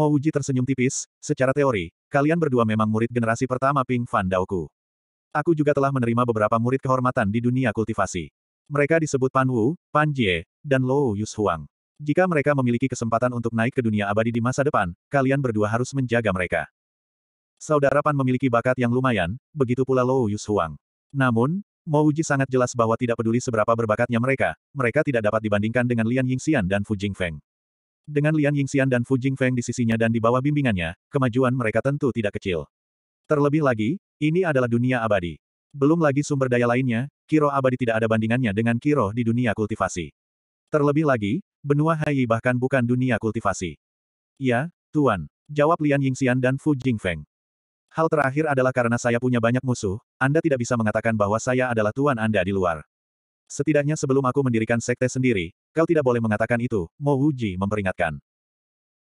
Mo Uji tersenyum tipis, secara teori, kalian berdua memang murid generasi pertama Ping Fan Daoku. Aku juga telah menerima beberapa murid kehormatan di dunia kultivasi. Mereka disebut Pan Wu, Pan Jie, dan Lou Yus Huang. Jika mereka memiliki kesempatan untuk naik ke dunia abadi di masa depan, kalian berdua harus menjaga mereka. Saudara Pan memiliki bakat yang lumayan, begitu pula Lou Yus Huang. Namun, Mo Uji sangat jelas bahwa tidak peduli seberapa berbakatnya mereka, mereka tidak dapat dibandingkan dengan Lian Yingxian dan Fu Jingfeng. Dengan Lian Yingxian dan Fu Jingfeng di sisinya dan di bawah bimbingannya, kemajuan mereka tentu tidak kecil. Terlebih lagi, ini adalah dunia abadi. Belum lagi sumber daya lainnya, Kiro abadi tidak ada bandingannya dengan Kiro di dunia kultivasi. Terlebih lagi, benua Hai bahkan bukan dunia kultivasi. Ya, Tuan, jawab Lian Yingxian dan Fu Jingfeng. Hal terakhir adalah karena saya punya banyak musuh, Anda tidak bisa mengatakan bahwa saya adalah tuan Anda di luar. Setidaknya sebelum aku mendirikan sekte sendiri, Kau tidak boleh mengatakan itu, Mo Wuji memperingatkan.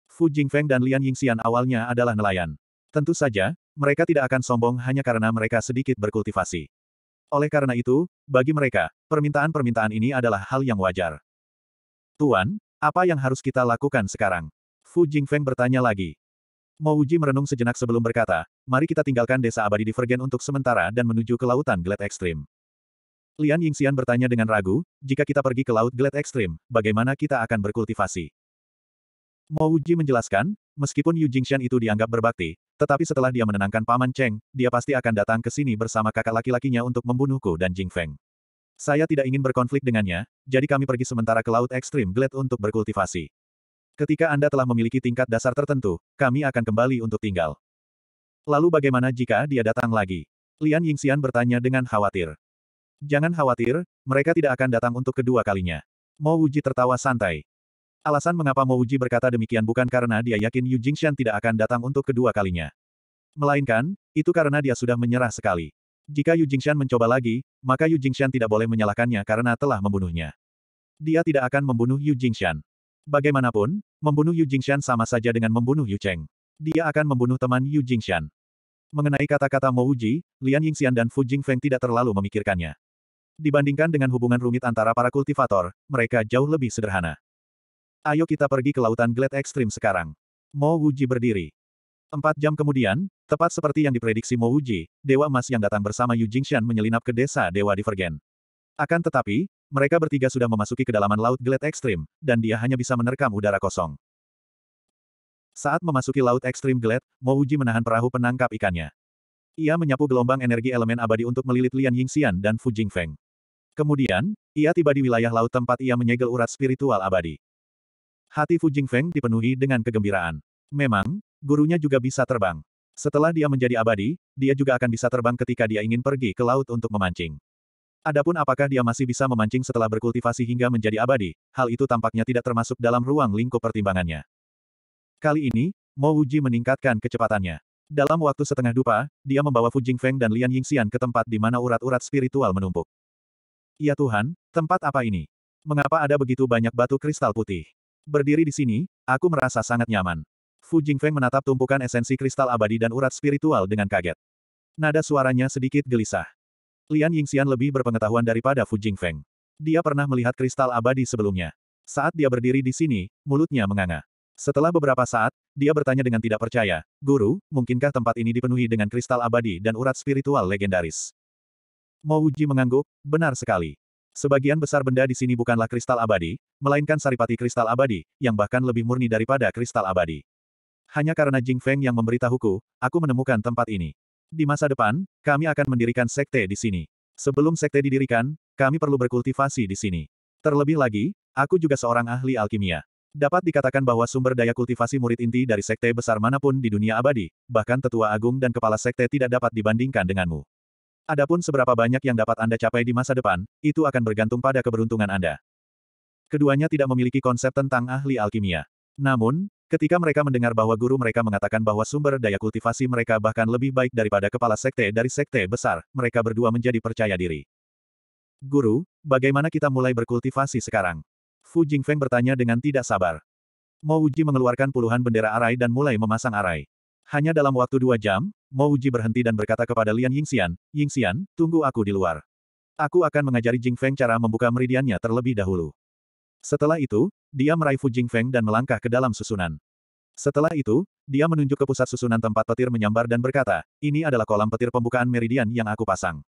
Fu Jingfeng dan Lian Yingxian awalnya adalah nelayan. Tentu saja, mereka tidak akan sombong hanya karena mereka sedikit berkultivasi. Oleh karena itu, bagi mereka, permintaan-permintaan ini adalah hal yang wajar. Tuan, apa yang harus kita lakukan sekarang? Fu Jingfeng bertanya lagi. Mo Wuji merenung sejenak sebelum berkata, mari kita tinggalkan desa abadi divergen untuk sementara dan menuju ke lautan gelet ekstrim. Lian Yingxian bertanya dengan ragu, jika kita pergi ke Laut Glet Ekstrim, bagaimana kita akan berkultivasi? Mo Wuji menjelaskan, meskipun Yu Jingxian itu dianggap berbakti, tetapi setelah dia menenangkan Paman Cheng, dia pasti akan datang ke sini bersama kakak laki-lakinya untuk membunuhku dan Jing Feng. Saya tidak ingin berkonflik dengannya, jadi kami pergi sementara ke Laut Ekstrim Glet untuk berkultivasi. Ketika Anda telah memiliki tingkat dasar tertentu, kami akan kembali untuk tinggal. Lalu bagaimana jika dia datang lagi? Lian Yingxian bertanya dengan khawatir. Jangan khawatir, mereka tidak akan datang untuk kedua kalinya. Mo Wuji tertawa santai. Alasan mengapa Mo Wuji berkata demikian bukan karena dia yakin Yu Jingxian tidak akan datang untuk kedua kalinya. Melainkan, itu karena dia sudah menyerah sekali. Jika Yu Jingxian mencoba lagi, maka Yu Jingxian tidak boleh menyalahkannya karena telah membunuhnya. Dia tidak akan membunuh Yu Jingxian. Bagaimanapun, membunuh Yu Jingxian sama saja dengan membunuh Yu Cheng. Dia akan membunuh teman Yu Jingxian. Mengenai kata-kata Mo Uji, Lian Yingxian dan Fu Jingfeng tidak terlalu memikirkannya. Dibandingkan dengan hubungan rumit antara para kultivator, mereka jauh lebih sederhana. Ayo kita pergi ke lautan Glade Ekstrim sekarang. Mo Wuji berdiri. Empat jam kemudian, tepat seperti yang diprediksi Mo Wuji, Dewa Emas yang datang bersama Yu Jingxian menyelinap ke desa Dewa Divergen. Akan tetapi, mereka bertiga sudah memasuki kedalaman Laut Glade Ekstrim, dan dia hanya bisa menerkam udara kosong. Saat memasuki Laut Ekstrim Glade, Mo Wuji menahan perahu penangkap ikannya. Ia menyapu gelombang energi elemen abadi untuk melilit Lian Yingxian dan Fu Jingfeng. Kemudian, ia tiba di wilayah laut tempat ia menyegel urat spiritual abadi. Hati Fu Jing Feng dipenuhi dengan kegembiraan. Memang, gurunya juga bisa terbang. Setelah dia menjadi abadi, dia juga akan bisa terbang ketika dia ingin pergi ke laut untuk memancing. Adapun apakah dia masih bisa memancing setelah berkultivasi hingga menjadi abadi, hal itu tampaknya tidak termasuk dalam ruang lingkup pertimbangannya. Kali ini, Mo Wuji meningkatkan kecepatannya. Dalam waktu setengah dupa, dia membawa Fu Jing Feng dan Lian Yingxian ke tempat di mana urat-urat spiritual menumpuk. Ya Tuhan, tempat apa ini? Mengapa ada begitu banyak batu kristal putih? Berdiri di sini, aku merasa sangat nyaman. Fu Jingfeng menatap tumpukan esensi kristal abadi dan urat spiritual dengan kaget. Nada suaranya sedikit gelisah. Lian Yingxian lebih berpengetahuan daripada Fu Jingfeng. Dia pernah melihat kristal abadi sebelumnya. Saat dia berdiri di sini, mulutnya menganga. Setelah beberapa saat, dia bertanya dengan tidak percaya, Guru, mungkinkah tempat ini dipenuhi dengan kristal abadi dan urat spiritual legendaris? Wuji mengangguk, benar sekali. Sebagian besar benda di sini bukanlah kristal abadi, melainkan saripati kristal abadi, yang bahkan lebih murni daripada kristal abadi. Hanya karena Jing Feng yang memberitahuku, aku menemukan tempat ini. Di masa depan, kami akan mendirikan sekte di sini. Sebelum sekte didirikan, kami perlu berkultivasi di sini. Terlebih lagi, aku juga seorang ahli alkimia. Dapat dikatakan bahwa sumber daya kultivasi murid inti dari sekte besar manapun di dunia abadi, bahkan tetua agung dan kepala sekte tidak dapat dibandingkan denganmu. Adapun seberapa banyak yang dapat Anda capai di masa depan, itu akan bergantung pada keberuntungan Anda. Keduanya tidak memiliki konsep tentang ahli alkimia. Namun, ketika mereka mendengar bahwa guru mereka mengatakan bahwa sumber daya kultivasi mereka bahkan lebih baik daripada kepala sekte dari sekte besar, mereka berdua menjadi percaya diri. Guru, bagaimana kita mulai berkultivasi sekarang? Fu Jingfeng bertanya dengan tidak sabar. Mo Wuji mengeluarkan puluhan bendera arai dan mulai memasang arai. Hanya dalam waktu dua jam, Mo Uji berhenti dan berkata kepada Lian Yingxian, Yingxian, tunggu aku di luar. Aku akan mengajari Jing Feng cara membuka meridiannya terlebih dahulu. Setelah itu, dia meraih Fu Jing Feng dan melangkah ke dalam susunan. Setelah itu, dia menunjuk ke pusat susunan tempat petir menyambar dan berkata, ini adalah kolam petir pembukaan meridian yang aku pasang.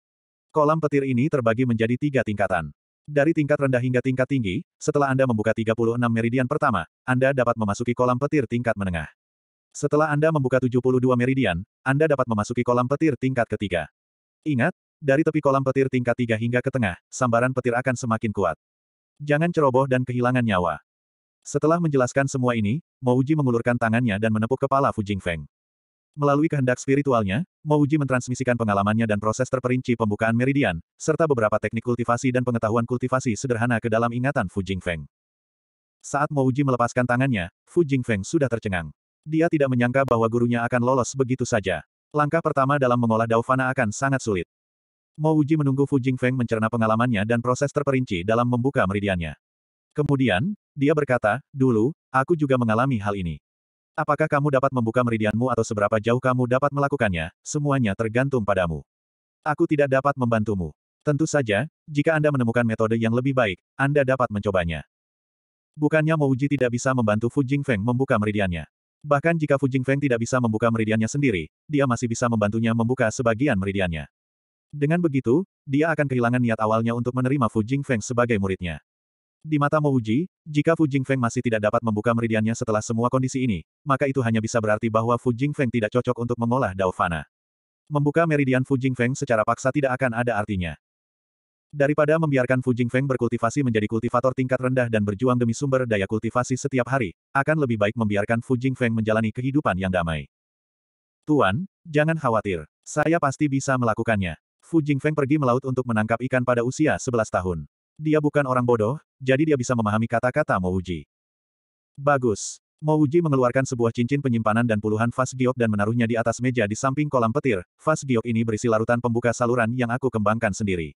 Kolam petir ini terbagi menjadi tiga tingkatan. Dari tingkat rendah hingga tingkat tinggi, setelah Anda membuka 36 meridian pertama, Anda dapat memasuki kolam petir tingkat menengah. Setelah Anda membuka 72 meridian, Anda dapat memasuki kolam petir tingkat ketiga. Ingat, dari tepi kolam petir tingkat tiga hingga ke tengah, sambaran petir akan semakin kuat. Jangan ceroboh dan kehilangan nyawa. Setelah menjelaskan semua ini, Mouji mengulurkan tangannya dan menepuk kepala Fu Feng. Melalui kehendak spiritualnya, Mouji mentransmisikan pengalamannya dan proses terperinci pembukaan meridian, serta beberapa teknik kultivasi dan pengetahuan kultivasi sederhana ke dalam ingatan Fu Feng. Saat Mouji melepaskan tangannya, Fu Feng sudah tercengang. Dia tidak menyangka bahwa gurunya akan lolos begitu saja. Langkah pertama dalam mengolah Daofana akan sangat sulit. Mo Uji menunggu Fu Jingfeng mencerna pengalamannya dan proses terperinci dalam membuka meridiannya. Kemudian, dia berkata, dulu, aku juga mengalami hal ini. Apakah kamu dapat membuka meridianmu atau seberapa jauh kamu dapat melakukannya, semuanya tergantung padamu. Aku tidak dapat membantumu. Tentu saja, jika Anda menemukan metode yang lebih baik, Anda dapat mencobanya. Bukannya Mo Uji tidak bisa membantu Fu Jingfeng membuka meridiannya. Bahkan jika Fu Feng tidak bisa membuka meridiannya sendiri, dia masih bisa membantunya membuka sebagian meridiannya. Dengan begitu, dia akan kehilangan niat awalnya untuk menerima Fu Feng sebagai muridnya. Di mata Mouji, jika Fu Feng masih tidak dapat membuka meridiannya setelah semua kondisi ini, maka itu hanya bisa berarti bahwa Fu Feng tidak cocok untuk mengolah Dao Membuka meridian Fu Feng secara paksa tidak akan ada artinya. Daripada membiarkan Fu Feng berkultivasi menjadi kultivator tingkat rendah dan berjuang demi sumber daya kultivasi setiap hari, akan lebih baik membiarkan Fu Feng menjalani kehidupan yang damai. Tuan, jangan khawatir. Saya pasti bisa melakukannya. Fu Feng pergi melaut untuk menangkap ikan pada usia 11 tahun. Dia bukan orang bodoh, jadi dia bisa memahami kata-kata Mouji. Bagus. Mouji mengeluarkan sebuah cincin penyimpanan dan puluhan vas giok dan menaruhnya di atas meja di samping kolam petir. Vas giok ini berisi larutan pembuka saluran yang aku kembangkan sendiri.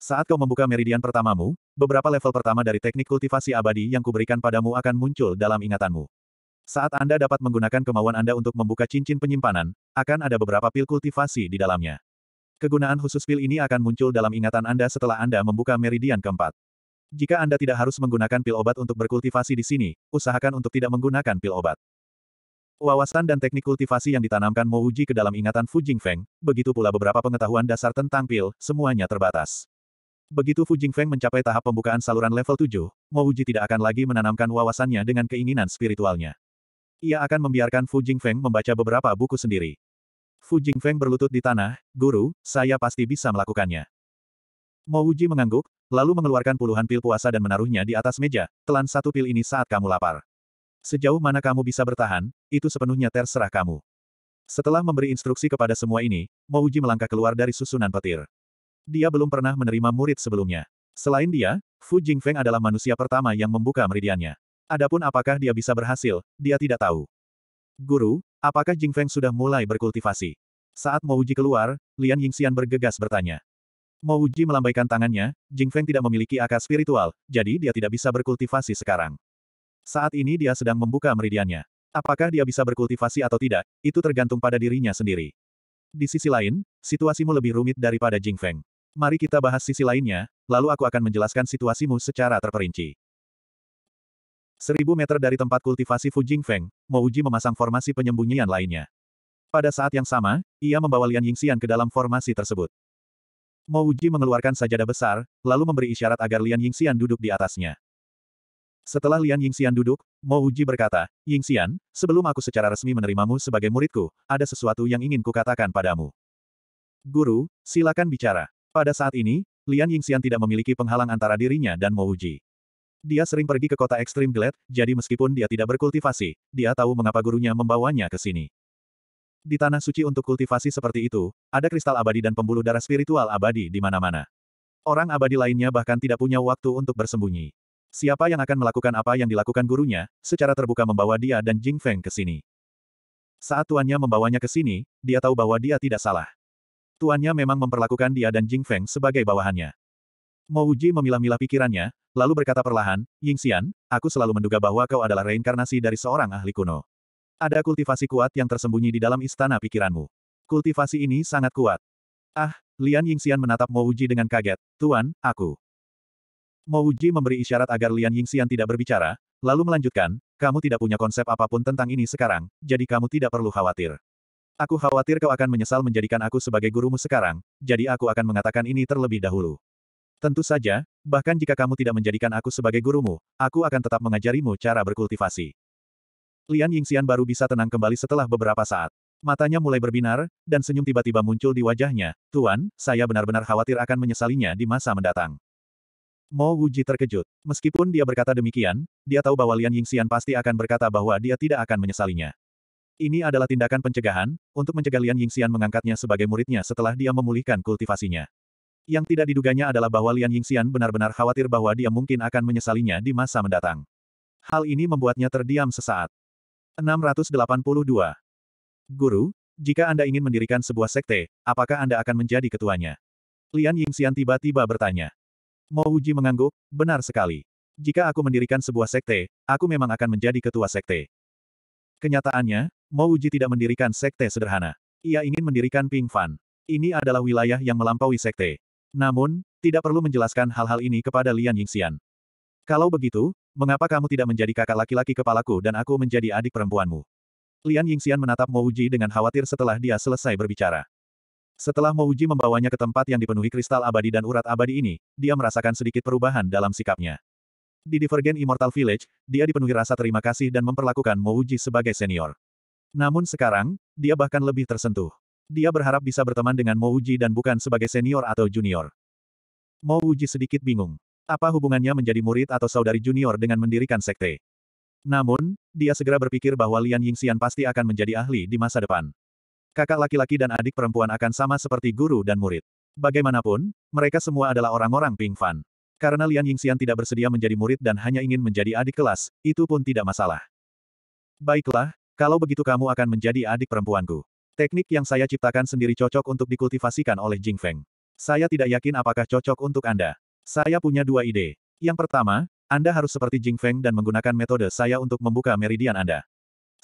Saat kau membuka meridian pertamamu, beberapa level pertama dari teknik kultivasi abadi yang kuberikan padamu akan muncul dalam ingatanmu. Saat Anda dapat menggunakan kemauan Anda untuk membuka cincin penyimpanan, akan ada beberapa pil kultivasi di dalamnya. Kegunaan khusus pil ini akan muncul dalam ingatan Anda setelah Anda membuka meridian keempat. Jika Anda tidak harus menggunakan pil obat untuk berkultivasi di sini, usahakan untuk tidak menggunakan pil obat. Wawasan dan teknik kultivasi yang ditanamkan Mouji ke dalam ingatan Fu Feng, begitu pula beberapa pengetahuan dasar tentang pil, semuanya terbatas. Begitu Fu Jing Feng mencapai tahap pembukaan saluran level 7, Mo Uji tidak akan lagi menanamkan wawasannya dengan keinginan spiritualnya. Ia akan membiarkan Fu Jing Feng membaca beberapa buku sendiri. Fu Jing Feng berlutut di tanah, Guru, saya pasti bisa melakukannya. Mo Uji mengangguk, lalu mengeluarkan puluhan pil puasa dan menaruhnya di atas meja, telan satu pil ini saat kamu lapar. Sejauh mana kamu bisa bertahan, itu sepenuhnya terserah kamu. Setelah memberi instruksi kepada semua ini, Mo Uji melangkah keluar dari susunan petir. Dia belum pernah menerima murid sebelumnya. Selain dia, Fu Jingfeng adalah manusia pertama yang membuka meridiannya. Adapun apakah dia bisa berhasil, dia tidak tahu. Guru, apakah Jingfeng sudah mulai berkultivasi? Saat uji keluar, Lian Yingxian bergegas bertanya. uji melambaikan tangannya, Jingfeng tidak memiliki akar spiritual, jadi dia tidak bisa berkultivasi sekarang. Saat ini dia sedang membuka meridiannya. Apakah dia bisa berkultivasi atau tidak, itu tergantung pada dirinya sendiri. Di sisi lain, situasimu lebih rumit daripada Jingfeng. Mari kita bahas sisi lainnya, lalu aku akan menjelaskan situasimu secara terperinci. Seribu meter dari tempat kultivasi Fu Jing Feng, Jingfeng, Mouji memasang formasi penyembunyian lainnya. Pada saat yang sama, ia membawa Lian Yingxian ke dalam formasi tersebut. Mouji mengeluarkan sajadah besar, lalu memberi isyarat agar Lian Yingxian duduk di atasnya. Setelah Lian Yingxian duduk, Mouji berkata, Yingxian, sebelum aku secara resmi menerimamu sebagai muridku, ada sesuatu yang ingin kukatakan padamu. Guru, silakan bicara. Pada saat ini, Lian Yingxian tidak memiliki penghalang antara dirinya dan Mo Uji. Dia sering pergi ke kota ekstrim Glad, jadi meskipun dia tidak berkultivasi, dia tahu mengapa gurunya membawanya ke sini. Di tanah suci untuk kultivasi seperti itu, ada kristal abadi dan pembuluh darah spiritual abadi di mana-mana. Orang abadi lainnya bahkan tidak punya waktu untuk bersembunyi. Siapa yang akan melakukan apa yang dilakukan gurunya, secara terbuka membawa dia dan Jing Feng ke sini. Saat tuannya membawanya ke sini, dia tahu bahwa dia tidak salah. Tuannya memang memperlakukan dia dan Jing Feng sebagai bawahannya. Mo Uji memilah-milah pikirannya, lalu berkata perlahan, Ying Xian, aku selalu menduga bahwa kau adalah reinkarnasi dari seorang ahli kuno. Ada kultivasi kuat yang tersembunyi di dalam istana pikiranmu. Kultivasi ini sangat kuat. Ah, Lian Ying Xian menatap Mo Uji dengan kaget, Tuan, aku. Mo Uji memberi isyarat agar Lian Ying Xian tidak berbicara, lalu melanjutkan, kamu tidak punya konsep apapun tentang ini sekarang, jadi kamu tidak perlu khawatir. Aku khawatir kau akan menyesal menjadikan aku sebagai gurumu sekarang, jadi aku akan mengatakan ini terlebih dahulu. Tentu saja, bahkan jika kamu tidak menjadikan aku sebagai gurumu, aku akan tetap mengajarimu cara berkultivasi. Lian Yingxian baru bisa tenang kembali setelah beberapa saat. Matanya mulai berbinar, dan senyum tiba-tiba muncul di wajahnya. Tuan, saya benar-benar khawatir akan menyesalinya di masa mendatang. Mo Wuji terkejut. Meskipun dia berkata demikian, dia tahu bahwa Lian Yingxian pasti akan berkata bahwa dia tidak akan menyesalinya. Ini adalah tindakan pencegahan, untuk mencegah Lian Yingxian mengangkatnya sebagai muridnya setelah dia memulihkan kultivasinya. Yang tidak diduganya adalah bahwa Lian Yingxian benar-benar khawatir bahwa dia mungkin akan menyesalinya di masa mendatang. Hal ini membuatnya terdiam sesaat. 682. Guru, jika Anda ingin mendirikan sebuah sekte, apakah Anda akan menjadi ketuanya? Lian Yingxian tiba-tiba bertanya. Mo Wuji mengangguk, benar sekali. Jika aku mendirikan sebuah sekte, aku memang akan menjadi ketua sekte. Kenyataannya, Mo Uji tidak mendirikan sekte sederhana. Ia ingin mendirikan Ping Fan. Ini adalah wilayah yang melampaui sekte. Namun, tidak perlu menjelaskan hal-hal ini kepada Lian Yingxian. Kalau begitu, mengapa kamu tidak menjadi kakak laki-laki kepalaku dan aku menjadi adik perempuanmu? Lian Yingxian menatap Mo Uji dengan khawatir setelah dia selesai berbicara. Setelah Mo Uji membawanya ke tempat yang dipenuhi kristal abadi dan urat abadi ini, dia merasakan sedikit perubahan dalam sikapnya. Di Divergent Immortal Village, dia dipenuhi rasa terima kasih dan memperlakukan Mo Uji sebagai senior. Namun sekarang, dia bahkan lebih tersentuh. Dia berharap bisa berteman dengan Mo Uji dan bukan sebagai senior atau junior. Mo Uji sedikit bingung. Apa hubungannya menjadi murid atau saudari junior dengan mendirikan sekte? Namun, dia segera berpikir bahwa Lian Yingxian pasti akan menjadi ahli di masa depan. Kakak laki-laki dan adik perempuan akan sama seperti guru dan murid. Bagaimanapun, mereka semua adalah orang-orang Ping Fan. Karena Lian Yingxian tidak bersedia menjadi murid dan hanya ingin menjadi adik kelas, itu pun tidak masalah. Baiklah, kalau begitu kamu akan menjadi adik perempuanku. Teknik yang saya ciptakan sendiri cocok untuk dikultivasikan oleh Jing Feng. Saya tidak yakin apakah cocok untuk Anda. Saya punya dua ide. Yang pertama, Anda harus seperti Jing Feng dan menggunakan metode saya untuk membuka meridian Anda.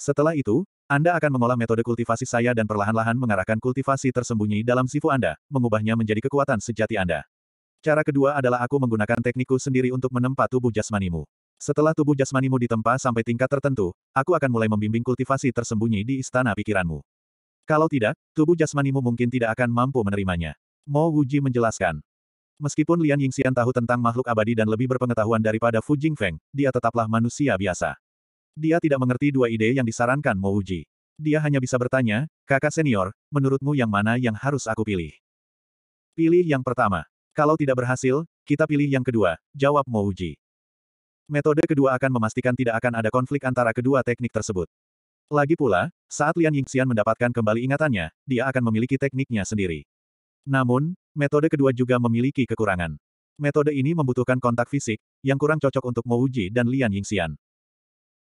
Setelah itu, Anda akan mengolah metode kultivasi saya dan perlahan-lahan mengarahkan kultivasi tersembunyi dalam sifu Anda, mengubahnya menjadi kekuatan sejati Anda. Cara kedua adalah aku menggunakan teknikku sendiri untuk menempa tubuh jasmanimu. Setelah tubuh jasmanimu ditempa sampai tingkat tertentu, aku akan mulai membimbing kultivasi tersembunyi di istana pikiranmu. Kalau tidak, tubuh jasmanimu mungkin tidak akan mampu menerimanya. Mo Wuji menjelaskan. Meskipun Lian Yingxian tahu tentang makhluk abadi dan lebih berpengetahuan daripada Fu Jingfeng, dia tetaplah manusia biasa. Dia tidak mengerti dua ide yang disarankan Mo Wuji. Dia hanya bisa bertanya, kakak senior, menurutmu yang mana yang harus aku pilih? Pilih yang pertama. Kalau tidak berhasil, kita pilih yang kedua, jawab Mo Wuji. Metode kedua akan memastikan tidak akan ada konflik antara kedua teknik tersebut. Lagi pula, saat Lian Yingxian mendapatkan kembali ingatannya, dia akan memiliki tekniknya sendiri. Namun, metode kedua juga memiliki kekurangan. Metode ini membutuhkan kontak fisik, yang kurang cocok untuk Mo Uji dan Lian Yingxian.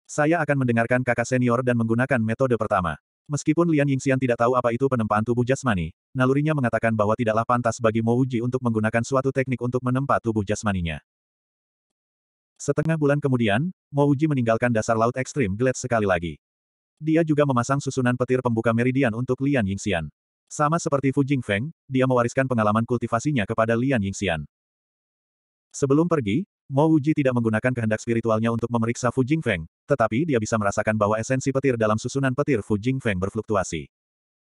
Saya akan mendengarkan kakak senior dan menggunakan metode pertama. Meskipun Lian Yingxian tidak tahu apa itu penempaan tubuh jasmani, nalurinya mengatakan bahwa tidaklah pantas bagi Mo Uji untuk menggunakan suatu teknik untuk menempa tubuh jasmaninya. Setengah bulan kemudian, Mouji meninggalkan dasar laut ekstrim Glade sekali lagi. Dia juga memasang susunan petir pembuka meridian untuk Lian Yingxian. Sama seperti Fu Jingfeng, dia mewariskan pengalaman kultivasinya kepada Lian Yingxian. Sebelum pergi, Mo Wuji tidak menggunakan kehendak spiritualnya untuk memeriksa Fu Jingfeng, tetapi dia bisa merasakan bahwa esensi petir dalam susunan petir Fu Jingfeng berfluktuasi.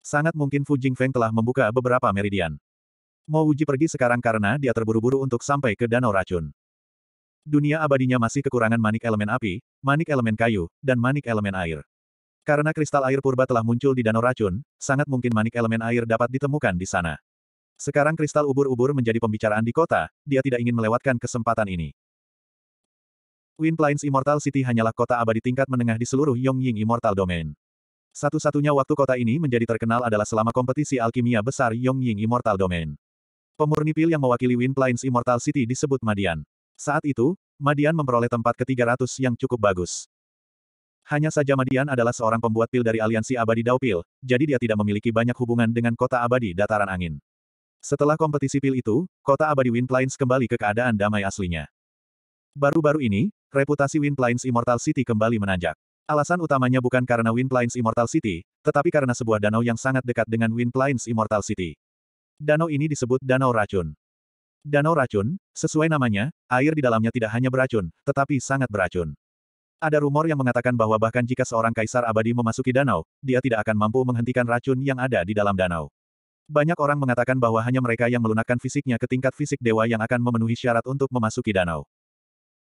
Sangat mungkin Fu Jingfeng telah membuka beberapa meridian. Mo Wuji pergi sekarang karena dia terburu-buru untuk sampai ke Danau Racun dunia abadinya masih kekurangan manik elemen api, manik elemen kayu, dan manik elemen air. Karena kristal air purba telah muncul di danau racun, sangat mungkin manik elemen air dapat ditemukan di sana. Sekarang kristal ubur-ubur menjadi pembicaraan di kota, dia tidak ingin melewatkan kesempatan ini. Wind Plains Immortal City hanyalah kota abadi tingkat menengah di seluruh Yongying Immortal Domain. Satu-satunya waktu kota ini menjadi terkenal adalah selama kompetisi alkimia besar Yongying Immortal Domain. Pemurni pil yang mewakili Wind Plains Immortal City disebut Madian. Saat itu, Madian memperoleh tempat ke-300 yang cukup bagus. Hanya saja Madian adalah seorang pembuat pil dari aliansi abadi Daupil, jadi dia tidak memiliki banyak hubungan dengan kota abadi dataran angin. Setelah kompetisi pil itu, kota abadi Wind kembali ke keadaan damai aslinya. Baru-baru ini, reputasi Wind Immortal City kembali menanjak. Alasan utamanya bukan karena Wind Immortal City, tetapi karena sebuah danau yang sangat dekat dengan Wind Immortal City. Danau ini disebut Danau Racun. Danau racun, sesuai namanya, air di dalamnya tidak hanya beracun, tetapi sangat beracun. Ada rumor yang mengatakan bahwa bahkan jika seorang kaisar abadi memasuki danau, dia tidak akan mampu menghentikan racun yang ada di dalam danau. Banyak orang mengatakan bahwa hanya mereka yang melunakkan fisiknya ke tingkat fisik dewa yang akan memenuhi syarat untuk memasuki danau.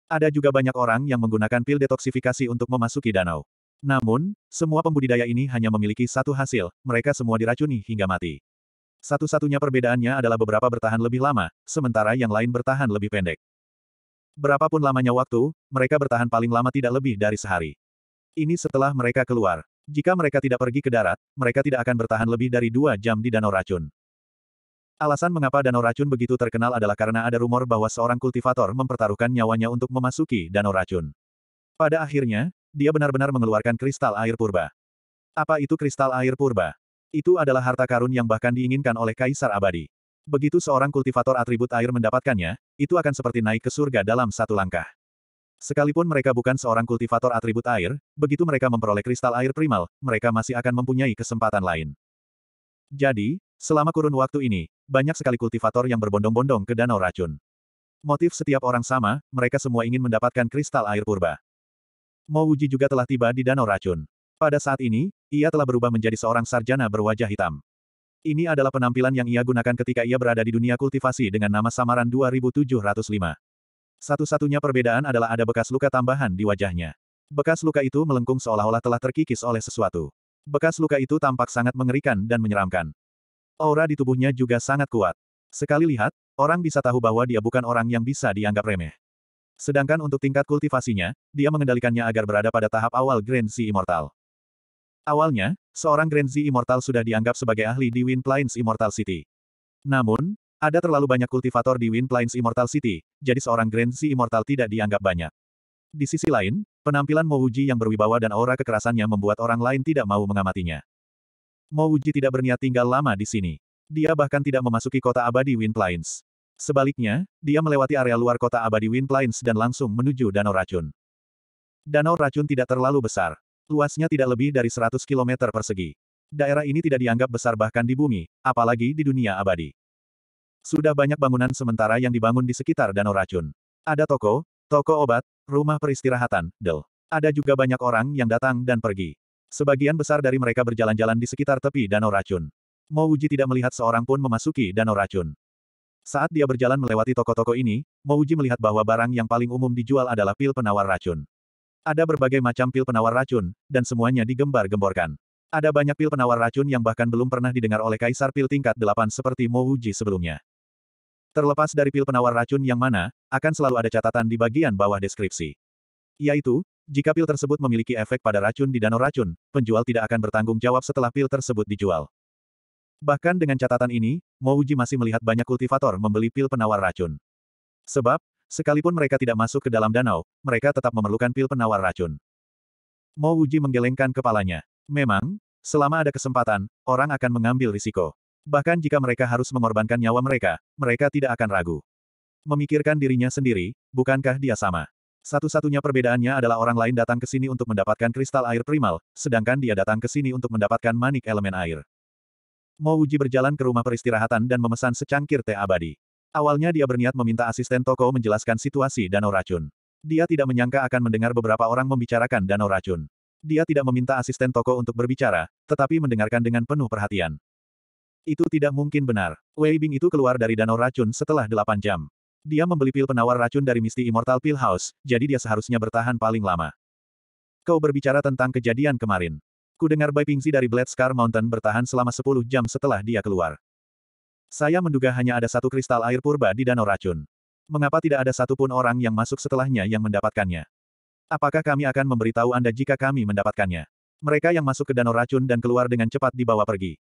Ada juga banyak orang yang menggunakan pil detoksifikasi untuk memasuki danau. Namun, semua pembudidaya ini hanya memiliki satu hasil, mereka semua diracuni hingga mati. Satu-satunya perbedaannya adalah beberapa bertahan lebih lama, sementara yang lain bertahan lebih pendek. Berapapun lamanya waktu, mereka bertahan paling lama tidak lebih dari sehari. Ini setelah mereka keluar. Jika mereka tidak pergi ke darat, mereka tidak akan bertahan lebih dari dua jam di Danau Racun. Alasan mengapa Danau Racun begitu terkenal adalah karena ada rumor bahwa seorang kultivator mempertaruhkan nyawanya untuk memasuki Danau Racun. Pada akhirnya, dia benar-benar mengeluarkan kristal air purba. Apa itu kristal air purba? Itu adalah harta karun yang bahkan diinginkan oleh Kaisar Abadi. Begitu seorang kultivator atribut air mendapatkannya, itu akan seperti naik ke surga dalam satu langkah. Sekalipun mereka bukan seorang kultivator atribut air, begitu mereka memperoleh kristal air primal, mereka masih akan mempunyai kesempatan lain. Jadi, selama kurun waktu ini, banyak sekali kultivator yang berbondong-bondong ke danau racun. Motif setiap orang sama, mereka semua ingin mendapatkan kristal air purba. Mouji juga telah tiba di danau racun. Pada saat ini, ia telah berubah menjadi seorang sarjana berwajah hitam. Ini adalah penampilan yang ia gunakan ketika ia berada di dunia kultivasi dengan nama samaran 2705. Satu-satunya perbedaan adalah ada bekas luka tambahan di wajahnya. Bekas luka itu melengkung seolah-olah telah terkikis oleh sesuatu. Bekas luka itu tampak sangat mengerikan dan menyeramkan. Aura di tubuhnya juga sangat kuat. Sekali lihat, orang bisa tahu bahwa dia bukan orang yang bisa dianggap remeh. Sedangkan untuk tingkat kultivasinya, dia mengendalikannya agar berada pada tahap awal Grand Sea Immortal. Awalnya, seorang Grand Z Immortal sudah dianggap sebagai ahli di Wind Plains Immortal City. Namun, ada terlalu banyak kultivator di Wind Plains Immortal City, jadi seorang Grand Z Immortal tidak dianggap banyak. Di sisi lain, penampilan Mouji yang berwibawa dan aura kekerasannya membuat orang lain tidak mau mengamatinya. Mouji tidak berniat tinggal lama di sini. Dia bahkan tidak memasuki kota abadi Wind Plains. Sebaliknya, dia melewati area luar kota abadi Wind Plains dan langsung menuju Danau Racun. Danau Racun tidak terlalu besar. Luasnya tidak lebih dari 100 km persegi. Daerah ini tidak dianggap besar bahkan di bumi, apalagi di dunia abadi. Sudah banyak bangunan sementara yang dibangun di sekitar Danau Racun. Ada toko, toko obat, rumah peristirahatan, del. Ada juga banyak orang yang datang dan pergi. Sebagian besar dari mereka berjalan-jalan di sekitar tepi Danau Racun. Uji tidak melihat seorang pun memasuki Danau Racun. Saat dia berjalan melewati toko-toko ini, Uji melihat bahwa barang yang paling umum dijual adalah pil penawar racun. Ada berbagai macam pil penawar racun, dan semuanya digembar-gemborkan. Ada banyak pil penawar racun yang bahkan belum pernah didengar oleh Kaisar Pil tingkat 8 seperti Mo Wuji sebelumnya. Terlepas dari pil penawar racun yang mana, akan selalu ada catatan di bagian bawah deskripsi. Yaitu, jika pil tersebut memiliki efek pada racun di danau racun, penjual tidak akan bertanggung jawab setelah pil tersebut dijual. Bahkan dengan catatan ini, Mo masih melihat banyak kultivator membeli pil penawar racun. Sebab, Sekalipun mereka tidak masuk ke dalam danau, mereka tetap memerlukan pil penawar racun. Mo Wuji menggelengkan kepalanya. Memang, selama ada kesempatan, orang akan mengambil risiko. Bahkan jika mereka harus mengorbankan nyawa mereka, mereka tidak akan ragu. Memikirkan dirinya sendiri, bukankah dia sama? Satu-satunya perbedaannya adalah orang lain datang ke sini untuk mendapatkan kristal air primal, sedangkan dia datang ke sini untuk mendapatkan manik elemen air. Mo Wuji berjalan ke rumah peristirahatan dan memesan secangkir teh abadi. Awalnya dia berniat meminta asisten toko menjelaskan situasi danau racun. Dia tidak menyangka akan mendengar beberapa orang membicarakan danau racun. Dia tidak meminta asisten toko untuk berbicara, tetapi mendengarkan dengan penuh perhatian. Itu tidak mungkin benar. Wei Bing itu keluar dari danau racun setelah 8 jam. Dia membeli pil penawar racun dari Misty Immortal Pill House, jadi dia seharusnya bertahan paling lama. Kau berbicara tentang kejadian kemarin. Ku dengar Bai Pingzi dari Blade Scar Mountain bertahan selama 10 jam setelah dia keluar. Saya menduga hanya ada satu kristal air purba di danau racun. Mengapa tidak ada satupun orang yang masuk setelahnya yang mendapatkannya? Apakah kami akan memberitahu Anda jika kami mendapatkannya? Mereka yang masuk ke danau racun dan keluar dengan cepat dibawa pergi.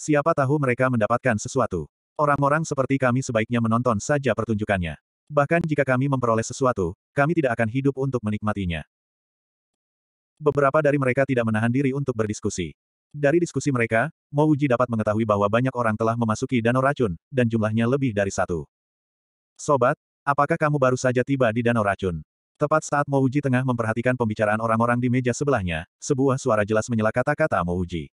Siapa tahu mereka mendapatkan sesuatu. Orang-orang seperti kami sebaiknya menonton saja pertunjukannya. Bahkan jika kami memperoleh sesuatu, kami tidak akan hidup untuk menikmatinya. Beberapa dari mereka tidak menahan diri untuk berdiskusi. Dari diskusi mereka, Mo Uji dapat mengetahui bahwa banyak orang telah memasuki danau racun, dan jumlahnya lebih dari satu. Sobat, apakah kamu baru saja tiba di danau racun? Tepat saat Mo Uji tengah memperhatikan pembicaraan orang-orang di meja sebelahnya, sebuah suara jelas menyela kata-kata Mo Uji.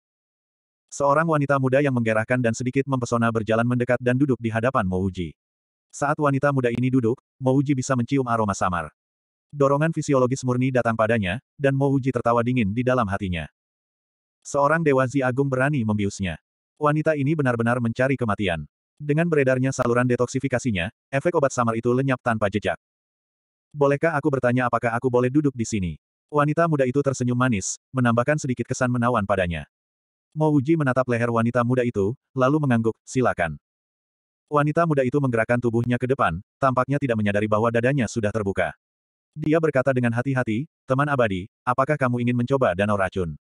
Seorang wanita muda yang menggerahkan dan sedikit mempesona berjalan mendekat dan duduk di hadapan Mo Uji. Saat wanita muda ini duduk, Mo Uji bisa mencium aroma samar. Dorongan fisiologis murni datang padanya, dan Mo Uji tertawa dingin di dalam hatinya. Seorang Dewa Zi Agung berani membiusnya. Wanita ini benar-benar mencari kematian. Dengan beredarnya saluran detoksifikasinya, efek obat samar itu lenyap tanpa jejak. Bolehkah aku bertanya apakah aku boleh duduk di sini? Wanita muda itu tersenyum manis, menambahkan sedikit kesan menawan padanya. Mo Wuji menatap leher wanita muda itu, lalu mengangguk, silakan. Wanita muda itu menggerakkan tubuhnya ke depan, tampaknya tidak menyadari bahwa dadanya sudah terbuka. Dia berkata dengan hati-hati, teman abadi, apakah kamu ingin mencoba danau racun?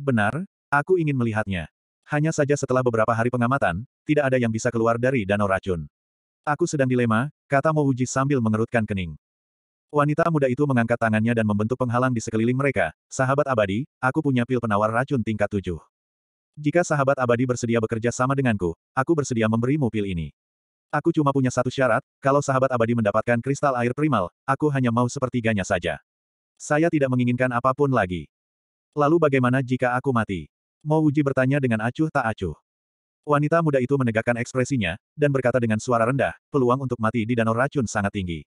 Benar, aku ingin melihatnya. Hanya saja setelah beberapa hari pengamatan, tidak ada yang bisa keluar dari danau racun. Aku sedang dilema, kata Mouji sambil mengerutkan kening. Wanita muda itu mengangkat tangannya dan membentuk penghalang di sekeliling mereka. Sahabat abadi, aku punya pil penawar racun tingkat tujuh. Jika sahabat abadi bersedia bekerja sama denganku, aku bersedia memberimu pil ini. Aku cuma punya satu syarat, kalau sahabat abadi mendapatkan kristal air primal, aku hanya mau sepertiganya saja. Saya tidak menginginkan apapun lagi. Lalu bagaimana jika aku mati? Mo Wuji bertanya dengan acuh tak acuh. Wanita muda itu menegakkan ekspresinya, dan berkata dengan suara rendah, peluang untuk mati di danau racun sangat tinggi.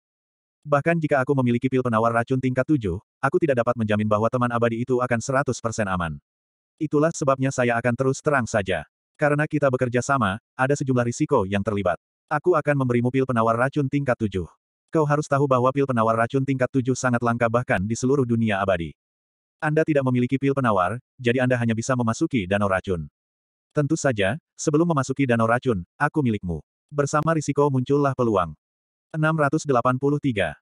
Bahkan jika aku memiliki pil penawar racun tingkat 7, aku tidak dapat menjamin bahwa teman abadi itu akan 100% aman. Itulah sebabnya saya akan terus terang saja. Karena kita bekerja sama, ada sejumlah risiko yang terlibat. Aku akan memberimu pil penawar racun tingkat 7. Kau harus tahu bahwa pil penawar racun tingkat 7 sangat langka bahkan di seluruh dunia abadi. Anda tidak memiliki pil penawar, jadi Anda hanya bisa memasuki danau racun. Tentu saja, sebelum memasuki danau racun, aku milikmu. Bersama risiko muncullah peluang. 683.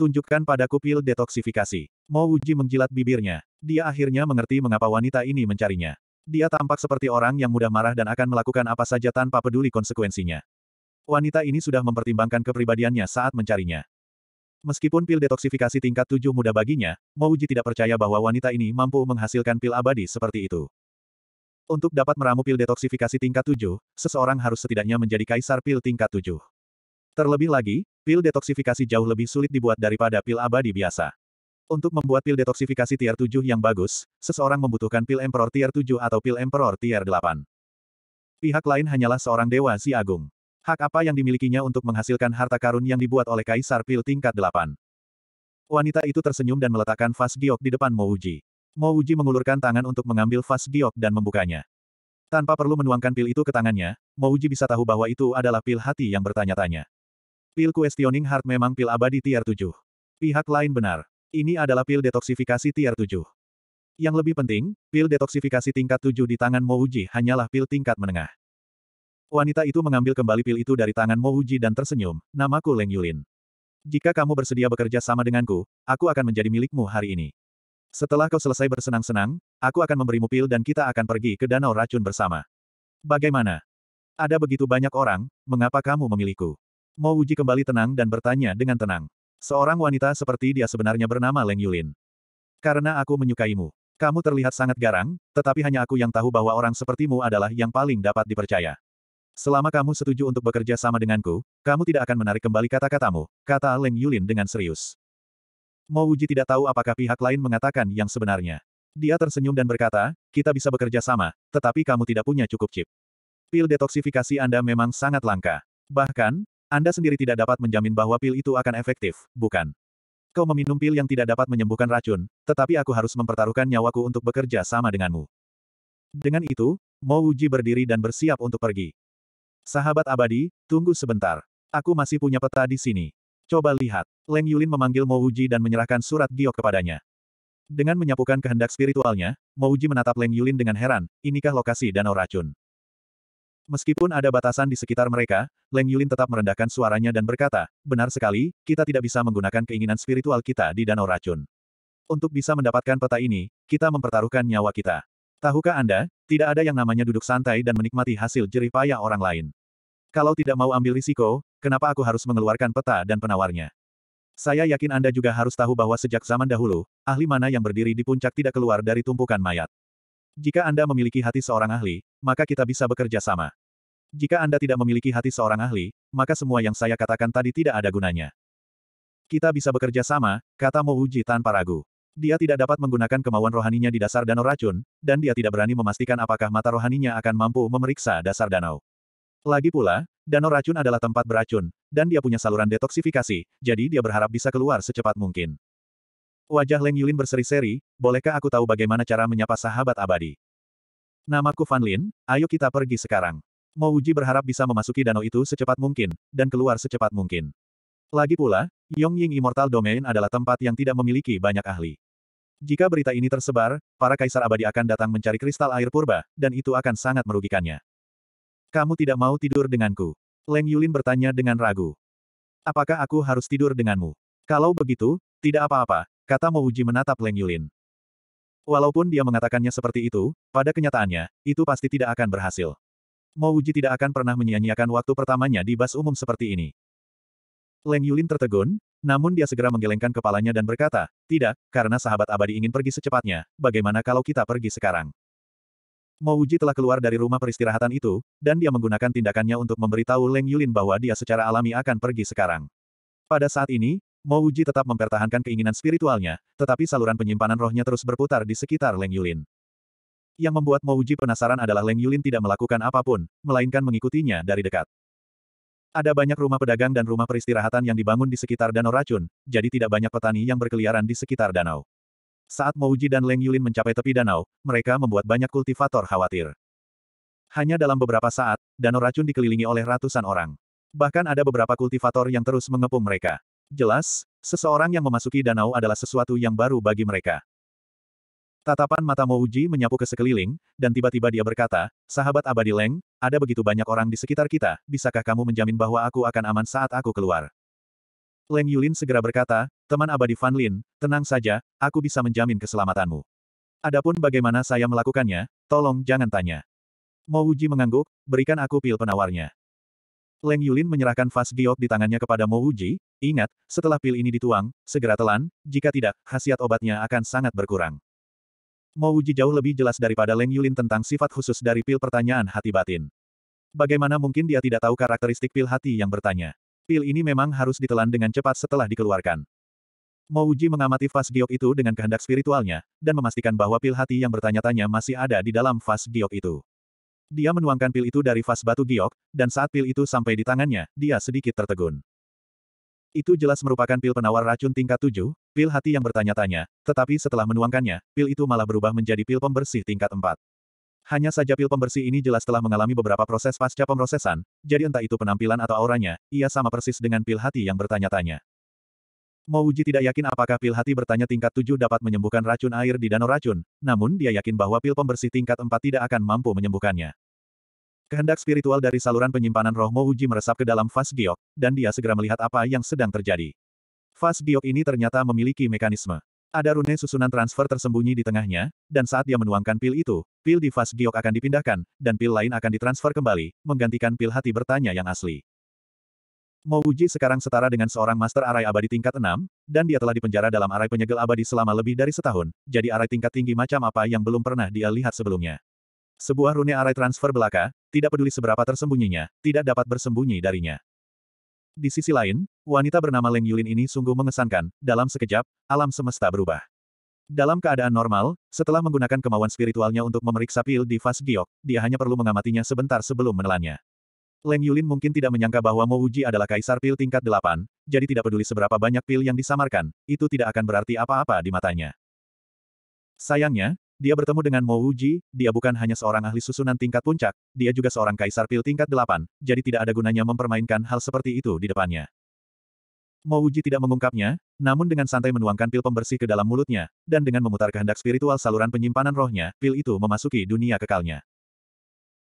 Tunjukkan padaku pil detoksifikasi. Mo Uji menjilat bibirnya. Dia akhirnya mengerti mengapa wanita ini mencarinya. Dia tampak seperti orang yang mudah marah dan akan melakukan apa saja tanpa peduli konsekuensinya. Wanita ini sudah mempertimbangkan kepribadiannya saat mencarinya. Meskipun pil detoksifikasi tingkat 7 mudah baginya, Mouji tidak percaya bahwa wanita ini mampu menghasilkan pil abadi seperti itu. Untuk dapat meramu pil detoksifikasi tingkat 7, seseorang harus setidaknya menjadi kaisar pil tingkat 7. Terlebih lagi, pil detoksifikasi jauh lebih sulit dibuat daripada pil abadi biasa. Untuk membuat pil detoksifikasi tier 7 yang bagus, seseorang membutuhkan pil emperor tier 7 atau pil emperor tier 8. Pihak lain hanyalah seorang dewa si agung. Hak apa yang dimilikinya untuk menghasilkan harta karun yang dibuat oleh Kaisar Pil tingkat 8? Wanita itu tersenyum dan meletakkan vas giok di depan Mouji. Mouji mengulurkan tangan untuk mengambil vas giok dan membukanya. Tanpa perlu menuangkan pil itu ke tangannya, Mouji bisa tahu bahwa itu adalah pil hati yang bertanya-tanya. Pil questioning heart memang pil abadi tier 7. Pihak lain benar. Ini adalah pil detoksifikasi tier 7. Yang lebih penting, pil detoksifikasi tingkat 7 di tangan Mouji hanyalah pil tingkat menengah. Wanita itu mengambil kembali pil itu dari tangan Mo Uji dan tersenyum, namaku Leng Yulin. Jika kamu bersedia bekerja sama denganku, aku akan menjadi milikmu hari ini. Setelah kau selesai bersenang-senang, aku akan memberimu pil dan kita akan pergi ke danau racun bersama. Bagaimana? Ada begitu banyak orang, mengapa kamu memilihku? Mo Uji kembali tenang dan bertanya dengan tenang. Seorang wanita seperti dia sebenarnya bernama Leng Yulin. Karena aku menyukaimu. Kamu terlihat sangat garang, tetapi hanya aku yang tahu bahwa orang sepertimu adalah yang paling dapat dipercaya. Selama kamu setuju untuk bekerja sama denganku, kamu tidak akan menarik kembali kata-katamu, kata Leng Yulin dengan serius. Mo Wuji tidak tahu apakah pihak lain mengatakan yang sebenarnya. Dia tersenyum dan berkata, kita bisa bekerja sama, tetapi kamu tidak punya cukup chip. Pil detoksifikasi Anda memang sangat langka. Bahkan, Anda sendiri tidak dapat menjamin bahwa pil itu akan efektif, bukan? Kau meminum pil yang tidak dapat menyembuhkan racun, tetapi aku harus mempertaruhkan nyawaku untuk bekerja sama denganmu. Dengan itu, Mo Wuji berdiri dan bersiap untuk pergi. Sahabat abadi, tunggu sebentar. Aku masih punya peta di sini. Coba lihat. Leng Yulin memanggil Mo Mouji dan menyerahkan surat giok kepadanya. Dengan menyapukan kehendak spiritualnya, Mo Mouji menatap Leng Yulin dengan heran, inikah lokasi danau racun. Meskipun ada batasan di sekitar mereka, Leng Yulin tetap merendahkan suaranya dan berkata, benar sekali, kita tidak bisa menggunakan keinginan spiritual kita di danau racun. Untuk bisa mendapatkan peta ini, kita mempertaruhkan nyawa kita. Tahukah Anda, tidak ada yang namanya duduk santai dan menikmati hasil jerih payah orang lain. Kalau tidak mau ambil risiko, kenapa aku harus mengeluarkan peta dan penawarnya? Saya yakin Anda juga harus tahu bahwa sejak zaman dahulu, ahli mana yang berdiri di puncak tidak keluar dari tumpukan mayat. Jika Anda memiliki hati seorang ahli, maka kita bisa bekerja sama. Jika Anda tidak memiliki hati seorang ahli, maka semua yang saya katakan tadi tidak ada gunanya. Kita bisa bekerja sama, kata Mo tanpa ragu. Dia tidak dapat menggunakan kemauan rohaninya di dasar danau racun, dan dia tidak berani memastikan apakah mata rohaninya akan mampu memeriksa dasar danau. Lagi pula, danau racun adalah tempat beracun, dan dia punya saluran detoksifikasi, jadi dia berharap bisa keluar secepat mungkin. Wajah Leng Yulin berseri-seri, bolehkah aku tahu bagaimana cara menyapa sahabat abadi? Namaku Fan Lin, ayo kita pergi sekarang. Uji berharap bisa memasuki danau itu secepat mungkin, dan keluar secepat mungkin. Lagi pula, Yong Ying Immortal Domain adalah tempat yang tidak memiliki banyak ahli. Jika berita ini tersebar, para kaisar abadi akan datang mencari kristal air purba, dan itu akan sangat merugikannya. Kamu tidak mau tidur denganku? Leng Yulin bertanya dengan ragu. Apakah aku harus tidur denganmu? Kalau begitu, tidak apa-apa, kata Mo Uji menatap Leng Yulin. Walaupun dia mengatakannya seperti itu, pada kenyataannya, itu pasti tidak akan berhasil. Mo Uji tidak akan pernah menyia-nyiakan waktu pertamanya di bas umum seperti ini. Leng Yulin tertegun, namun dia segera menggelengkan kepalanya dan berkata, tidak, karena sahabat abadi ingin pergi secepatnya, bagaimana kalau kita pergi sekarang? Mouji telah keluar dari rumah peristirahatan itu, dan dia menggunakan tindakannya untuk memberitahu Leng Yulin bahwa dia secara alami akan pergi sekarang. Pada saat ini, Mouji tetap mempertahankan keinginan spiritualnya, tetapi saluran penyimpanan rohnya terus berputar di sekitar Leng Yulin. Yang membuat Mouji penasaran adalah Leng Yulin tidak melakukan apapun, melainkan mengikutinya dari dekat. Ada banyak rumah pedagang dan rumah peristirahatan yang dibangun di sekitar Danau Racun, jadi tidak banyak petani yang berkeliaran di sekitar danau. Saat Mouji dan Leng Yulin mencapai tepi danau, mereka membuat banyak kultivator khawatir. Hanya dalam beberapa saat, danau racun dikelilingi oleh ratusan orang. Bahkan ada beberapa kultivator yang terus mengepung mereka. Jelas, seseorang yang memasuki danau adalah sesuatu yang baru bagi mereka. Tatapan mata Mouji menyapu ke sekeliling, dan tiba-tiba dia berkata, sahabat abadi Leng, ada begitu banyak orang di sekitar kita, bisakah kamu menjamin bahwa aku akan aman saat aku keluar? Leng Yulin segera berkata, teman abadi Fan Lin, tenang saja, aku bisa menjamin keselamatanmu. Adapun bagaimana saya melakukannya, tolong jangan tanya. Mo Wuji mengangguk, berikan aku pil penawarnya. Leng Yulin menyerahkan vas giok di tangannya kepada Mo Wuji, ingat, setelah pil ini dituang, segera telan, jika tidak, khasiat obatnya akan sangat berkurang. Mo Wuji jauh lebih jelas daripada Leng Yulin tentang sifat khusus dari pil pertanyaan hati batin. Bagaimana mungkin dia tidak tahu karakteristik pil hati yang bertanya? Pil ini memang harus ditelan dengan cepat setelah dikeluarkan. Mo Wuji mengamati fas giok itu dengan kehendak spiritualnya, dan memastikan bahwa pil hati yang bertanya-tanya masih ada di dalam fas giok itu. Dia menuangkan pil itu dari fas batu giok, dan saat pil itu sampai di tangannya, dia sedikit tertegun. Itu jelas merupakan pil penawar racun tingkat 7, Pil hati yang bertanya-tanya, tetapi setelah menuangkannya, pil itu malah berubah menjadi pil pembersih tingkat 4. Hanya saja pil pembersih ini jelas telah mengalami beberapa proses pasca pemrosesan, jadi entah itu penampilan atau auranya, ia sama persis dengan pil hati yang bertanya-tanya. Uji tidak yakin apakah pil hati bertanya tingkat 7 dapat menyembuhkan racun air di danau racun, namun dia yakin bahwa pil pembersih tingkat 4 tidak akan mampu menyembuhkannya. Kehendak spiritual dari saluran penyimpanan roh Uji meresap ke dalam vas giok, dan dia segera melihat apa yang sedang terjadi. Fas Giok ini ternyata memiliki mekanisme. Ada rune susunan transfer tersembunyi di tengahnya, dan saat dia menuangkan pil itu, pil di fas Giok akan dipindahkan, dan pil lain akan ditransfer kembali, menggantikan pil hati bertanya yang asli. Mo Uji sekarang setara dengan seorang master arai abadi tingkat 6, dan dia telah dipenjara dalam arai penyegel abadi selama lebih dari setahun, jadi arai tingkat tinggi macam apa yang belum pernah dia lihat sebelumnya. Sebuah rune arai transfer belaka, tidak peduli seberapa tersembunyinya, tidak dapat bersembunyi darinya. Di sisi lain, wanita bernama Leng Yulin ini sungguh mengesankan, dalam sekejap, alam semesta berubah. Dalam keadaan normal, setelah menggunakan kemauan spiritualnya untuk memeriksa pil di Fas Giok, dia hanya perlu mengamatinya sebentar sebelum menelannya. Leng Yulin mungkin tidak menyangka bahwa Mo Uji adalah kaisar pil tingkat delapan, jadi tidak peduli seberapa banyak pil yang disamarkan, itu tidak akan berarti apa-apa di matanya. Sayangnya, dia bertemu dengan Mo Wuji, dia bukan hanya seorang ahli susunan tingkat puncak, dia juga seorang kaisar pil tingkat delapan, jadi tidak ada gunanya mempermainkan hal seperti itu di depannya. Mo Wuji tidak mengungkapnya, namun dengan santai menuangkan pil pembersih ke dalam mulutnya, dan dengan memutar kehendak spiritual saluran penyimpanan rohnya, pil itu memasuki dunia kekalnya.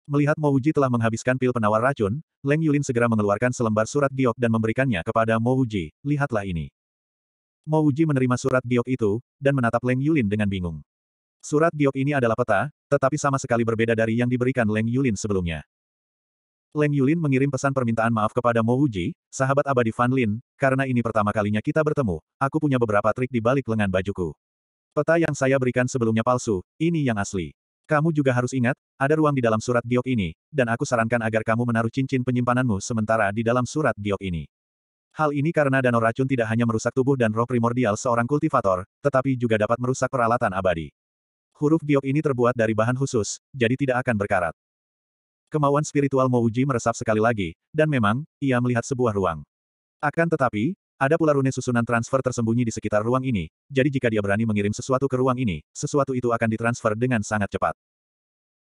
Melihat Mo Wuji telah menghabiskan pil penawar racun, Leng Yulin segera mengeluarkan selembar surat giok dan memberikannya kepada Mo Wuji, lihatlah ini. Mo Wuji menerima surat giok itu, dan menatap Leng Yulin dengan bingung. Surat giok ini adalah peta, tetapi sama sekali berbeda dari yang diberikan Leng Yulin sebelumnya. Leng Yulin mengirim pesan permintaan maaf kepada Mo Wuji, sahabat abadi Fan Lin, karena ini pertama kalinya kita bertemu, aku punya beberapa trik di balik lengan bajuku. Peta yang saya berikan sebelumnya palsu, ini yang asli. Kamu juga harus ingat, ada ruang di dalam surat giok ini, dan aku sarankan agar kamu menaruh cincin penyimpananmu sementara di dalam surat giok ini. Hal ini karena danau racun tidak hanya merusak tubuh dan roh primordial seorang kultivator, tetapi juga dapat merusak peralatan abadi. Huruf giok ini terbuat dari bahan khusus, jadi tidak akan berkarat. Kemauan spiritual Mouji meresap sekali lagi, dan memang, ia melihat sebuah ruang. Akan tetapi, ada pula rune susunan transfer tersembunyi di sekitar ruang ini, jadi jika dia berani mengirim sesuatu ke ruang ini, sesuatu itu akan ditransfer dengan sangat cepat.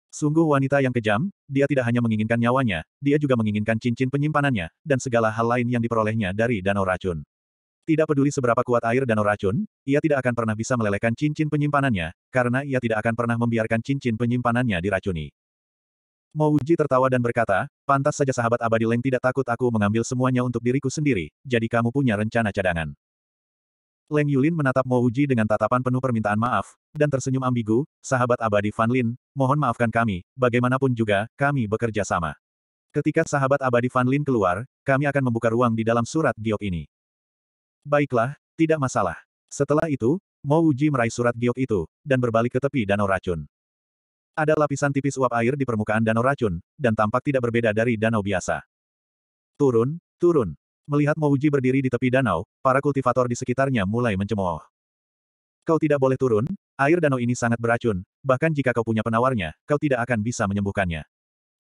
Sungguh wanita yang kejam, dia tidak hanya menginginkan nyawanya, dia juga menginginkan cincin penyimpanannya, dan segala hal lain yang diperolehnya dari danau racun. Tidak peduli seberapa kuat air danau racun, ia tidak akan pernah bisa melelehkan cincin penyimpanannya, karena ia tidak akan pernah membiarkan cincin penyimpanannya diracuni. Mouji tertawa dan berkata, pantas saja sahabat abadi Leng tidak takut aku mengambil semuanya untuk diriku sendiri, jadi kamu punya rencana cadangan. Leng Yulin menatap Mouji dengan tatapan penuh permintaan maaf, dan tersenyum ambigu, sahabat abadi Fan Lin, mohon maafkan kami, bagaimanapun juga, kami bekerja sama. Ketika sahabat abadi Fan Lin keluar, kami akan membuka ruang di dalam surat giok ini. Baiklah, tidak masalah. Setelah itu, Mo Uji meraih surat giok itu, dan berbalik ke tepi danau racun. Ada lapisan tipis uap air di permukaan danau racun, dan tampak tidak berbeda dari danau biasa. Turun, turun. Melihat Mo Uji berdiri di tepi danau, para kultivator di sekitarnya mulai mencemooh. Kau tidak boleh turun, air danau ini sangat beracun, bahkan jika kau punya penawarnya, kau tidak akan bisa menyembuhkannya.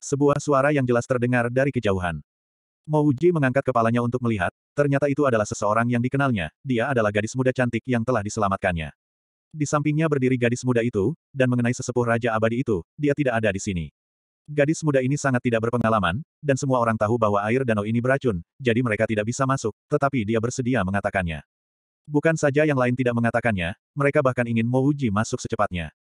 Sebuah suara yang jelas terdengar dari kejauhan. Mouji mengangkat kepalanya untuk melihat, ternyata itu adalah seseorang yang dikenalnya, dia adalah gadis muda cantik yang telah diselamatkannya. Di sampingnya berdiri gadis muda itu, dan mengenai sesepuh Raja Abadi itu, dia tidak ada di sini. Gadis muda ini sangat tidak berpengalaman, dan semua orang tahu bahwa air danau ini beracun, jadi mereka tidak bisa masuk, tetapi dia bersedia mengatakannya. Bukan saja yang lain tidak mengatakannya, mereka bahkan ingin Mouji masuk secepatnya.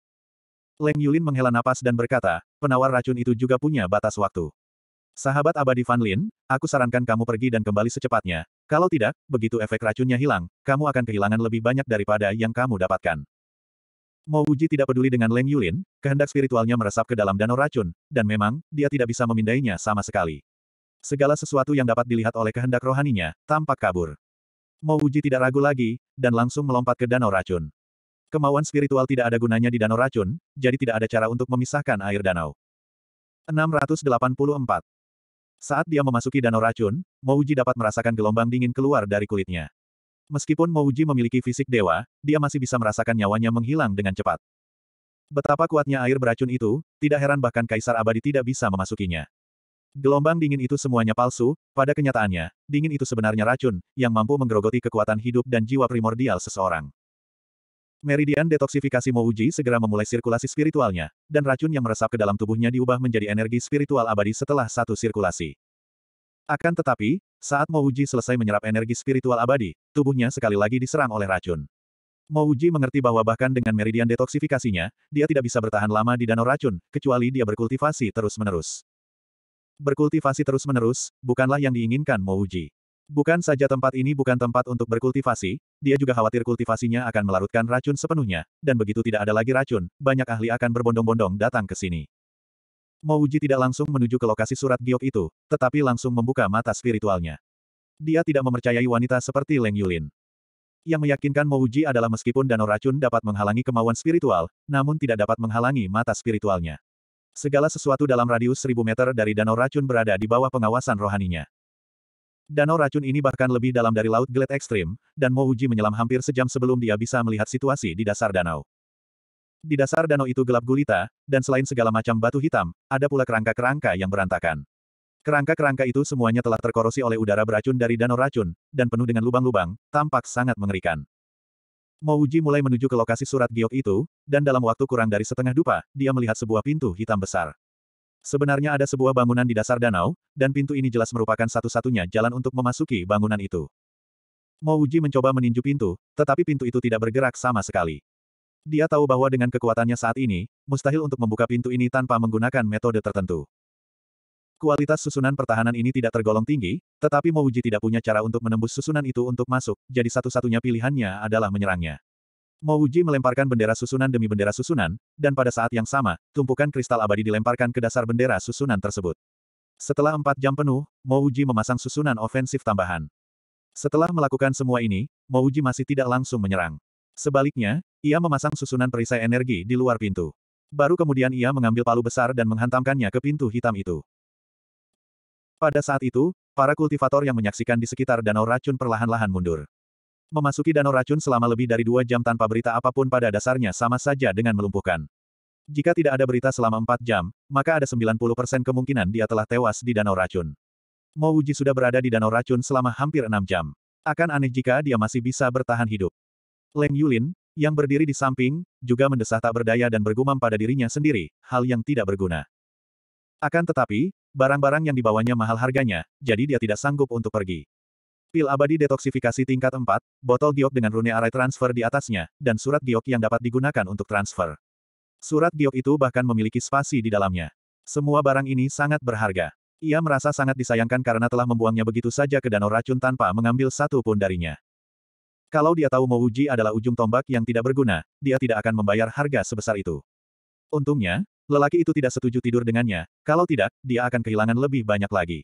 Leng Yulin menghela napas dan berkata, penawar racun itu juga punya batas waktu. Sahabat abadi Van Lin, aku sarankan kamu pergi dan kembali secepatnya. Kalau tidak, begitu efek racunnya hilang, kamu akan kehilangan lebih banyak daripada yang kamu dapatkan. Mo Wuji tidak peduli dengan Leng Yulin, kehendak spiritualnya meresap ke dalam danau racun, dan memang, dia tidak bisa memindainya sama sekali. Segala sesuatu yang dapat dilihat oleh kehendak rohaninya, tampak kabur. Mo Wuji tidak ragu lagi, dan langsung melompat ke danau racun. Kemauan spiritual tidak ada gunanya di danau racun, jadi tidak ada cara untuk memisahkan air danau. 684. Saat dia memasuki danau racun, Mouji dapat merasakan gelombang dingin keluar dari kulitnya. Meskipun Mouji memiliki fisik dewa, dia masih bisa merasakan nyawanya menghilang dengan cepat. Betapa kuatnya air beracun itu, tidak heran bahkan Kaisar Abadi tidak bisa memasukinya. Gelombang dingin itu semuanya palsu, pada kenyataannya, dingin itu sebenarnya racun, yang mampu menggerogoti kekuatan hidup dan jiwa primordial seseorang. Meridian detoksifikasi Mouji segera memulai sirkulasi spiritualnya, dan racun yang meresap ke dalam tubuhnya diubah menjadi energi spiritual abadi setelah satu sirkulasi. Akan tetapi, saat Mouji selesai menyerap energi spiritual abadi, tubuhnya sekali lagi diserang oleh racun. Mouji mengerti bahwa bahkan dengan meridian detoksifikasinya, dia tidak bisa bertahan lama di danau racun, kecuali dia berkultivasi terus-menerus. Berkultivasi terus-menerus, bukanlah yang diinginkan Mouji. Bukan saja tempat ini bukan tempat untuk berkultivasi, dia juga khawatir kultivasinya akan melarutkan racun sepenuhnya, dan begitu tidak ada lagi racun, banyak ahli akan berbondong-bondong datang ke sini. Mouji tidak langsung menuju ke lokasi surat giok itu, tetapi langsung membuka mata spiritualnya. Dia tidak mempercayai wanita seperti Leng Yulin. Yang meyakinkan Mouji adalah meskipun danau racun dapat menghalangi kemauan spiritual, namun tidak dapat menghalangi mata spiritualnya. Segala sesuatu dalam radius seribu meter dari danau racun berada di bawah pengawasan rohaninya. Danau racun ini bahkan lebih dalam dari laut gelet ekstrim, dan Uji menyelam hampir sejam sebelum dia bisa melihat situasi di dasar danau. Di dasar danau itu gelap gulita, dan selain segala macam batu hitam, ada pula kerangka-kerangka yang berantakan. Kerangka-kerangka itu semuanya telah terkorosi oleh udara beracun dari danau racun, dan penuh dengan lubang-lubang, tampak sangat mengerikan. Uji mulai menuju ke lokasi surat giok itu, dan dalam waktu kurang dari setengah dupa, dia melihat sebuah pintu hitam besar. Sebenarnya ada sebuah bangunan di dasar danau, dan pintu ini jelas merupakan satu-satunya jalan untuk memasuki bangunan itu. Mo mencoba meninju pintu, tetapi pintu itu tidak bergerak sama sekali. Dia tahu bahwa dengan kekuatannya saat ini, mustahil untuk membuka pintu ini tanpa menggunakan metode tertentu. Kualitas susunan pertahanan ini tidak tergolong tinggi, tetapi Mo tidak punya cara untuk menembus susunan itu untuk masuk, jadi satu-satunya pilihannya adalah menyerangnya. Mo Uji melemparkan bendera susunan demi bendera susunan, dan pada saat yang sama, tumpukan kristal abadi dilemparkan ke dasar bendera susunan tersebut. Setelah empat jam penuh, Mo Uji memasang susunan ofensif tambahan. Setelah melakukan semua ini, Mo Uji masih tidak langsung menyerang. Sebaliknya, ia memasang susunan perisai energi di luar pintu. Baru kemudian ia mengambil palu besar dan menghantamkannya ke pintu hitam itu. Pada saat itu, para kultivator yang menyaksikan di sekitar danau racun perlahan-lahan mundur. Memasuki danau racun selama lebih dari dua jam tanpa berita apapun pada dasarnya sama saja dengan melumpuhkan. Jika tidak ada berita selama empat jam, maka ada 90% kemungkinan dia telah tewas di danau racun. Mo Uji sudah berada di danau racun selama hampir enam jam. Akan aneh jika dia masih bisa bertahan hidup. Leng Yulin, yang berdiri di samping, juga mendesah tak berdaya dan bergumam pada dirinya sendiri, hal yang tidak berguna. Akan tetapi, barang-barang yang dibawanya mahal harganya, jadi dia tidak sanggup untuk pergi. Pil abadi detoksifikasi tingkat 4, botol giok dengan rune array transfer di atasnya, dan surat giok yang dapat digunakan untuk transfer. Surat giok itu bahkan memiliki spasi di dalamnya. Semua barang ini sangat berharga. Ia merasa sangat disayangkan karena telah membuangnya begitu saja ke danau racun tanpa mengambil satu pun darinya. Kalau dia tahu Mouji adalah ujung tombak yang tidak berguna, dia tidak akan membayar harga sebesar itu. Untungnya, lelaki itu tidak setuju tidur dengannya, kalau tidak, dia akan kehilangan lebih banyak lagi.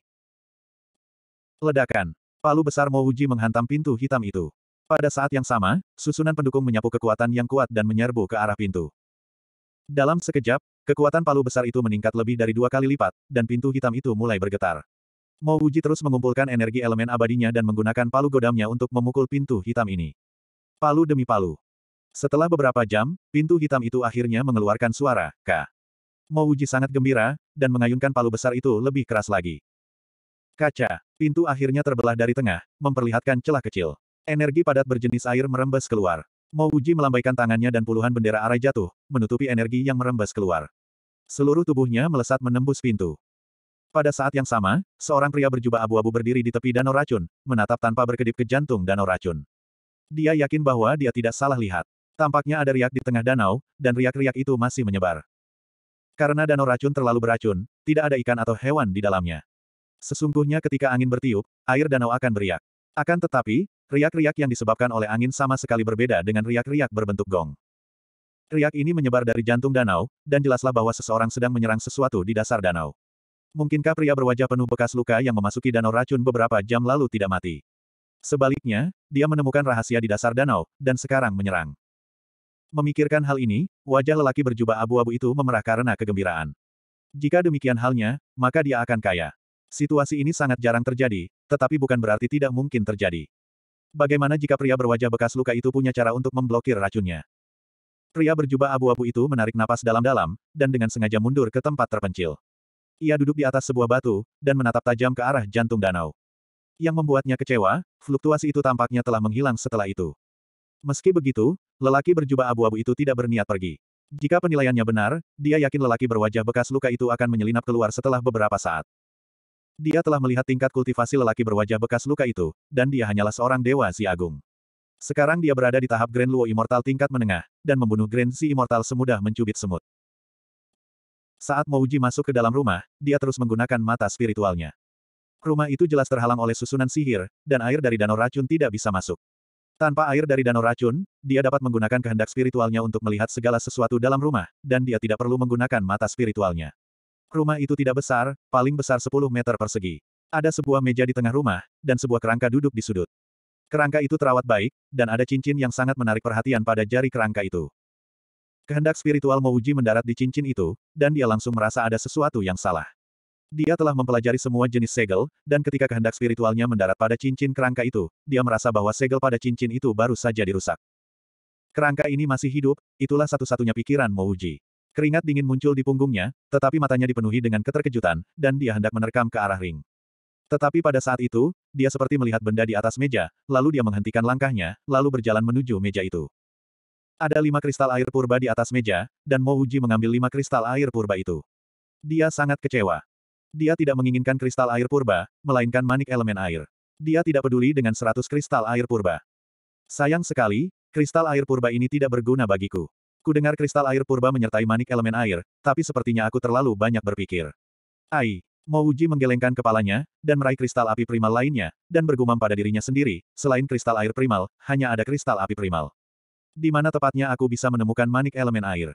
Ledakan Palu besar Mo Mouji menghantam pintu hitam itu. Pada saat yang sama, susunan pendukung menyapu kekuatan yang kuat dan menyerbu ke arah pintu. Dalam sekejap, kekuatan palu besar itu meningkat lebih dari dua kali lipat, dan pintu hitam itu mulai bergetar. Mo Mouji terus mengumpulkan energi elemen abadinya dan menggunakan palu godamnya untuk memukul pintu hitam ini. Palu demi palu. Setelah beberapa jam, pintu hitam itu akhirnya mengeluarkan suara, K. Mouji sangat gembira, dan mengayunkan palu besar itu lebih keras lagi. Kaca. Pintu akhirnya terbelah dari tengah, memperlihatkan celah kecil. Energi padat berjenis air merembes keluar. Mouji melambaikan tangannya dan puluhan bendera arai jatuh, menutupi energi yang merembes keluar. Seluruh tubuhnya melesat menembus pintu. Pada saat yang sama, seorang pria berjubah abu-abu berdiri di tepi danau racun, menatap tanpa berkedip ke jantung danau racun. Dia yakin bahwa dia tidak salah lihat. Tampaknya ada riak di tengah danau, dan riak-riak itu masih menyebar. Karena danau racun terlalu beracun, tidak ada ikan atau hewan di dalamnya. Sesungguhnya ketika angin bertiup, air danau akan beriak. Akan tetapi, riak-riak yang disebabkan oleh angin sama sekali berbeda dengan riak-riak berbentuk gong. Riak ini menyebar dari jantung danau, dan jelaslah bahwa seseorang sedang menyerang sesuatu di dasar danau. Mungkinkah pria berwajah penuh bekas luka yang memasuki danau racun beberapa jam lalu tidak mati? Sebaliknya, dia menemukan rahasia di dasar danau, dan sekarang menyerang. Memikirkan hal ini, wajah lelaki berjubah abu-abu itu memerah karena kegembiraan. Jika demikian halnya, maka dia akan kaya. Situasi ini sangat jarang terjadi, tetapi bukan berarti tidak mungkin terjadi. Bagaimana jika pria berwajah bekas luka itu punya cara untuk memblokir racunnya? Pria berjubah abu-abu itu menarik napas dalam-dalam, dan dengan sengaja mundur ke tempat terpencil. Ia duduk di atas sebuah batu, dan menatap tajam ke arah jantung danau. Yang membuatnya kecewa, fluktuasi itu tampaknya telah menghilang setelah itu. Meski begitu, lelaki berjubah abu-abu itu tidak berniat pergi. Jika penilaiannya benar, dia yakin lelaki berwajah bekas luka itu akan menyelinap keluar setelah beberapa saat. Dia telah melihat tingkat kultivasi lelaki berwajah bekas luka itu, dan dia hanyalah seorang dewa si agung. Sekarang dia berada di tahap Grand Luo Immortal tingkat menengah, dan membunuh Grand Si Immortal semudah mencubit semut. Saat Mouji masuk ke dalam rumah, dia terus menggunakan mata spiritualnya. Rumah itu jelas terhalang oleh susunan sihir, dan air dari danau racun tidak bisa masuk. Tanpa air dari danau racun, dia dapat menggunakan kehendak spiritualnya untuk melihat segala sesuatu dalam rumah, dan dia tidak perlu menggunakan mata spiritualnya. Rumah itu tidak besar, paling besar 10 meter persegi. Ada sebuah meja di tengah rumah, dan sebuah kerangka duduk di sudut. Kerangka itu terawat baik, dan ada cincin yang sangat menarik perhatian pada jari kerangka itu. Kehendak spiritual Mouji mendarat di cincin itu, dan dia langsung merasa ada sesuatu yang salah. Dia telah mempelajari semua jenis segel, dan ketika kehendak spiritualnya mendarat pada cincin kerangka itu, dia merasa bahwa segel pada cincin itu baru saja dirusak. Kerangka ini masih hidup, itulah satu-satunya pikiran Mouji. Keringat dingin muncul di punggungnya, tetapi matanya dipenuhi dengan keterkejutan, dan dia hendak menerkam ke arah ring. Tetapi pada saat itu, dia seperti melihat benda di atas meja, lalu dia menghentikan langkahnya, lalu berjalan menuju meja itu. Ada lima kristal air purba di atas meja, dan Mo Uji mengambil lima kristal air purba itu. Dia sangat kecewa. Dia tidak menginginkan kristal air purba, melainkan manik elemen air. Dia tidak peduli dengan seratus kristal air purba. Sayang sekali, kristal air purba ini tidak berguna bagiku. Kudengar kristal air purba menyertai manik elemen air, tapi sepertinya aku terlalu banyak berpikir. Ai, Mouji menggelengkan kepalanya, dan meraih kristal api primal lainnya, dan bergumam pada dirinya sendiri, selain kristal air primal, hanya ada kristal api primal. Di mana tepatnya aku bisa menemukan manik elemen air.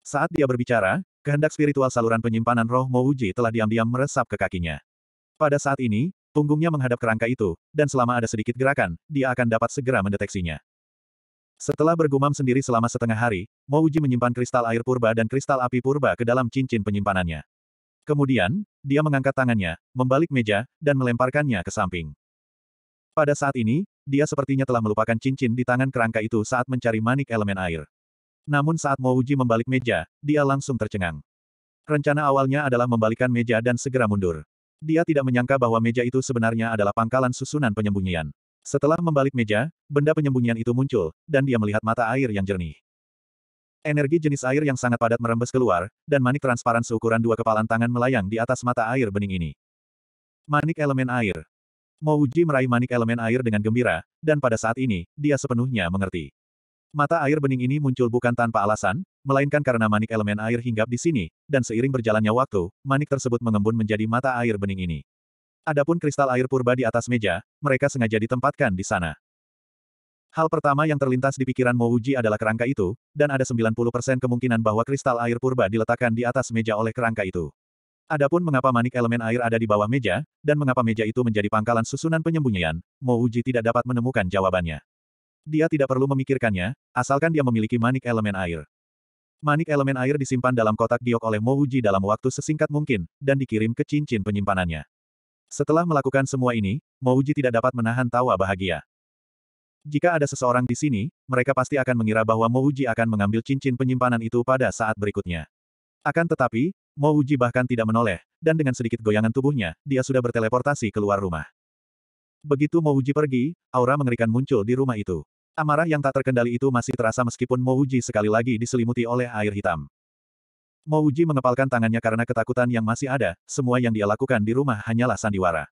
Saat dia berbicara, kehendak spiritual saluran penyimpanan roh Mouji telah diam-diam meresap ke kakinya. Pada saat ini, punggungnya menghadap kerangka itu, dan selama ada sedikit gerakan, dia akan dapat segera mendeteksinya. Setelah bergumam sendiri selama setengah hari, Mouji menyimpan kristal air purba dan kristal api purba ke dalam cincin penyimpanannya. Kemudian, dia mengangkat tangannya, membalik meja, dan melemparkannya ke samping. Pada saat ini, dia sepertinya telah melupakan cincin di tangan kerangka itu saat mencari manik elemen air. Namun saat Mouji membalik meja, dia langsung tercengang. Rencana awalnya adalah membalikkan meja dan segera mundur. Dia tidak menyangka bahwa meja itu sebenarnya adalah pangkalan susunan penyembunyian. Setelah membalik meja, benda penyembunyian itu muncul, dan dia melihat mata air yang jernih. Energi jenis air yang sangat padat merembes keluar, dan manik transparan seukuran dua kepalan tangan melayang di atas mata air bening ini. Manik elemen air. Mouji meraih manik elemen air dengan gembira, dan pada saat ini, dia sepenuhnya mengerti. Mata air bening ini muncul bukan tanpa alasan, melainkan karena manik elemen air hinggap di sini, dan seiring berjalannya waktu, manik tersebut mengembun menjadi mata air bening ini. Adapun kristal air purba di atas meja, mereka sengaja ditempatkan di sana. Hal pertama yang terlintas di pikiran Mouji adalah kerangka itu, dan ada 90% kemungkinan bahwa kristal air purba diletakkan di atas meja oleh kerangka itu. Adapun mengapa manik elemen air ada di bawah meja, dan mengapa meja itu menjadi pangkalan susunan penyembunyian, Mouji tidak dapat menemukan jawabannya. Dia tidak perlu memikirkannya, asalkan dia memiliki manik elemen air. Manik elemen air disimpan dalam kotak giok oleh Mo Uji dalam waktu sesingkat mungkin, dan dikirim ke cincin penyimpanannya. Setelah melakukan semua ini, Mouji tidak dapat menahan tawa bahagia. Jika ada seseorang di sini, mereka pasti akan mengira bahwa Mouji akan mengambil cincin penyimpanan itu pada saat berikutnya. Akan tetapi, Mouji bahkan tidak menoleh, dan dengan sedikit goyangan tubuhnya, dia sudah berteleportasi keluar rumah. Begitu Mouji pergi, aura mengerikan muncul di rumah itu. Amarah yang tak terkendali itu masih terasa meskipun Mouji sekali lagi diselimuti oleh air hitam. Mouji mengepalkan tangannya karena ketakutan yang masih ada, semua yang dia lakukan di rumah hanyalah sandiwara.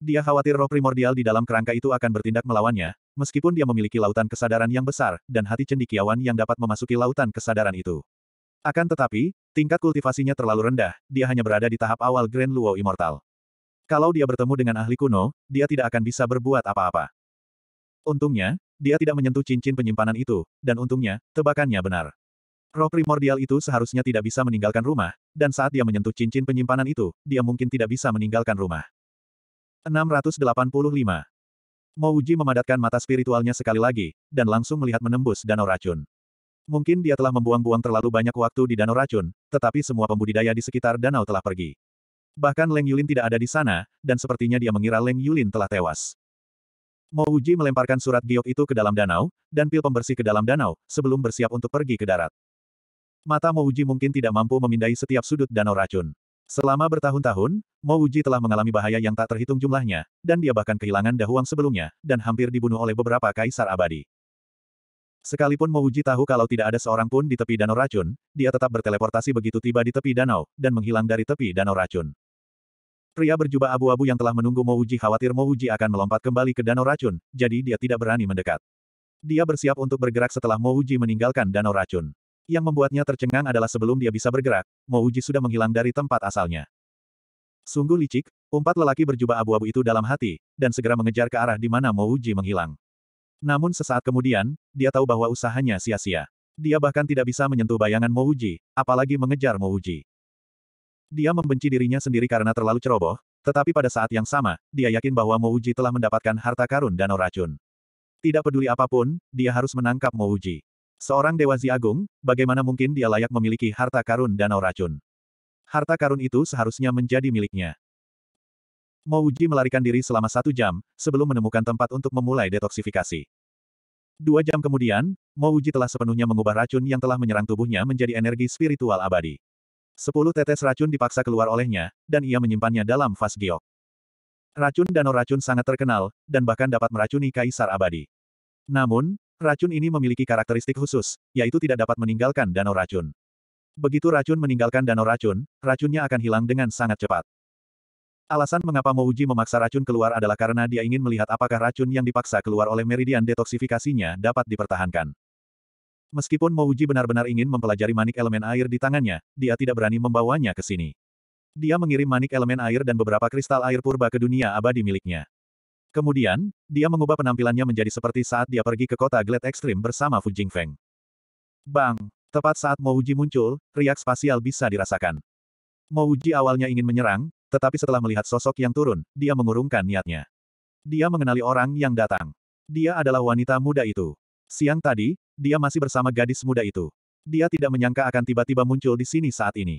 Dia khawatir roh primordial di dalam kerangka itu akan bertindak melawannya, meskipun dia memiliki lautan kesadaran yang besar, dan hati cendikiawan yang dapat memasuki lautan kesadaran itu. Akan tetapi, tingkat kultivasinya terlalu rendah, dia hanya berada di tahap awal Grand Luo Immortal. Kalau dia bertemu dengan ahli kuno, dia tidak akan bisa berbuat apa-apa. Untungnya, dia tidak menyentuh cincin penyimpanan itu, dan untungnya, tebakannya benar. Roh primordial itu seharusnya tidak bisa meninggalkan rumah, dan saat dia menyentuh cincin penyimpanan itu, dia mungkin tidak bisa meninggalkan rumah. 685. Mouji memadatkan mata spiritualnya sekali lagi, dan langsung melihat menembus danau racun. Mungkin dia telah membuang-buang terlalu banyak waktu di danau racun, tetapi semua pembudidaya di sekitar danau telah pergi. Bahkan Leng Yulin tidak ada di sana, dan sepertinya dia mengira Leng Yulin telah tewas. Mouji melemparkan surat giok itu ke dalam danau, dan pil pembersih ke dalam danau, sebelum bersiap untuk pergi ke darat. Mata Uji mungkin tidak mampu memindai setiap sudut danau racun. Selama bertahun-tahun, Uji telah mengalami bahaya yang tak terhitung jumlahnya, dan dia bahkan kehilangan dahuang sebelumnya, dan hampir dibunuh oleh beberapa kaisar abadi. Sekalipun Uji tahu kalau tidak ada seorang pun di tepi danau racun, dia tetap berteleportasi begitu tiba di tepi danau, dan menghilang dari tepi danau racun. Pria berjubah abu-abu yang telah menunggu Uji khawatir Uji akan melompat kembali ke danau racun, jadi dia tidak berani mendekat. Dia bersiap untuk bergerak setelah Uji meninggalkan danau racun. Yang membuatnya tercengang adalah sebelum dia bisa bergerak, Uji sudah menghilang dari tempat asalnya. Sungguh licik, Empat lelaki berjubah abu-abu itu dalam hati, dan segera mengejar ke arah di mana Uji menghilang. Namun sesaat kemudian, dia tahu bahwa usahanya sia-sia. Dia bahkan tidak bisa menyentuh bayangan Uji, apalagi mengejar Uji. Dia membenci dirinya sendiri karena terlalu ceroboh, tetapi pada saat yang sama, dia yakin bahwa Uji telah mendapatkan harta karun dan racun. Tidak peduli apapun, dia harus menangkap Uji. Seorang dewa Zi Agung, bagaimana mungkin dia layak memiliki harta karun danau racun? Harta karun itu seharusnya menjadi miliknya. Mo Mouji melarikan diri selama satu jam, sebelum menemukan tempat untuk memulai detoksifikasi. Dua jam kemudian, Mo Mouji telah sepenuhnya mengubah racun yang telah menyerang tubuhnya menjadi energi spiritual abadi. Sepuluh tetes racun dipaksa keluar olehnya, dan ia menyimpannya dalam vas giok. Racun danau racun sangat terkenal, dan bahkan dapat meracuni kaisar abadi. Namun, Racun ini memiliki karakteristik khusus, yaitu tidak dapat meninggalkan danau racun. Begitu racun meninggalkan danau racun, racunnya akan hilang dengan sangat cepat. Alasan mengapa Mouji memaksa racun keluar adalah karena dia ingin melihat apakah racun yang dipaksa keluar oleh meridian detoksifikasinya dapat dipertahankan. Meskipun Mouji benar-benar ingin mempelajari manik elemen air di tangannya, dia tidak berani membawanya ke sini. Dia mengirim manik elemen air dan beberapa kristal air purba ke dunia abadi miliknya. Kemudian, dia mengubah penampilannya menjadi seperti saat dia pergi ke kota Glade Extreme bersama Fu Jingfeng. Bang! Tepat saat Mouji muncul, riak spasial bisa dirasakan. Mouji awalnya ingin menyerang, tetapi setelah melihat sosok yang turun, dia mengurungkan niatnya. Dia mengenali orang yang datang. Dia adalah wanita muda itu. Siang tadi, dia masih bersama gadis muda itu. Dia tidak menyangka akan tiba-tiba muncul di sini saat ini.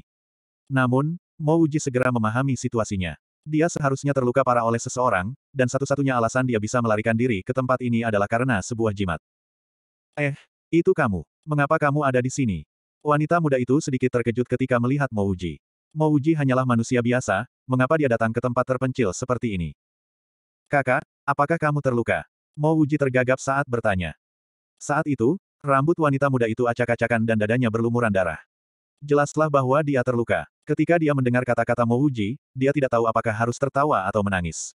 Namun, Mouji segera memahami situasinya. Dia seharusnya terluka parah oleh seseorang, dan satu-satunya alasan dia bisa melarikan diri ke tempat ini adalah karena sebuah jimat. Eh, itu kamu. Mengapa kamu ada di sini? Wanita muda itu sedikit terkejut ketika melihat Mouji. Mouji hanyalah manusia biasa, mengapa dia datang ke tempat terpencil seperti ini? Kakak, apakah kamu terluka? Mouji tergagap saat bertanya. Saat itu, rambut wanita muda itu acak-acakan dan dadanya berlumuran darah. Jelaslah bahwa dia terluka. Ketika dia mendengar kata-kata Mouji, dia tidak tahu apakah harus tertawa atau menangis.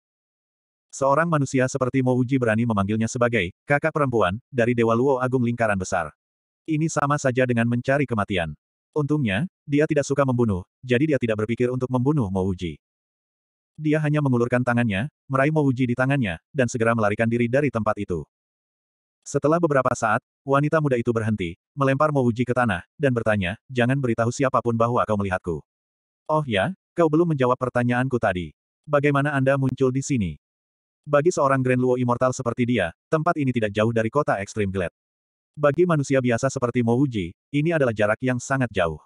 Seorang manusia seperti Mouji berani memanggilnya sebagai kakak perempuan dari Dewa Luo Agung Lingkaran Besar. Ini sama saja dengan mencari kematian. Untungnya, dia tidak suka membunuh, jadi dia tidak berpikir untuk membunuh Mouji. Dia hanya mengulurkan tangannya, meraih Mouji di tangannya, dan segera melarikan diri dari tempat itu. Setelah beberapa saat, wanita muda itu berhenti, melempar Mouji ke tanah, dan bertanya, jangan beritahu siapapun bahwa kau melihatku. Oh ya, kau belum menjawab pertanyaanku tadi. Bagaimana Anda muncul di sini? Bagi seorang Grand Luo Immortal seperti dia, tempat ini tidak jauh dari kota Extreme Glade. Bagi manusia biasa seperti Mouji, ini adalah jarak yang sangat jauh.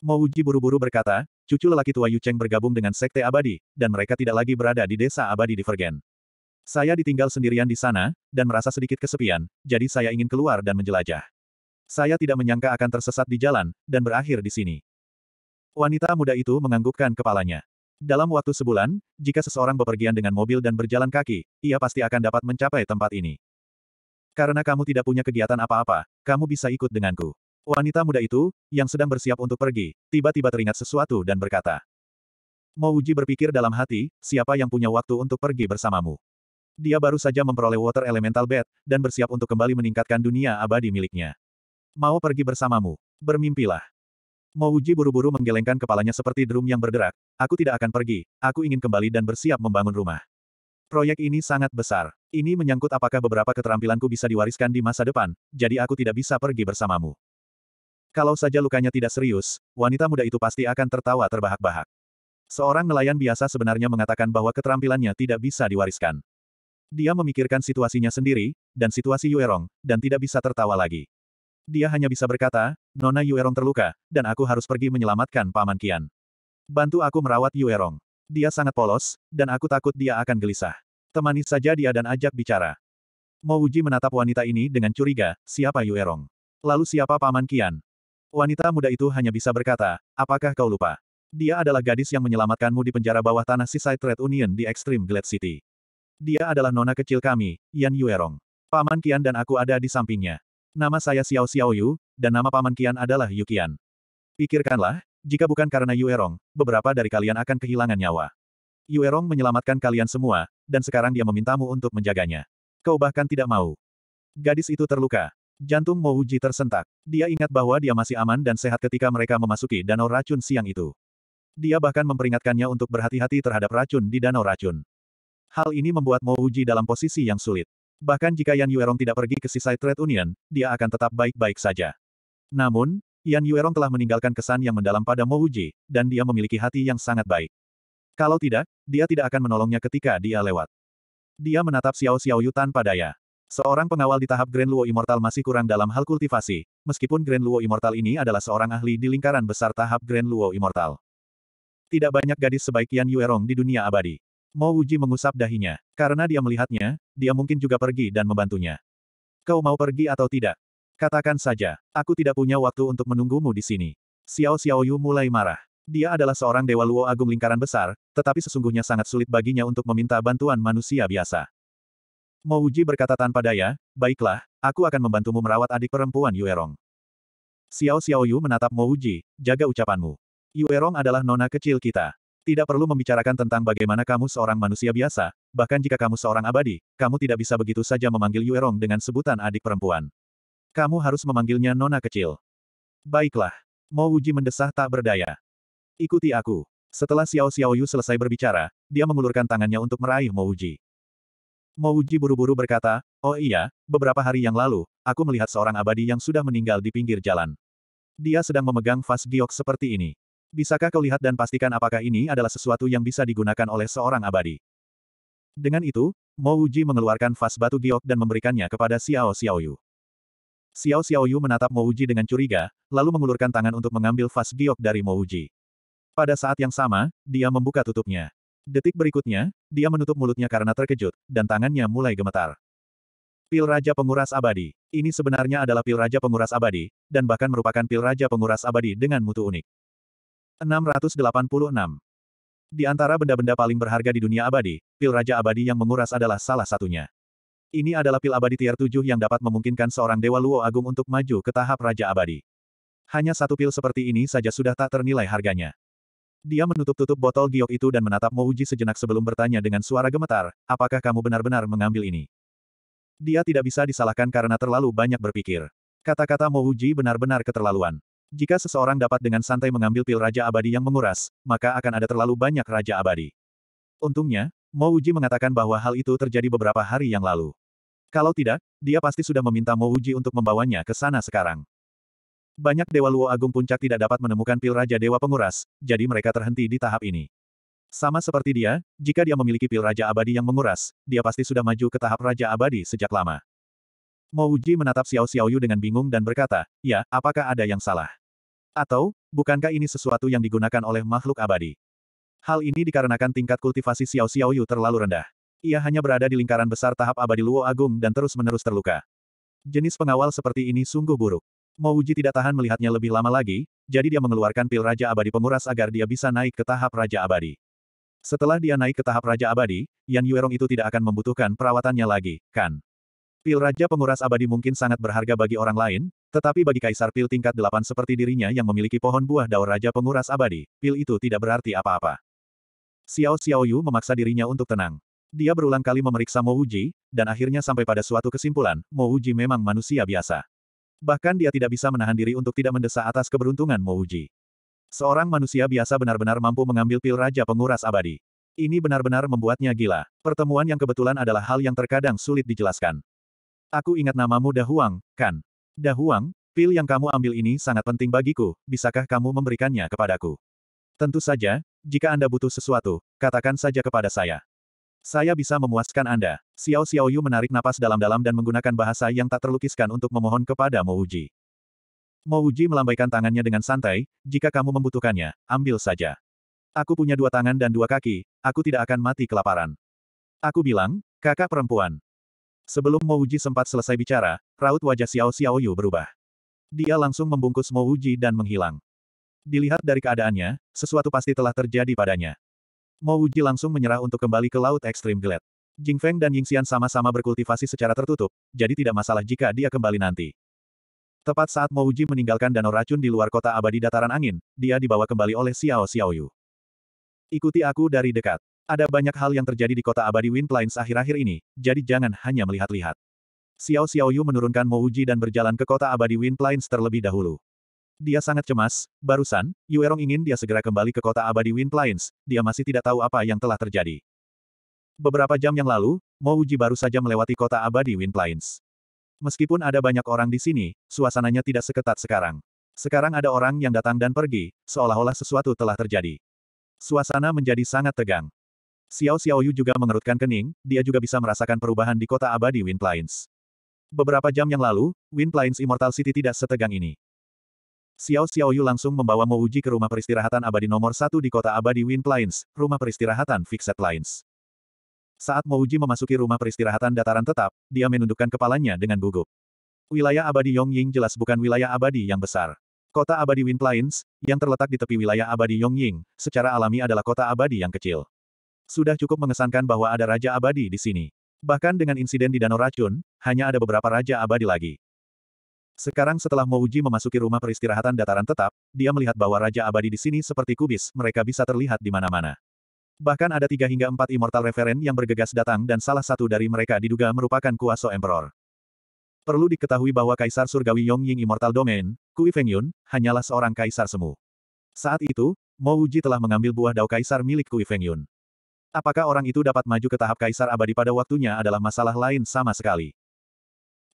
Mouji buru-buru berkata, cucu lelaki tua Yu Cheng bergabung dengan Sekte Abadi, dan mereka tidak lagi berada di desa Abadi di Divergen. Saya ditinggal sendirian di sana, dan merasa sedikit kesepian, jadi saya ingin keluar dan menjelajah. Saya tidak menyangka akan tersesat di jalan, dan berakhir di sini. Wanita muda itu menganggukkan kepalanya. Dalam waktu sebulan, jika seseorang bepergian dengan mobil dan berjalan kaki, ia pasti akan dapat mencapai tempat ini. Karena kamu tidak punya kegiatan apa-apa, kamu bisa ikut denganku. Wanita muda itu, yang sedang bersiap untuk pergi, tiba-tiba teringat sesuatu dan berkata. Mau uji berpikir dalam hati, siapa yang punya waktu untuk pergi bersamamu? Dia baru saja memperoleh water elemental bed, dan bersiap untuk kembali meningkatkan dunia abadi miliknya. Mau pergi bersamamu. Bermimpilah. Mo Uji buru-buru menggelengkan kepalanya seperti drum yang berderak. Aku tidak akan pergi, aku ingin kembali dan bersiap membangun rumah. Proyek ini sangat besar. Ini menyangkut apakah beberapa keterampilanku bisa diwariskan di masa depan, jadi aku tidak bisa pergi bersamamu. Kalau saja lukanya tidak serius, wanita muda itu pasti akan tertawa terbahak-bahak. Seorang nelayan biasa sebenarnya mengatakan bahwa keterampilannya tidak bisa diwariskan. Dia memikirkan situasinya sendiri, dan situasi Yuerong, dan tidak bisa tertawa lagi dia hanya bisa berkata, Nona Yuerong terluka, dan aku harus pergi menyelamatkan Paman Kian. Bantu aku merawat Yuerong. Dia sangat polos, dan aku takut dia akan gelisah. Temani saja dia dan ajak bicara. Mau Uji menatap wanita ini dengan curiga, siapa Yuerong? Lalu siapa Paman Kian? Wanita muda itu hanya bisa berkata, apakah kau lupa? Dia adalah gadis yang menyelamatkanmu di penjara bawah tanah Seaside Trade Union di Extreme Glade City. Dia adalah nona kecil kami, Yan Yuerong. Paman Kian dan aku ada di sampingnya. Nama saya Xiao Xiaoyu, dan nama paman kian adalah Yu Pikirkanlah, jika bukan karena Yuerong, beberapa dari kalian akan kehilangan nyawa. Yuerong menyelamatkan kalian semua, dan sekarang dia memintamu untuk menjaganya. Kau bahkan tidak mau. Gadis itu terluka. Jantung Mouji tersentak. Dia ingat bahwa dia masih aman dan sehat ketika mereka memasuki danau racun siang itu. Dia bahkan memperingatkannya untuk berhati-hati terhadap racun di danau racun. Hal ini membuat Mouji dalam posisi yang sulit. Bahkan jika Yan Yuerong tidak pergi ke Seaside Trade Union, dia akan tetap baik-baik saja. Namun, Yan Yuerong telah meninggalkan kesan yang mendalam pada Mo Wuji, dan dia memiliki hati yang sangat baik. Kalau tidak, dia tidak akan menolongnya ketika dia lewat. Dia menatap Xiao Xiaoyu tanpa daya. Seorang pengawal di tahap Grand Luo Immortal masih kurang dalam hal kultivasi, meskipun Grand Luo Immortal ini adalah seorang ahli di lingkaran besar tahap Grand Luo Immortal. Tidak banyak gadis sebaik Yan Yuerong di dunia abadi. Mo Wuji mengusap dahinya. Karena dia melihatnya, dia mungkin juga pergi dan membantunya. Kau mau pergi atau tidak? Katakan saja, aku tidak punya waktu untuk menunggumu di sini. Xiao Xiaoyu mulai marah. Dia adalah seorang Dewa Luo Agung Lingkaran Besar, tetapi sesungguhnya sangat sulit baginya untuk meminta bantuan manusia biasa. Mo Wuji berkata tanpa daya, baiklah, aku akan membantumu merawat adik perempuan Yuerong. Xiao Xiaoyu menatap Mo Wuji, jaga ucapanmu. Yuerong adalah nona kecil kita. Tidak perlu membicarakan tentang bagaimana kamu seorang manusia biasa, bahkan jika kamu seorang abadi, kamu tidak bisa begitu saja memanggil Yuerong dengan sebutan adik perempuan. Kamu harus memanggilnya nona kecil. Baiklah. Mo Uji mendesah tak berdaya. Ikuti aku. Setelah Xiao Xiao Yu selesai berbicara, dia mengulurkan tangannya untuk meraih Mo Uji. Mo Uji buru-buru berkata, Oh iya, beberapa hari yang lalu, aku melihat seorang abadi yang sudah meninggal di pinggir jalan. Dia sedang memegang vas giok seperti ini. Bisakah kau lihat dan pastikan apakah ini adalah sesuatu yang bisa digunakan oleh seorang abadi? Dengan itu, Mo Wuji mengeluarkan vas batu giok dan memberikannya kepada Xiao Xiaoyu. Xiao Xiaoyu menatap Mo Wuji dengan curiga, lalu mengulurkan tangan untuk mengambil vas giok dari Mo Wuji. Pada saat yang sama, dia membuka tutupnya. Detik berikutnya, dia menutup mulutnya karena terkejut, dan tangannya mulai gemetar. Pil Raja Penguras Abadi. Ini sebenarnya adalah pil Raja Penguras Abadi, dan bahkan merupakan pil Raja Penguras Abadi dengan mutu unik. 686. Di antara benda-benda paling berharga di dunia abadi, pil Raja Abadi yang menguras adalah salah satunya. Ini adalah pil abadi tier 7 yang dapat memungkinkan seorang Dewa Luo Agung untuk maju ke tahap Raja Abadi. Hanya satu pil seperti ini saja sudah tak ternilai harganya. Dia menutup-tutup botol giok itu dan menatap Mouji sejenak sebelum bertanya dengan suara gemetar, apakah kamu benar-benar mengambil ini? Dia tidak bisa disalahkan karena terlalu banyak berpikir. Kata-kata Mouji benar-benar keterlaluan. Jika seseorang dapat dengan santai mengambil pil Raja Abadi yang menguras, maka akan ada terlalu banyak Raja Abadi. Untungnya, Mo Uji mengatakan bahwa hal itu terjadi beberapa hari yang lalu. Kalau tidak, dia pasti sudah meminta Mo Uji untuk membawanya ke sana sekarang. Banyak Dewa Luo Agung Puncak tidak dapat menemukan pil Raja Dewa Penguras, jadi mereka terhenti di tahap ini. Sama seperti dia, jika dia memiliki pil Raja Abadi yang menguras, dia pasti sudah maju ke tahap Raja Abadi sejak lama. Mo Uji menatap Xiao Xiaoyu dengan bingung dan berkata, ya, apakah ada yang salah? Atau, bukankah ini sesuatu yang digunakan oleh makhluk abadi? Hal ini dikarenakan tingkat kultivasi Xiao Xiaoyu terlalu rendah. Ia hanya berada di lingkaran besar tahap abadi Luo Agung dan terus-menerus terluka. Jenis pengawal seperti ini sungguh buruk. Mo Uji tidak tahan melihatnya lebih lama lagi, jadi dia mengeluarkan pil Raja Abadi Penguras agar dia bisa naik ke tahap Raja Abadi. Setelah dia naik ke tahap Raja Abadi, Yan Yuerong itu tidak akan membutuhkan perawatannya lagi, kan? Pil Raja Penguras Abadi mungkin sangat berharga bagi orang lain, tetapi bagi Kaisar Pil tingkat delapan seperti dirinya yang memiliki pohon buah daur Raja Penguras Abadi, pil itu tidak berarti apa-apa. Xiao Xiaoyu memaksa dirinya untuk tenang. Dia berulang kali memeriksa Mo Wuji, dan akhirnya sampai pada suatu kesimpulan, Mo Wuji memang manusia biasa. Bahkan dia tidak bisa menahan diri untuk tidak mendesak atas keberuntungan Mo Wuji. Seorang manusia biasa benar-benar mampu mengambil pil Raja Penguras Abadi. Ini benar-benar membuatnya gila. Pertemuan yang kebetulan adalah hal yang terkadang sulit dijelaskan. Aku ingat namamu Dahuang, kan? Dahuang, pil yang kamu ambil ini sangat penting bagiku, bisakah kamu memberikannya kepadaku? Tentu saja, jika Anda butuh sesuatu, katakan saja kepada saya. Saya bisa memuaskan Anda. Xiao Xiao Yu menarik napas dalam-dalam dan menggunakan bahasa yang tak terlukiskan untuk memohon kepada Mouji. Mouji melambaikan tangannya dengan santai, jika kamu membutuhkannya, ambil saja. Aku punya dua tangan dan dua kaki, aku tidak akan mati kelaparan. Aku bilang, kakak perempuan, Sebelum Mo Mouji sempat selesai bicara, raut wajah Xiao Xiaoyu berubah. Dia langsung membungkus Mo Mouji dan menghilang. Dilihat dari keadaannya, sesuatu pasti telah terjadi padanya. Mo Mouji langsung menyerah untuk kembali ke Laut Ekstrim Gelet. Jing Feng dan Ying Xian sama-sama berkultivasi secara tertutup, jadi tidak masalah jika dia kembali nanti. Tepat saat Mo Mouji meninggalkan danau racun di luar kota abadi dataran angin, dia dibawa kembali oleh Xiao Xiaoyu. Ikuti aku dari dekat. Ada banyak hal yang terjadi di kota abadi Wind Plains akhir-akhir ini, jadi jangan hanya melihat-lihat. Xiao Xiaoyu menurunkan Mo Uji dan berjalan ke kota abadi Wind Plains terlebih dahulu. Dia sangat cemas, barusan, Yuerong ingin dia segera kembali ke kota abadi Wind Plains, dia masih tidak tahu apa yang telah terjadi. Beberapa jam yang lalu, Mo Uji baru saja melewati kota abadi Wind Plains. Meskipun ada banyak orang di sini, suasananya tidak seketat sekarang. Sekarang ada orang yang datang dan pergi, seolah-olah sesuatu telah terjadi. Suasana menjadi sangat tegang. Xiao Xiaoyu juga mengerutkan kening, dia juga bisa merasakan perubahan di kota abadi Wind Plains. Beberapa jam yang lalu, Wind Plains Immortal City tidak setegang ini. Xiao Xiaoyu langsung membawa Mo Uji ke rumah peristirahatan abadi nomor satu di kota abadi Wind Plains, rumah peristirahatan Fixed Plains. Saat Mo Uji memasuki rumah peristirahatan dataran tetap, dia menundukkan kepalanya dengan gugup. Wilayah abadi Yongying jelas bukan wilayah abadi yang besar. Kota abadi Wind Plains, yang terletak di tepi wilayah abadi Yongying, secara alami adalah kota abadi yang kecil. Sudah cukup mengesankan bahwa ada Raja Abadi di sini. Bahkan dengan insiden di Danau Racun, hanya ada beberapa Raja Abadi lagi. Sekarang setelah Mouji memasuki rumah peristirahatan dataran tetap, dia melihat bahwa Raja Abadi di sini seperti kubis, mereka bisa terlihat di mana-mana. Bahkan ada tiga hingga empat Immortal referen yang bergegas datang dan salah satu dari mereka diduga merupakan Kuasa Emperor. Perlu diketahui bahwa Kaisar Surgawi Yongying Immortal Domain, Kui Yun, hanyalah seorang Kaisar Semu. Saat itu, Mouji telah mengambil buah dao Kaisar milik Kui Yun. Apakah orang itu dapat maju ke tahap kaisar abadi pada waktunya adalah masalah lain sama sekali.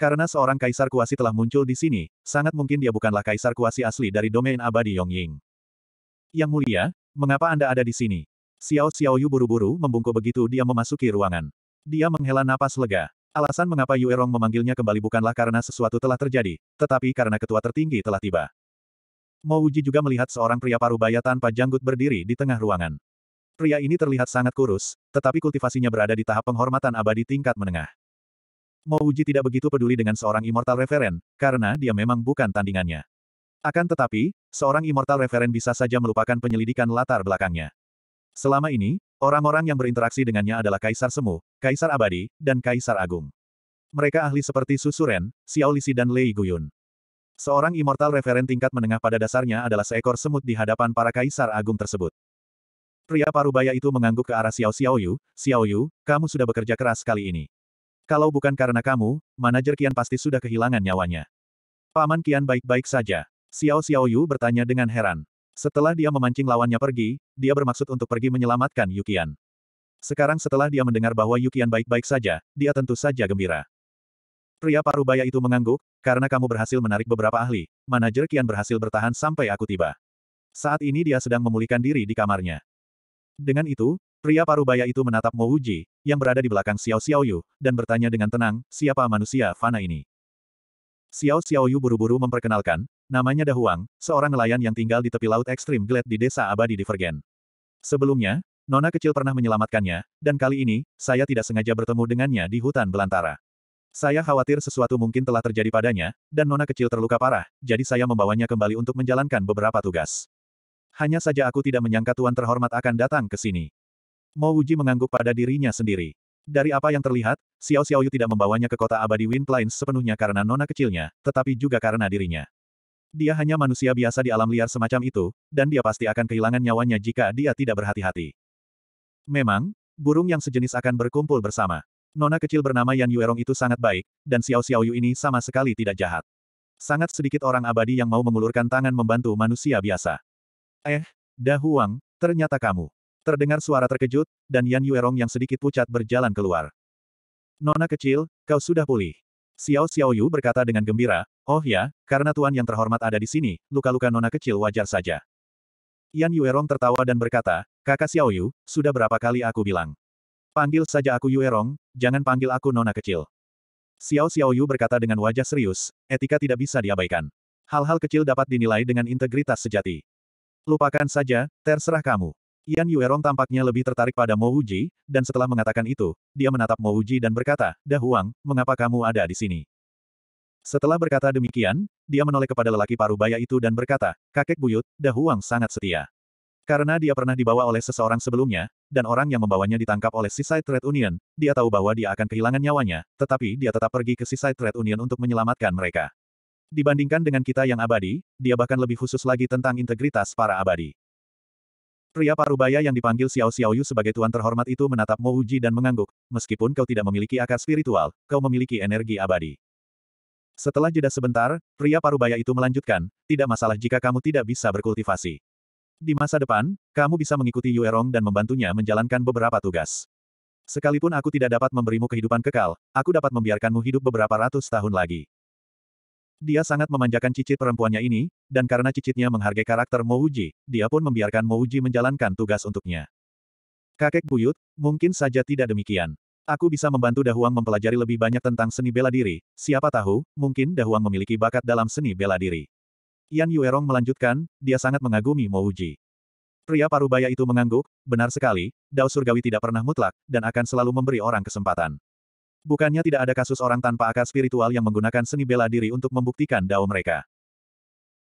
Karena seorang kaisar kuasi telah muncul di sini, sangat mungkin dia bukanlah kaisar kuasi asli dari domain abadi Yongying. Yang mulia, mengapa Anda ada di sini? Xiao Xiao Yu buru-buru membungkuk begitu dia memasuki ruangan. Dia menghela napas lega. Alasan mengapa Yu Erong memanggilnya kembali bukanlah karena sesuatu telah terjadi, tetapi karena ketua tertinggi telah tiba. Mo Uji juga melihat seorang pria parubaya tanpa janggut berdiri di tengah ruangan. Pria ini terlihat sangat kurus, tetapi kultivasinya berada di tahap penghormatan abadi tingkat menengah. Mouji tidak begitu peduli dengan seorang Immortal Reverend, karena dia memang bukan tandingannya. Akan tetapi, seorang Immortal Reverend bisa saja melupakan penyelidikan latar belakangnya. Selama ini, orang-orang yang berinteraksi dengannya adalah Kaisar Semu, Kaisar Abadi, dan Kaisar Agung. Mereka ahli seperti Susuren, Xiao Lisi dan Lei Guyun. Seorang immortal referen tingkat menengah pada dasarnya adalah seekor semut di hadapan para kaisar agung tersebut. Pria parubaya itu mengangguk ke arah Xiao Xiaoyu, Xiaoyu, kamu sudah bekerja keras kali ini. Kalau bukan karena kamu, manajer Kian pasti sudah kehilangan nyawanya. Paman Kian baik-baik saja. Xiao Xiaoyu bertanya dengan heran. Setelah dia memancing lawannya pergi, dia bermaksud untuk pergi menyelamatkan Yukian. Sekarang setelah dia mendengar bahwa Yukian baik-baik saja, dia tentu saja gembira. Pria parubaya itu mengangguk, karena kamu berhasil menarik beberapa ahli, manajer Kian berhasil bertahan sampai aku tiba. Saat ini dia sedang memulihkan diri di kamarnya. Dengan itu, pria parubaya itu menatap Mo Wuji, yang berada di belakang Xiao Xiaoyu, dan bertanya dengan tenang, siapa manusia fana ini? Xiao Xiaoyu buru-buru memperkenalkan, namanya Dahuang, seorang nelayan yang tinggal di tepi laut ekstrim Glad di desa abadi di Vergen. Sebelumnya, Nona kecil pernah menyelamatkannya, dan kali ini, saya tidak sengaja bertemu dengannya di hutan belantara. Saya khawatir sesuatu mungkin telah terjadi padanya, dan Nona kecil terluka parah, jadi saya membawanya kembali untuk menjalankan beberapa tugas hanya saja aku tidak menyangka Tuan terhormat akan datang ke sini. Mo Wuji mengangguk pada dirinya sendiri. Dari apa yang terlihat, Xiao Xiaoyu tidak membawanya ke kota abadi Wind Plains sepenuhnya karena nona kecilnya, tetapi juga karena dirinya. Dia hanya manusia biasa di alam liar semacam itu, dan dia pasti akan kehilangan nyawanya jika dia tidak berhati-hati. Memang, burung yang sejenis akan berkumpul bersama. Nona kecil bernama Yan Yuerong itu sangat baik, dan Xiao Xiaoyu ini sama sekali tidak jahat. Sangat sedikit orang abadi yang mau mengulurkan tangan membantu manusia biasa. Eh, Dahuang, ternyata kamu. Terdengar suara terkejut, dan Yan Yuerong yang sedikit pucat berjalan keluar. Nona kecil, kau sudah pulih. Xiao Xiaoyu berkata dengan gembira, oh ya, karena Tuan yang terhormat ada di sini, luka-luka Nona kecil wajar saja. Yan Yuerong tertawa dan berkata, kakak Xiaoyu, sudah berapa kali aku bilang. Panggil saja aku Yuerong, jangan panggil aku Nona kecil. Xiao Xiaoyu berkata dengan wajah serius, etika tidak bisa diabaikan. Hal-hal kecil dapat dinilai dengan integritas sejati. Lupakan saja, terserah kamu. Yan Yuerong tampaknya lebih tertarik pada Mo Wuji, dan setelah mengatakan itu, dia menatap Mo Wuji dan berkata, Dahuang, mengapa kamu ada di sini? Setelah berkata demikian, dia menoleh kepada lelaki paruh baya itu dan berkata, kakek buyut, Dahuang sangat setia. Karena dia pernah dibawa oleh seseorang sebelumnya, dan orang yang membawanya ditangkap oleh Seaside Trade Union, dia tahu bahwa dia akan kehilangan nyawanya, tetapi dia tetap pergi ke Seaside Trade Union untuk menyelamatkan mereka. Dibandingkan dengan kita yang abadi, dia bahkan lebih khusus lagi tentang integritas para abadi. Pria parubaya yang dipanggil Xiao Xiaoyu sebagai tuan terhormat itu menatap Mo Uji dan mengangguk, meskipun kau tidak memiliki akar spiritual, kau memiliki energi abadi. Setelah jeda sebentar, pria parubaya itu melanjutkan, tidak masalah jika kamu tidak bisa berkultivasi. Di masa depan, kamu bisa mengikuti Yuerong dan membantunya menjalankan beberapa tugas. Sekalipun aku tidak dapat memberimu kehidupan kekal, aku dapat membiarkanmu hidup beberapa ratus tahun lagi. Dia sangat memanjakan cicit perempuannya ini, dan karena cicitnya menghargai karakter Mouji, dia pun membiarkan Mouji menjalankan tugas untuknya. Kakek buyut, mungkin saja tidak demikian. Aku bisa membantu Dahuang mempelajari lebih banyak tentang seni bela diri, siapa tahu, mungkin Dahuang memiliki bakat dalam seni bela diri. Yan Yuerong melanjutkan, dia sangat mengagumi Mouji. Pria parubaya itu mengangguk, benar sekali, Dao Surgawi tidak pernah mutlak, dan akan selalu memberi orang kesempatan. Bukannya tidak ada kasus orang tanpa akar spiritual yang menggunakan seni bela diri untuk membuktikan dao mereka.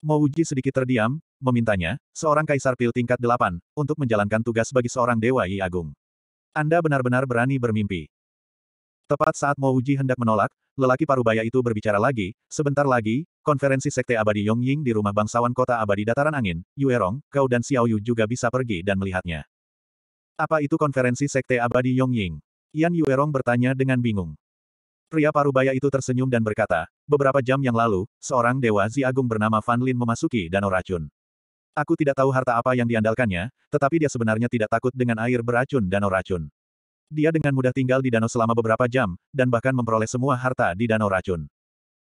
Mouji sedikit terdiam, memintanya, seorang kaisar pil tingkat delapan, untuk menjalankan tugas bagi seorang dewa Yi Agung. Anda benar-benar berani bermimpi. Tepat saat Mouji hendak menolak, lelaki parubaya itu berbicara lagi, sebentar lagi, konferensi sekte abadi Yongying di rumah bangsawan kota abadi dataran angin, Yuerong, kau dan Yu juga bisa pergi dan melihatnya. Apa itu konferensi sekte abadi Yongying? Yan Yuerong bertanya dengan bingung. Pria parubaya itu tersenyum dan berkata, beberapa jam yang lalu, seorang dewa Zi Agung bernama Fan Lin memasuki danau racun. Aku tidak tahu harta apa yang diandalkannya, tetapi dia sebenarnya tidak takut dengan air beracun danau racun. Dia dengan mudah tinggal di danau selama beberapa jam, dan bahkan memperoleh semua harta di danau racun.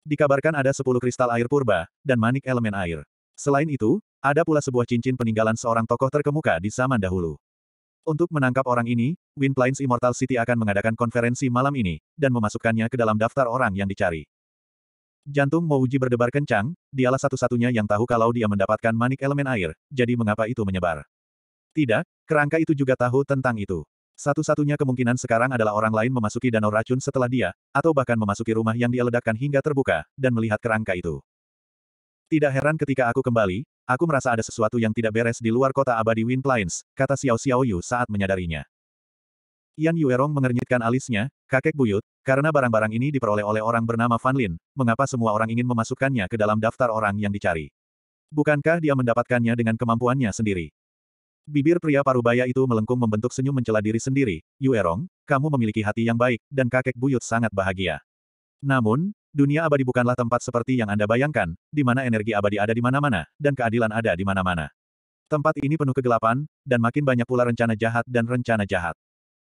Dikabarkan ada 10 kristal air purba, dan manik elemen air. Selain itu, ada pula sebuah cincin peninggalan seorang tokoh terkemuka di zaman dahulu. Untuk menangkap orang ini, Wind Plains Immortal City akan mengadakan konferensi malam ini, dan memasukkannya ke dalam daftar orang yang dicari. Jantung Mouji berdebar kencang, dialah satu-satunya yang tahu kalau dia mendapatkan manik elemen air, jadi mengapa itu menyebar. Tidak, kerangka itu juga tahu tentang itu. Satu-satunya kemungkinan sekarang adalah orang lain memasuki danau racun setelah dia, atau bahkan memasuki rumah yang dia ledakkan hingga terbuka, dan melihat kerangka itu. Tidak heran ketika aku kembali, Aku merasa ada sesuatu yang tidak beres di luar kota abadi Wind Plains, kata Xiao Xiaoyu saat menyadarinya. Yan Yuerong mengernyitkan alisnya, kakek buyut, karena barang-barang ini diperoleh oleh orang bernama Fan Lin, mengapa semua orang ingin memasukkannya ke dalam daftar orang yang dicari? Bukankah dia mendapatkannya dengan kemampuannya sendiri? Bibir pria parubaya itu melengkung membentuk senyum mencela diri sendiri, Yuerong, kamu memiliki hati yang baik, dan kakek buyut sangat bahagia. Namun, Dunia abadi bukanlah tempat seperti yang Anda bayangkan, di mana energi abadi ada di mana-mana, dan keadilan ada di mana-mana. Tempat ini penuh kegelapan, dan makin banyak pula rencana jahat dan rencana jahat.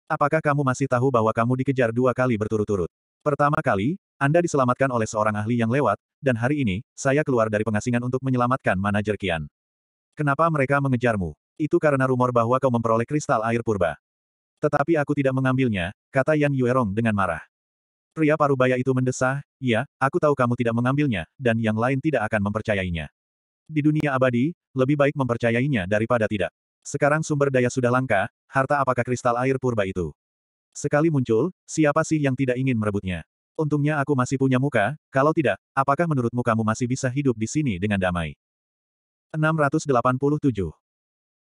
Apakah kamu masih tahu bahwa kamu dikejar dua kali berturut-turut? Pertama kali, Anda diselamatkan oleh seorang ahli yang lewat, dan hari ini, saya keluar dari pengasingan untuk menyelamatkan manajer Kian. Kenapa mereka mengejarmu? Itu karena rumor bahwa kau memperoleh kristal air purba. Tetapi aku tidak mengambilnya, kata Yan Yuerong dengan marah. Pria parubaya itu mendesah, ya, aku tahu kamu tidak mengambilnya, dan yang lain tidak akan mempercayainya. Di dunia abadi, lebih baik mempercayainya daripada tidak. Sekarang sumber daya sudah langka, harta apakah kristal air purba itu? Sekali muncul, siapa sih yang tidak ingin merebutnya? Untungnya aku masih punya muka, kalau tidak, apakah menurutmu kamu masih bisa hidup di sini dengan damai? 687.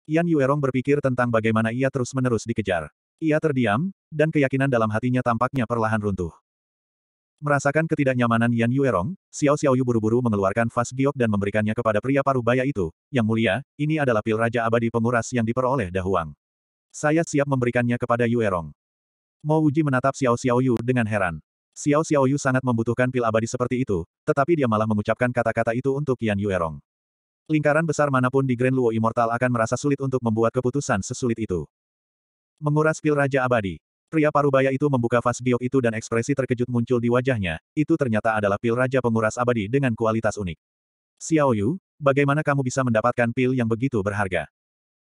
Yan Yuerong berpikir tentang bagaimana ia terus-menerus dikejar. Ia terdiam, dan keyakinan dalam hatinya tampaknya perlahan runtuh. Merasakan ketidaknyamanan Yan Yuerong, Xiao Xiaoyu buru-buru mengeluarkan vas giok dan memberikannya kepada pria paruh baya itu. Yang mulia, ini adalah pil Raja Abadi Penguras yang diperoleh Dahuang. Saya siap memberikannya kepada Yuerong. Mo Wuji menatap Xiao Xiaoyu dengan heran. Xiao Xiaoyu sangat membutuhkan pil abadi seperti itu, tetapi dia malah mengucapkan kata-kata itu untuk Yan Yuerong. Lingkaran besar manapun di Grand Luo Immortal akan merasa sulit untuk membuat keputusan sesulit itu. Menguras pil Raja Abadi. Pria parubaya itu membuka vas giok itu dan ekspresi terkejut muncul di wajahnya, itu ternyata adalah pil Raja Penguras Abadi dengan kualitas unik. Xiao Yu, bagaimana kamu bisa mendapatkan pil yang begitu berharga?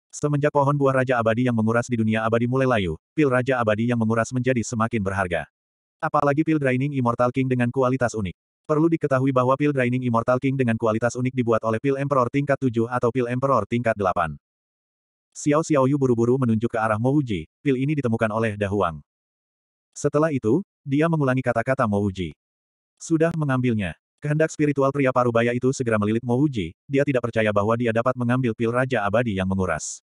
Semenjak pohon buah Raja Abadi yang menguras di dunia abadi mulai layu, pil Raja Abadi yang menguras menjadi semakin berharga. Apalagi pil Draining Immortal King dengan kualitas unik. Perlu diketahui bahwa pil Draining Immortal King dengan kualitas unik dibuat oleh pil Emperor tingkat 7 atau pil Emperor tingkat 8. Xiao Xiaoyu buru-buru menunjuk ke arah Mo Mouji, pil ini ditemukan oleh Dahuang. Setelah itu, dia mengulangi kata-kata Mo Mouji. Sudah mengambilnya. Kehendak spiritual pria parubaya itu segera melilit Mo Mouji, dia tidak percaya bahwa dia dapat mengambil pil Raja Abadi yang menguras.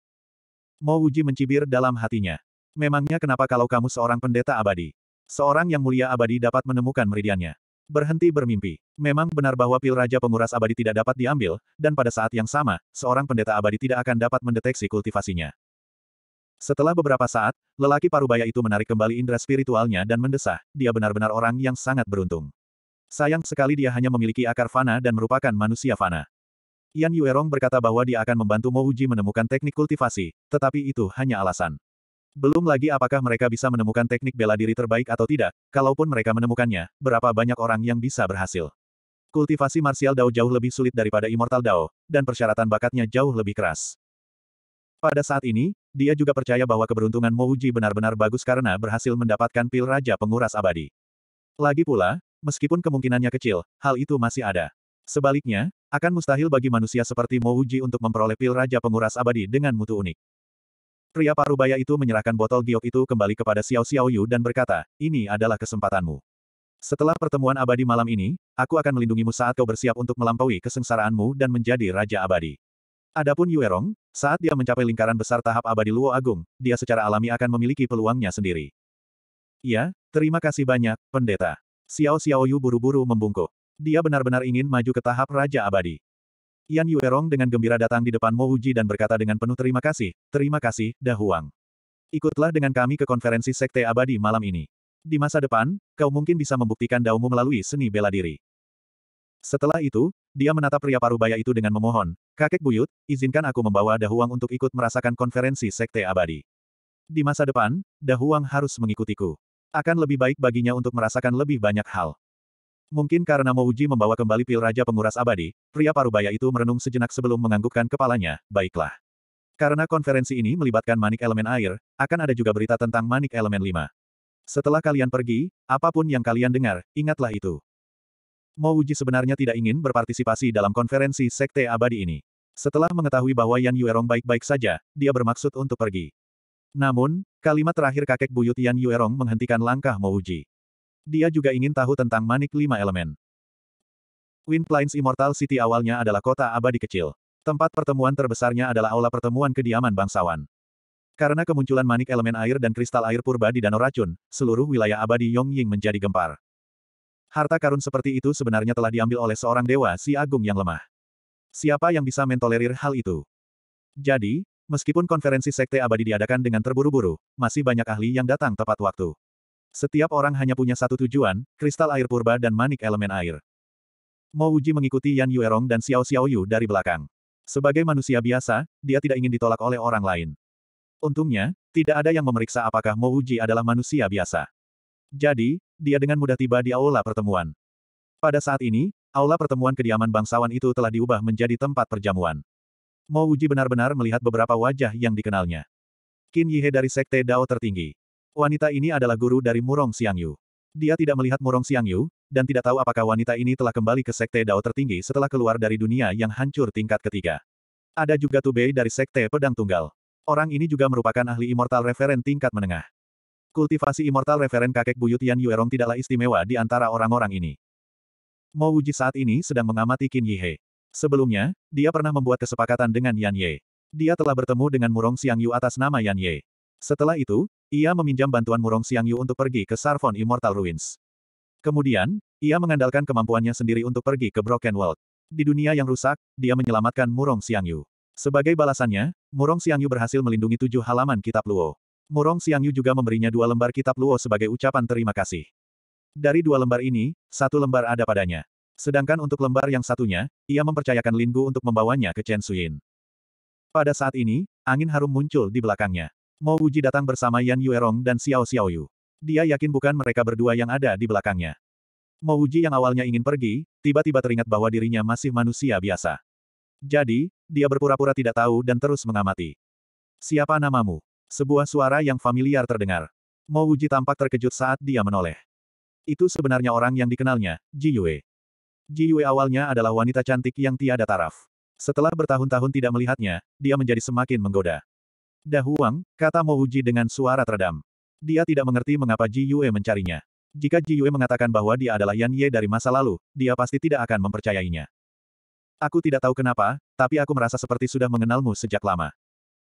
Mo Mouji mencibir dalam hatinya. Memangnya kenapa kalau kamu seorang pendeta abadi? Seorang yang mulia abadi dapat menemukan meridiannya. Berhenti bermimpi. Memang benar bahwa pil Raja Penguras Abadi tidak dapat diambil, dan pada saat yang sama, seorang pendeta abadi tidak akan dapat mendeteksi kultivasinya. Setelah beberapa saat, lelaki parubaya itu menarik kembali indera spiritualnya dan mendesah, dia benar-benar orang yang sangat beruntung. Sayang sekali dia hanya memiliki akar fana dan merupakan manusia fana. Yan Yuerong berkata bahwa dia akan membantu Mo menemukan teknik kultivasi, tetapi itu hanya alasan. Belum lagi apakah mereka bisa menemukan teknik bela diri terbaik atau tidak, kalaupun mereka menemukannya, berapa banyak orang yang bisa berhasil. Kultivasi martial Dao jauh lebih sulit daripada Immortal Dao, dan persyaratan bakatnya jauh lebih keras. Pada saat ini, dia juga percaya bahwa keberuntungan Mouji benar-benar bagus karena berhasil mendapatkan pil Raja Penguras Abadi. Lagi pula, meskipun kemungkinannya kecil, hal itu masih ada. Sebaliknya, akan mustahil bagi manusia seperti Mouji untuk memperoleh pil Raja Penguras Abadi dengan mutu unik. Pria parubaya itu menyerahkan botol giok itu kembali kepada Xiao Xiaoyu dan berkata, ini adalah kesempatanmu. Setelah pertemuan abadi malam ini, aku akan melindungimu saat kau bersiap untuk melampaui kesengsaraanmu dan menjadi Raja Abadi. Adapun Yue Rong, saat dia mencapai lingkaran besar tahap abadi Luo Agung, dia secara alami akan memiliki peluangnya sendiri. Ya, terima kasih banyak, pendeta. Xiao Xiaoyu buru-buru membungkuk. Dia benar-benar ingin maju ke tahap Raja Abadi. Yan Yuerong dengan gembira datang di depan Mo Uji dan berkata dengan penuh terima kasih, terima kasih, Dahuang. Ikutlah dengan kami ke konferensi Sekte Abadi malam ini. Di masa depan, kau mungkin bisa membuktikan daumu melalui seni bela diri. Setelah itu, dia menatap pria parubaya itu dengan memohon, Kakek Buyut, izinkan aku membawa Dahuang untuk ikut merasakan konferensi Sekte Abadi. Di masa depan, Dahuang harus mengikutiku. Akan lebih baik baginya untuk merasakan lebih banyak hal. Mungkin karena Mouji membawa kembali pil Raja Penguras Abadi, pria parubaya itu merenung sejenak sebelum menganggukkan kepalanya, baiklah. Karena konferensi ini melibatkan manik elemen air, akan ada juga berita tentang manik elemen lima. Setelah kalian pergi, apapun yang kalian dengar, ingatlah itu. Mouji sebenarnya tidak ingin berpartisipasi dalam konferensi Sekte Abadi ini. Setelah mengetahui bahwa Yan Yuerong baik-baik saja, dia bermaksud untuk pergi. Namun, kalimat terakhir kakek buyut Yan Yuerong menghentikan langkah Mouji. Dia juga ingin tahu tentang manik lima elemen. Plains Immortal City awalnya adalah kota abadi kecil. Tempat pertemuan terbesarnya adalah aula pertemuan kediaman bangsawan. Karena kemunculan manik elemen air dan kristal air purba di danau racun, seluruh wilayah abadi Yong Ying menjadi gempar. Harta karun seperti itu sebenarnya telah diambil oleh seorang dewa si agung yang lemah. Siapa yang bisa mentolerir hal itu? Jadi, meskipun konferensi sekte abadi diadakan dengan terburu-buru, masih banyak ahli yang datang tepat waktu. Setiap orang hanya punya satu tujuan, kristal air purba dan manik elemen air. Mo Uji mengikuti Yan Yuerong dan Xiao Xiaoyu dari belakang. Sebagai manusia biasa, dia tidak ingin ditolak oleh orang lain. Untungnya, tidak ada yang memeriksa apakah Mo Uji adalah manusia biasa. Jadi, dia dengan mudah tiba di aula pertemuan. Pada saat ini, aula pertemuan kediaman bangsawan itu telah diubah menjadi tempat perjamuan. Mo Uji benar-benar melihat beberapa wajah yang dikenalnya. Qin Yihe dari Sekte Dao tertinggi. Wanita ini adalah guru dari Murong Xiangyu. Dia tidak melihat Murong Xiangyu, dan tidak tahu apakah wanita ini telah kembali ke Sekte Dao tertinggi setelah keluar dari dunia yang hancur tingkat ketiga. Ada juga Tubei dari Sekte Pedang Tunggal. Orang ini juga merupakan ahli Immortal Referen tingkat menengah. Kultivasi Immortal Referen kakek buyut Yan Yuerong tidaklah istimewa di antara orang-orang ini. Mo Wuji saat ini sedang mengamati Qin Yihe. Sebelumnya, dia pernah membuat kesepakatan dengan Yan Ye. Dia telah bertemu dengan Murong Xiangyu atas nama Yan Ye. Setelah itu, ia meminjam bantuan Murong Xiangyu untuk pergi ke Sarfon Immortal Ruins. Kemudian, ia mengandalkan kemampuannya sendiri untuk pergi ke Broken World. Di dunia yang rusak, dia menyelamatkan Murong Xiangyu. Sebagai balasannya, Murong Xiangyu berhasil melindungi tujuh halaman kitab Luo. Murong Xiangyu juga memberinya dua lembar kitab Luo sebagai ucapan terima kasih. Dari dua lembar ini, satu lembar ada padanya. Sedangkan untuk lembar yang satunya, ia mempercayakan Linggu untuk membawanya ke Chen Suyin. Pada saat ini, angin harum muncul di belakangnya. Mo Wuji datang bersama Yan Yuerong dan Xiao Xiaoyu. Dia yakin bukan mereka berdua yang ada di belakangnya. Mo Wuji yang awalnya ingin pergi, tiba-tiba teringat bahwa dirinya masih manusia biasa. Jadi, dia berpura-pura tidak tahu dan terus mengamati. Siapa namamu? Sebuah suara yang familiar terdengar. Mo Wuji tampak terkejut saat dia menoleh. Itu sebenarnya orang yang dikenalnya, Ji Yue. Ji Yue awalnya adalah wanita cantik yang tiada taraf. Setelah bertahun-tahun tidak melihatnya, dia menjadi semakin menggoda. Dahuang, kata Mouji dengan suara teredam. Dia tidak mengerti mengapa Ji Yue mencarinya. Jika Ji Yue mengatakan bahwa dia adalah Yan Ye dari masa lalu, dia pasti tidak akan mempercayainya. Aku tidak tahu kenapa, tapi aku merasa seperti sudah mengenalmu sejak lama.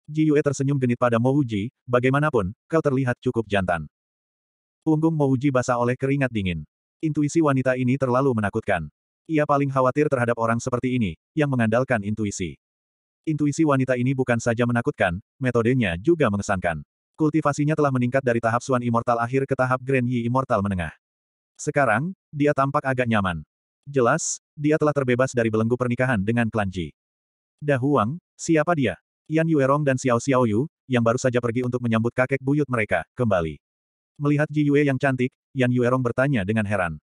Ji Yue tersenyum genit pada Mouji, bagaimanapun, kau terlihat cukup jantan. Punggung Mouji basah oleh keringat dingin. Intuisi wanita ini terlalu menakutkan. Ia paling khawatir terhadap orang seperti ini, yang mengandalkan intuisi. Intuisi wanita ini bukan saja menakutkan, metodenya juga mengesankan. Kultivasinya telah meningkat dari tahap Suan Immortal akhir ke tahap Grand Yi Immortal menengah. Sekarang, dia tampak agak nyaman. Jelas, dia telah terbebas dari belenggu pernikahan dengan klan Ji. Dahuang, siapa dia? Yan Yuerong dan Xiao Xiaoyu, yang baru saja pergi untuk menyambut kakek buyut mereka, kembali. Melihat Ji Yue yang cantik, Yan Yuerong bertanya dengan heran.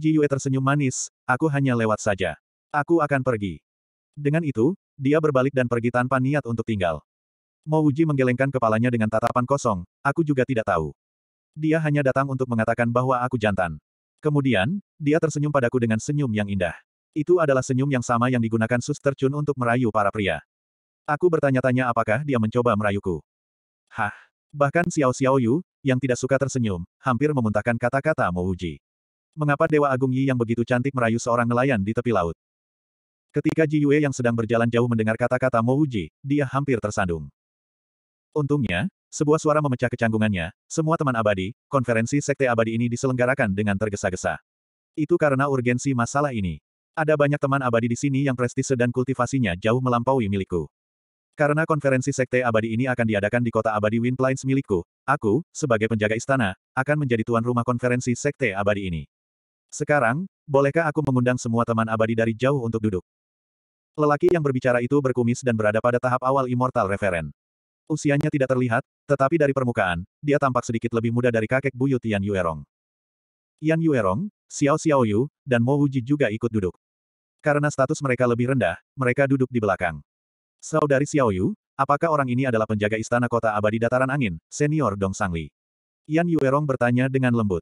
Ji Yue tersenyum manis, aku hanya lewat saja. Aku akan pergi. Dengan itu, dia berbalik dan pergi tanpa niat untuk tinggal. Mo Uji menggelengkan kepalanya dengan tatapan kosong, aku juga tidak tahu. Dia hanya datang untuk mengatakan bahwa aku jantan. Kemudian, dia tersenyum padaku dengan senyum yang indah. Itu adalah senyum yang sama yang digunakan Suster Chun untuk merayu para pria. Aku bertanya-tanya apakah dia mencoba merayuku. Hah. Bahkan Xiao Xiao Yu, yang tidak suka tersenyum, hampir memuntahkan kata-kata Mo Uji. Mengapa Dewa Agung Yi yang begitu cantik merayu seorang nelayan di tepi laut? Ketika Ji Yue yang sedang berjalan jauh mendengar kata-kata Mo Uji, dia hampir tersandung. Untungnya, sebuah suara memecah kecanggungannya, semua teman abadi, konferensi sekte abadi ini diselenggarakan dengan tergesa-gesa. Itu karena urgensi masalah ini. Ada banyak teman abadi di sini yang prestise dan kultivasinya jauh melampaui milikku. Karena konferensi sekte abadi ini akan diadakan di kota abadi Wind Plains milikku, aku, sebagai penjaga istana, akan menjadi tuan rumah konferensi sekte abadi ini. Sekarang, bolehkah aku mengundang semua teman abadi dari jauh untuk duduk? Lelaki yang berbicara itu berkumis dan berada pada tahap awal Immortal Referen. Usianya tidak terlihat, tetapi dari permukaan, dia tampak sedikit lebih muda dari kakek buyut Yan Yuerong. Yan Yuerong, Xiao Xiao Yu, dan Mo Wuji juga ikut duduk. Karena status mereka lebih rendah, mereka duduk di belakang. Saudari Xiao Yu, apakah orang ini adalah penjaga istana kota abadi dataran angin, senior Dong Sangli? Yan Yuerong bertanya dengan lembut.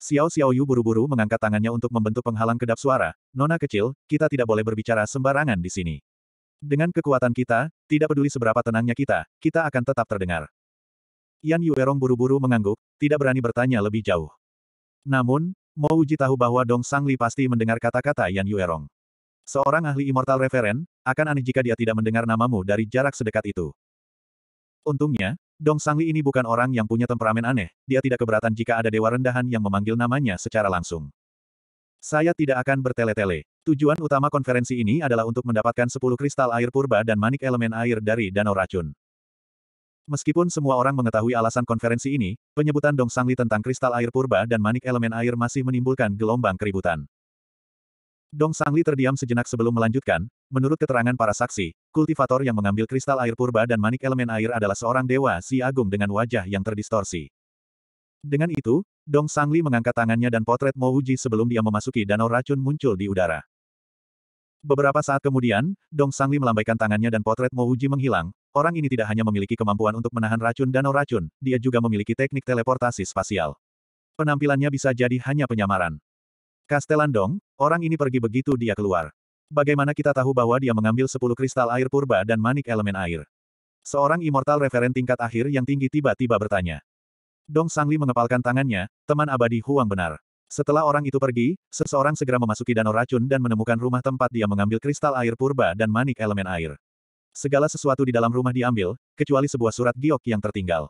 Xiao Xiaoyu buru-buru mengangkat tangannya untuk membentuk penghalang kedap suara. Nona kecil, kita tidak boleh berbicara sembarangan di sini. Dengan kekuatan kita, tidak peduli seberapa tenangnya kita, kita akan tetap terdengar. Yan Yuerong buru-buru mengangguk, tidak berani bertanya lebih jauh. Namun, mau Uji tahu bahwa Dong Sangli pasti mendengar kata-kata Yan Yuerong. Seorang ahli Immortal Referen, akan aneh jika dia tidak mendengar namamu dari jarak sedekat itu. Untungnya, Dong Sangli ini bukan orang yang punya temperamen aneh, dia tidak keberatan jika ada dewa rendahan yang memanggil namanya secara langsung. Saya tidak akan bertele-tele. Tujuan utama konferensi ini adalah untuk mendapatkan 10 kristal air purba dan manik elemen air dari Danau Racun. Meskipun semua orang mengetahui alasan konferensi ini, penyebutan Dong Sangli tentang kristal air purba dan manik elemen air masih menimbulkan gelombang keributan. Dong Sangli terdiam sejenak sebelum melanjutkan, menurut keterangan para saksi, kultivator yang mengambil kristal air purba dan manik elemen air adalah seorang dewa si agung dengan wajah yang terdistorsi. Dengan itu, Dong Sangli mengangkat tangannya dan potret Mo Uji sebelum dia memasuki danau racun muncul di udara. Beberapa saat kemudian, Dong Sangli melambaikan tangannya dan potret Mo Uji menghilang. Orang ini tidak hanya memiliki kemampuan untuk menahan racun danau racun, dia juga memiliki teknik teleportasi spasial. Penampilannya bisa jadi hanya penyamaran. Dong, orang ini pergi begitu dia keluar. Bagaimana kita tahu bahwa dia mengambil 10 kristal air purba dan manik elemen air? Seorang immortal referen tingkat akhir yang tinggi tiba-tiba bertanya. Dong Sangli mengepalkan tangannya, teman abadi Huang benar. Setelah orang itu pergi, seseorang segera memasuki danau racun dan menemukan rumah tempat dia mengambil kristal air purba dan manik elemen air. Segala sesuatu di dalam rumah diambil, kecuali sebuah surat giok yang tertinggal.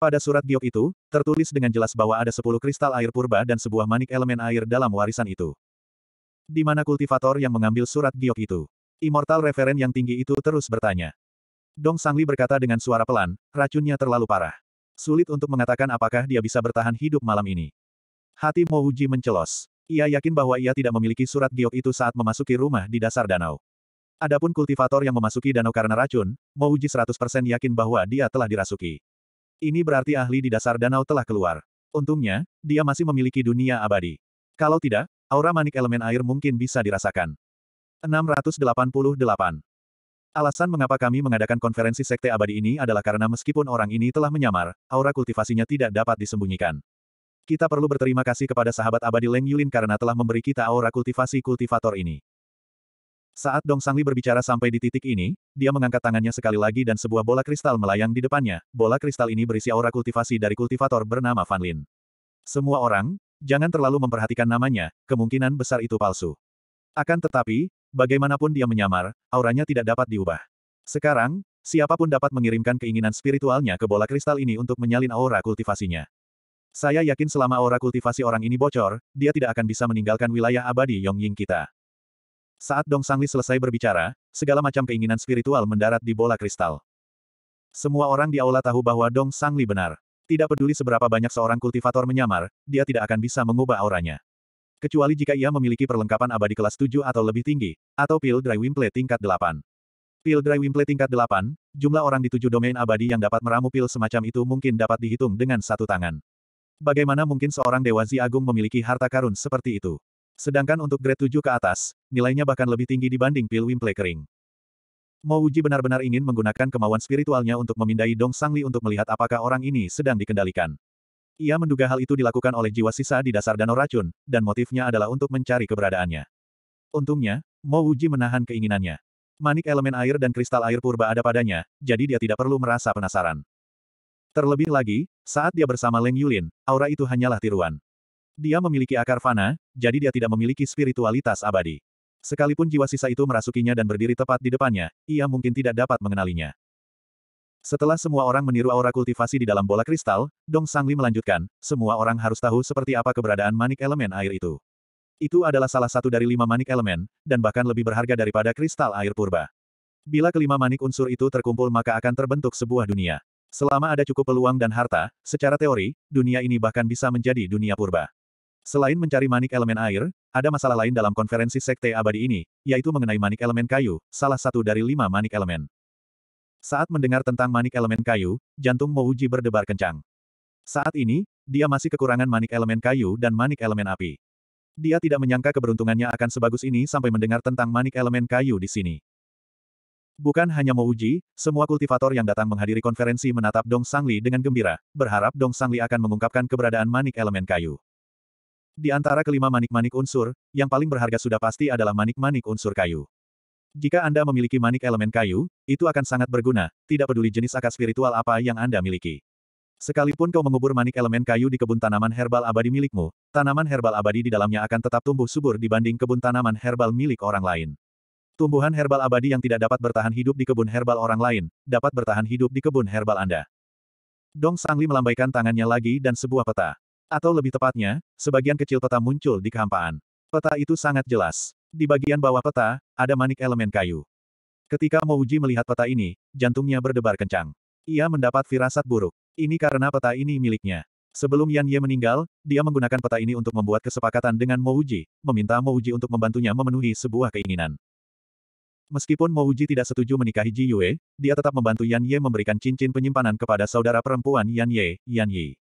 Pada surat giok itu, tertulis dengan jelas bahwa ada sepuluh kristal air purba dan sebuah manik elemen air dalam warisan itu. Di mana kultivator yang mengambil surat giok itu? Immortal referen yang tinggi itu terus bertanya. Dong Sangli berkata dengan suara pelan, racunnya terlalu parah. Sulit untuk mengatakan apakah dia bisa bertahan hidup malam ini. Hati Uji mencelos. Ia yakin bahwa ia tidak memiliki surat giok itu saat memasuki rumah di dasar danau. Adapun kultivator yang memasuki danau karena racun, Uji 100% yakin bahwa dia telah dirasuki. Ini berarti ahli di dasar danau telah keluar. Untungnya, dia masih memiliki dunia abadi. Kalau tidak, aura manik elemen air mungkin bisa dirasakan. 688. Alasan mengapa kami mengadakan konferensi sekte abadi ini adalah karena meskipun orang ini telah menyamar, aura kultivasinya tidak dapat disembunyikan. Kita perlu berterima kasih kepada sahabat abadi Leng Yulin karena telah memberi kita aura kultivasi kultivator ini. Saat Dong Sangli berbicara sampai di titik ini, dia mengangkat tangannya sekali lagi dan sebuah bola kristal melayang di depannya. Bola kristal ini berisi aura kultivasi dari kultivator bernama Fan Lin. Semua orang, jangan terlalu memperhatikan namanya, kemungkinan besar itu palsu. Akan tetapi, bagaimanapun dia menyamar, auranya tidak dapat diubah. Sekarang, siapapun dapat mengirimkan keinginan spiritualnya ke bola kristal ini untuk menyalin aura kultivasinya. Saya yakin selama aura kultivasi orang ini bocor, dia tidak akan bisa meninggalkan wilayah abadi Yongying kita. Saat Dong Sangli selesai berbicara, segala macam keinginan spiritual mendarat di bola kristal. Semua orang di aula tahu bahwa Dong Sangli benar. Tidak peduli seberapa banyak seorang kultivator menyamar, dia tidak akan bisa mengubah auranya. Kecuali jika ia memiliki perlengkapan abadi kelas 7 atau lebih tinggi, atau pil dry wimple tingkat 8. Pil dry wimple tingkat 8, jumlah orang di tujuh domain abadi yang dapat meramu pil semacam itu mungkin dapat dihitung dengan satu tangan. Bagaimana mungkin seorang Dewa Zi Agung memiliki harta karun seperti itu? Sedangkan untuk grade 7 ke atas, nilainya bahkan lebih tinggi dibanding pil Wimple kering. Mo Uji benar-benar ingin menggunakan kemauan spiritualnya untuk memindai Dong Sangli untuk melihat apakah orang ini sedang dikendalikan. Ia menduga hal itu dilakukan oleh jiwa sisa di dasar danau racun, dan motifnya adalah untuk mencari keberadaannya. Untungnya, Mo Uji menahan keinginannya. Manik elemen air dan kristal air purba ada padanya, jadi dia tidak perlu merasa penasaran. Terlebih lagi, saat dia bersama Leng Yulin, aura itu hanyalah tiruan. Dia memiliki akar fana, jadi dia tidak memiliki spiritualitas abadi. Sekalipun jiwa sisa itu merasukinya dan berdiri tepat di depannya, ia mungkin tidak dapat mengenalinya. Setelah semua orang meniru aura kultivasi di dalam bola kristal, Dong Sangli melanjutkan, semua orang harus tahu seperti apa keberadaan manik elemen air itu. Itu adalah salah satu dari lima manik elemen, dan bahkan lebih berharga daripada kristal air purba. Bila kelima manik unsur itu terkumpul maka akan terbentuk sebuah dunia. Selama ada cukup peluang dan harta, secara teori, dunia ini bahkan bisa menjadi dunia purba. Selain mencari manik elemen air, ada masalah lain dalam konferensi Sekte Abadi ini, yaitu mengenai manik elemen kayu, salah satu dari lima manik elemen. Saat mendengar tentang manik elemen kayu, jantung Mouji berdebar kencang. Saat ini, dia masih kekurangan manik elemen kayu dan manik elemen api. Dia tidak menyangka keberuntungannya akan sebagus ini sampai mendengar tentang manik elemen kayu di sini. Bukan hanya Mouji, semua kultivator yang datang menghadiri konferensi menatap Dong Sangli dengan gembira, berharap Dong Sangli akan mengungkapkan keberadaan manik elemen kayu. Di antara kelima manik-manik unsur, yang paling berharga sudah pasti adalah manik-manik unsur kayu. Jika Anda memiliki manik elemen kayu, itu akan sangat berguna, tidak peduli jenis akar spiritual apa yang Anda miliki. Sekalipun kau mengubur manik elemen kayu di kebun tanaman herbal abadi milikmu, tanaman herbal abadi di dalamnya akan tetap tumbuh subur dibanding kebun tanaman herbal milik orang lain. Tumbuhan herbal abadi yang tidak dapat bertahan hidup di kebun herbal orang lain, dapat bertahan hidup di kebun herbal Anda. Dong Sangli melambaikan tangannya lagi dan sebuah peta. Atau lebih tepatnya, sebagian kecil peta muncul di kehampaan. Peta itu sangat jelas. Di bagian bawah peta, ada manik elemen kayu. Ketika Mouji melihat peta ini, jantungnya berdebar kencang. Ia mendapat firasat buruk. Ini karena peta ini miliknya. Sebelum Yan Ye meninggal, dia menggunakan peta ini untuk membuat kesepakatan dengan Mouji, meminta Mouji untuk membantunya memenuhi sebuah keinginan. Meskipun Mouji tidak setuju menikahi Ji Yue, dia tetap membantu Yan Ye memberikan cincin penyimpanan kepada saudara perempuan Yan Ye, Yan Yi.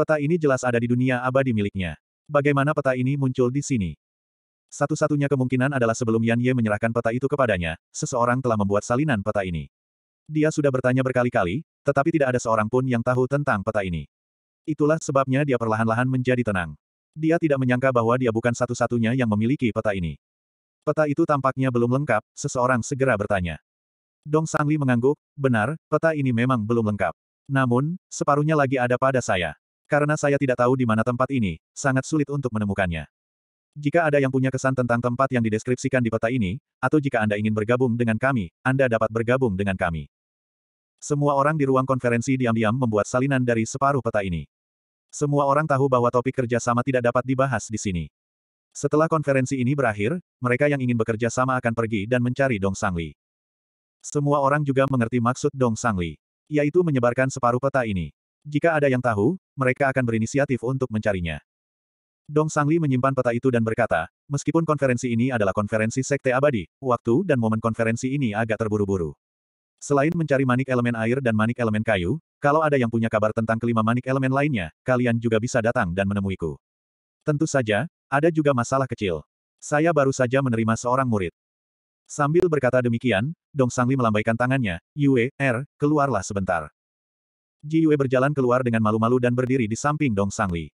Peta ini jelas ada di dunia abadi miliknya. Bagaimana peta ini muncul di sini? Satu-satunya kemungkinan adalah sebelum Yan Ye menyerahkan peta itu kepadanya, seseorang telah membuat salinan peta ini. Dia sudah bertanya berkali-kali, tetapi tidak ada seorang pun yang tahu tentang peta ini. Itulah sebabnya dia perlahan-lahan menjadi tenang. Dia tidak menyangka bahwa dia bukan satu-satunya yang memiliki peta ini. Peta itu tampaknya belum lengkap, seseorang segera bertanya. Dong Sangli mengangguk, benar, peta ini memang belum lengkap. Namun, separuhnya lagi ada pada saya. Karena saya tidak tahu di mana tempat ini, sangat sulit untuk menemukannya. Jika ada yang punya kesan tentang tempat yang dideskripsikan di peta ini, atau jika Anda ingin bergabung dengan kami, Anda dapat bergabung dengan kami. Semua orang di ruang konferensi diam-diam membuat salinan dari separuh peta ini. Semua orang tahu bahwa topik kerjasama tidak dapat dibahas di sini. Setelah konferensi ini berakhir, mereka yang ingin bekerja sama akan pergi dan mencari Dong Sangli. Semua orang juga mengerti maksud Dong Sangli, yaitu menyebarkan separuh peta ini. Jika ada yang tahu, mereka akan berinisiatif untuk mencarinya. Dong Sangli menyimpan peta itu dan berkata, meskipun konferensi ini adalah konferensi sekte abadi, waktu dan momen konferensi ini agak terburu-buru. Selain mencari manik elemen air dan manik elemen kayu, kalau ada yang punya kabar tentang kelima manik elemen lainnya, kalian juga bisa datang dan menemuiku. Tentu saja, ada juga masalah kecil. Saya baru saja menerima seorang murid. Sambil berkata demikian, Dong Sangli melambaikan tangannya, Yue, R, er, keluarlah sebentar. Ji Yue berjalan keluar dengan malu-malu dan berdiri di samping Dong Sangli.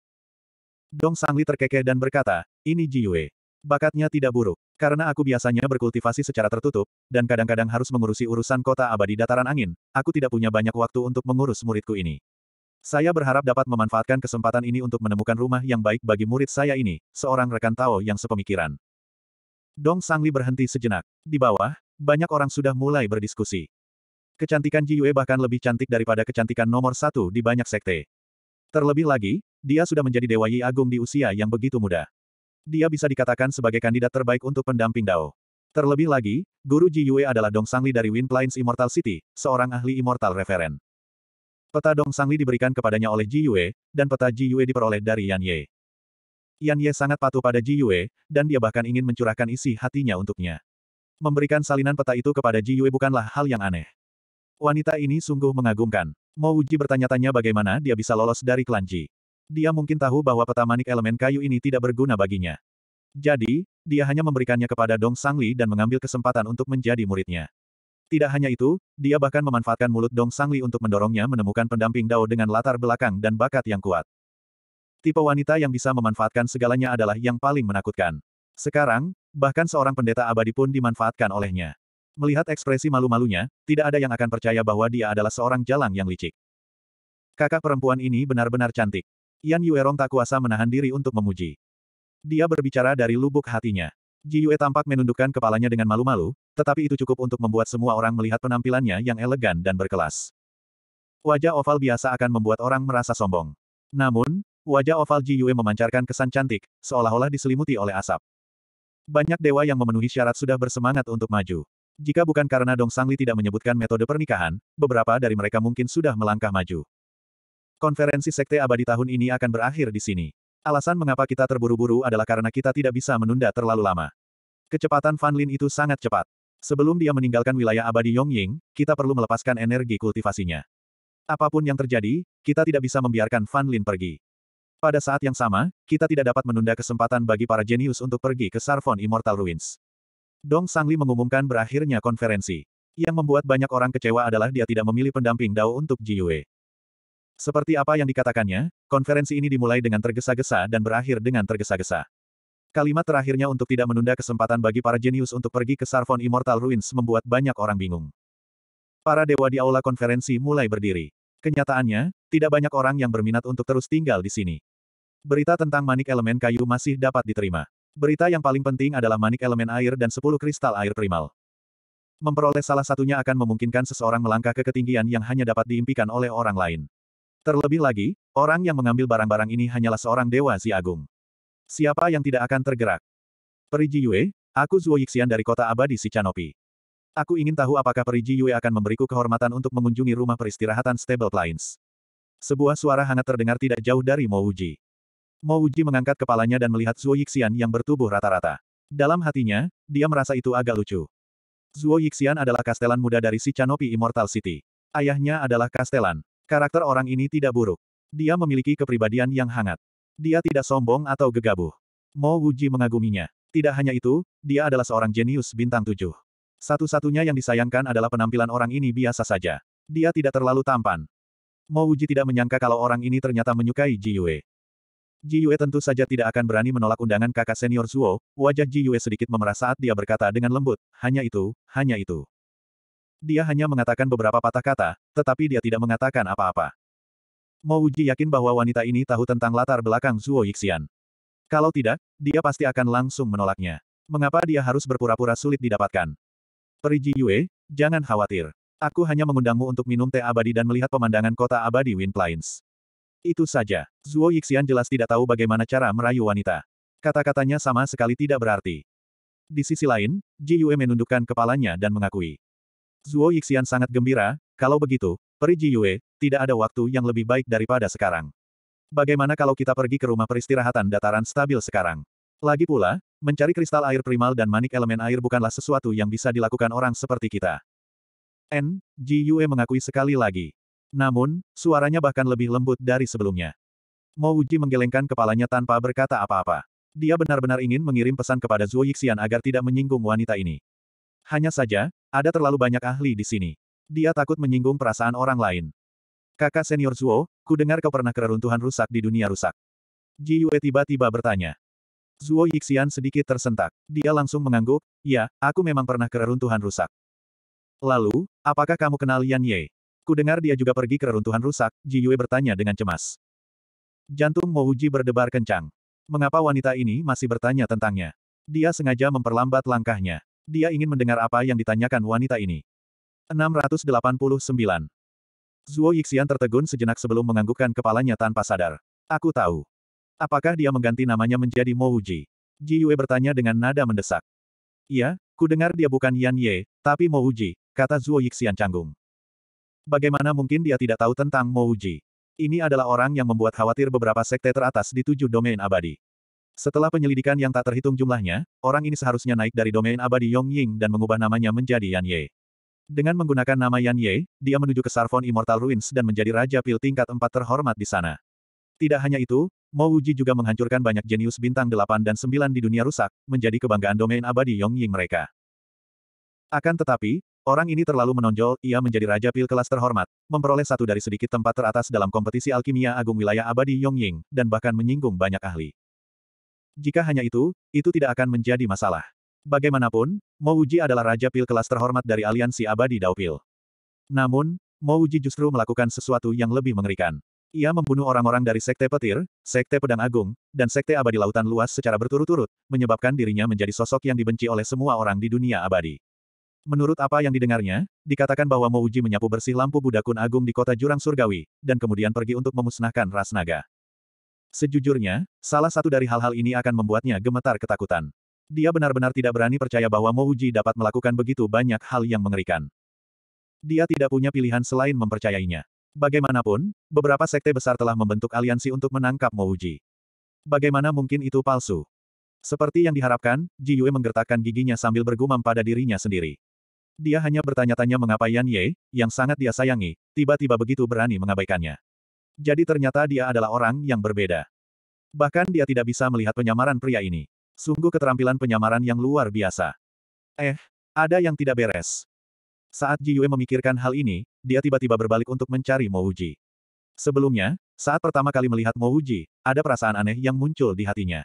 Dong Sangli terkekeh dan berkata, ini Ji Yue. Bakatnya tidak buruk, karena aku biasanya berkultivasi secara tertutup, dan kadang-kadang harus mengurusi urusan kota abadi dataran angin, aku tidak punya banyak waktu untuk mengurus muridku ini. Saya berharap dapat memanfaatkan kesempatan ini untuk menemukan rumah yang baik bagi murid saya ini, seorang rekan Tao yang sepemikiran. Dong Sangli berhenti sejenak. Di bawah, banyak orang sudah mulai berdiskusi. Kecantikan Ji Yue bahkan lebih cantik daripada kecantikan nomor satu di banyak sekte. Terlebih lagi, dia sudah menjadi Dewa Yi Agung di usia yang begitu muda. Dia bisa dikatakan sebagai kandidat terbaik untuk pendamping Dao. Terlebih lagi, Guru Ji Yue adalah Dong Sangli dari Wind Plains Immortal City, seorang ahli Immortal Referen. Peta Dong Sangli diberikan kepadanya oleh Ji Yue, dan peta Ji Yue diperoleh dari Yan Ye. Yan Ye sangat patuh pada Ji Yue, dan dia bahkan ingin mencurahkan isi hatinya untuknya. Memberikan salinan peta itu kepada Ji Yue bukanlah hal yang aneh. Wanita ini sungguh mengagumkan. Mo Uji bertanya-tanya bagaimana dia bisa lolos dari Ji. Dia mungkin tahu bahwa peta manik elemen kayu ini tidak berguna baginya. Jadi, dia hanya memberikannya kepada Dong Sangli dan mengambil kesempatan untuk menjadi muridnya. Tidak hanya itu, dia bahkan memanfaatkan mulut Dong Sangli untuk mendorongnya menemukan pendamping Dao dengan latar belakang dan bakat yang kuat. Tipe wanita yang bisa memanfaatkan segalanya adalah yang paling menakutkan. Sekarang, bahkan seorang pendeta abadi pun dimanfaatkan olehnya. Melihat ekspresi malu-malunya, tidak ada yang akan percaya bahwa dia adalah seorang jalang yang licik. Kakak perempuan ini benar-benar cantik. Yan Yuerong tak kuasa menahan diri untuk memuji. Dia berbicara dari lubuk hatinya. Ji Yue tampak menundukkan kepalanya dengan malu-malu, tetapi itu cukup untuk membuat semua orang melihat penampilannya yang elegan dan berkelas. Wajah oval biasa akan membuat orang merasa sombong. Namun, wajah oval Ji Yue memancarkan kesan cantik, seolah-olah diselimuti oleh asap. Banyak dewa yang memenuhi syarat sudah bersemangat untuk maju. Jika bukan karena Dong Sangli tidak menyebutkan metode pernikahan, beberapa dari mereka mungkin sudah melangkah maju. Konferensi Sekte Abadi tahun ini akan berakhir di sini. Alasan mengapa kita terburu-buru adalah karena kita tidak bisa menunda terlalu lama. Kecepatan Fan Lin itu sangat cepat. Sebelum dia meninggalkan wilayah abadi Yongying, kita perlu melepaskan energi kultivasinya. Apapun yang terjadi, kita tidak bisa membiarkan Fan Lin pergi. Pada saat yang sama, kita tidak dapat menunda kesempatan bagi para jenius untuk pergi ke Sarfon Immortal Ruins. Dong Sangli mengumumkan berakhirnya konferensi. Yang membuat banyak orang kecewa adalah dia tidak memilih pendamping Dao untuk Ji Yue. Seperti apa yang dikatakannya, konferensi ini dimulai dengan tergesa-gesa dan berakhir dengan tergesa-gesa. Kalimat terakhirnya untuk tidak menunda kesempatan bagi para jenius untuk pergi ke Sarfon Immortal Ruins membuat banyak orang bingung. Para dewa di aula konferensi mulai berdiri. Kenyataannya, tidak banyak orang yang berminat untuk terus tinggal di sini. Berita tentang manik elemen kayu masih dapat diterima. Berita yang paling penting adalah manik elemen air dan 10 kristal air primal. Memperoleh salah satunya akan memungkinkan seseorang melangkah ke ketinggian yang hanya dapat diimpikan oleh orang lain. Terlebih lagi, orang yang mengambil barang-barang ini hanyalah seorang dewa si agung. Siapa yang tidak akan tergerak? Perigi Yue, aku Zuo Yixian dari kota abadi si Canopi. Aku ingin tahu apakah Perigi Yue akan memberiku kehormatan untuk mengunjungi rumah peristirahatan Stable Plains. Sebuah suara hangat terdengar tidak jauh dari Mouji. Mo Uji mengangkat kepalanya dan melihat Zuo Yixian yang bertubuh rata-rata. Dalam hatinya, dia merasa itu agak lucu. Zuo Yixian adalah kastelan muda dari si Canopi Immortal City. Ayahnya adalah kastelan. Karakter orang ini tidak buruk. Dia memiliki kepribadian yang hangat. Dia tidak sombong atau gegabah. Mo Wuji mengaguminya. Tidak hanya itu, dia adalah seorang jenius bintang tujuh. Satu-satunya yang disayangkan adalah penampilan orang ini biasa saja. Dia tidak terlalu tampan. Mo Wuji tidak menyangka kalau orang ini ternyata menyukai Ji Yue. Ji Yue tentu saja tidak akan berani menolak undangan kakak senior Zuo, wajah Ji Yue sedikit memerah saat dia berkata dengan lembut, hanya itu, hanya itu. Dia hanya mengatakan beberapa patah kata, tetapi dia tidak mengatakan apa-apa. Mo Uji yakin bahwa wanita ini tahu tentang latar belakang Zuo Yixian. Kalau tidak, dia pasti akan langsung menolaknya. Mengapa dia harus berpura-pura sulit didapatkan? Peri Ji Yue, jangan khawatir. Aku hanya mengundangmu untuk minum teh abadi dan melihat pemandangan kota abadi Wind Plains. Itu saja. Zuo Yixian jelas tidak tahu bagaimana cara merayu wanita. Kata-katanya sama sekali tidak berarti. Di sisi lain, Ji Yue menundukkan kepalanya dan mengakui. Zuo Yixian sangat gembira, kalau begitu, peri Ji Yue, tidak ada waktu yang lebih baik daripada sekarang. Bagaimana kalau kita pergi ke rumah peristirahatan dataran stabil sekarang? Lagi pula, mencari kristal air primal dan manik elemen air bukanlah sesuatu yang bisa dilakukan orang seperti kita. N. Ji Yue mengakui sekali lagi. Namun, suaranya bahkan lebih lembut dari sebelumnya. Mo Uji menggelengkan kepalanya tanpa berkata apa-apa. Dia benar-benar ingin mengirim pesan kepada Zhuo Yixian agar tidak menyinggung wanita ini. Hanya saja, ada terlalu banyak ahli di sini. Dia takut menyinggung perasaan orang lain. Kakak senior Zuo, ku dengar kau pernah keruntuhan rusak di dunia rusak. Ji Yue tiba-tiba bertanya. Zuo Yixian sedikit tersentak. Dia langsung mengangguk, ya, aku memang pernah keruntuhan rusak. Lalu, apakah kamu kenal Yan Ye? Kudengar dia juga pergi ke reruntuhan rusak, Ji Yue bertanya dengan cemas. Jantung Mo Uji berdebar kencang. Mengapa wanita ini masih bertanya tentangnya? Dia sengaja memperlambat langkahnya. Dia ingin mendengar apa yang ditanyakan wanita ini. 689. Zuo Yixian tertegun sejenak sebelum menganggukkan kepalanya tanpa sadar. Aku tahu. Apakah dia mengganti namanya menjadi Mo Uji? Ji Yue bertanya dengan nada mendesak. Iya, kudengar dia bukan Yan Ye, tapi Mo Uji, kata Zuo Yixian canggung. Bagaimana mungkin dia tidak tahu tentang Mouji? Ini adalah orang yang membuat khawatir beberapa sekte teratas di tujuh domain abadi. Setelah penyelidikan yang tak terhitung jumlahnya, orang ini seharusnya naik dari domain abadi Yong Ying dan mengubah namanya menjadi Yan Ye. Dengan menggunakan nama Yan Ye, dia menuju ke Sarfon Immortal Ruins dan menjadi Raja Pil tingkat 4 terhormat di sana. Tidak hanya itu, Mo juga menghancurkan banyak jenius bintang 8 dan 9 di dunia rusak, menjadi kebanggaan domain abadi Yong Ying mereka. Akan tetapi, Orang ini terlalu menonjol, ia menjadi Raja Pil kelas terhormat, memperoleh satu dari sedikit tempat teratas dalam kompetisi alkimia agung wilayah abadi Yongying, dan bahkan menyinggung banyak ahli. Jika hanya itu, itu tidak akan menjadi masalah. Bagaimanapun, Wuji adalah Raja Pil kelas terhormat dari aliansi abadi Pil. Namun, Wuji justru melakukan sesuatu yang lebih mengerikan. Ia membunuh orang-orang dari Sekte Petir, Sekte Pedang Agung, dan Sekte Abadi Lautan Luas secara berturut-turut, menyebabkan dirinya menjadi sosok yang dibenci oleh semua orang di dunia abadi. Menurut apa yang didengarnya, dikatakan bahwa Uji menyapu bersih lampu Buddha Kun Agung di kota Jurang Surgawi, dan kemudian pergi untuk memusnahkan ras naga. Sejujurnya, salah satu dari hal-hal ini akan membuatnya gemetar ketakutan. Dia benar-benar tidak berani percaya bahwa Uji dapat melakukan begitu banyak hal yang mengerikan. Dia tidak punya pilihan selain mempercayainya. Bagaimanapun, beberapa sekte besar telah membentuk aliansi untuk menangkap Uji. Bagaimana mungkin itu palsu? Seperti yang diharapkan, Ji Yue menggertakkan giginya sambil bergumam pada dirinya sendiri. Dia hanya bertanya-tanya mengapa Yan Ye, yang sangat dia sayangi, tiba-tiba begitu berani mengabaikannya. Jadi ternyata dia adalah orang yang berbeda. Bahkan dia tidak bisa melihat penyamaran pria ini. Sungguh keterampilan penyamaran yang luar biasa. Eh, ada yang tidak beres. Saat Ji Yue memikirkan hal ini, dia tiba-tiba berbalik untuk mencari Mo Uji. Sebelumnya, saat pertama kali melihat Mo Uji, ada perasaan aneh yang muncul di hatinya.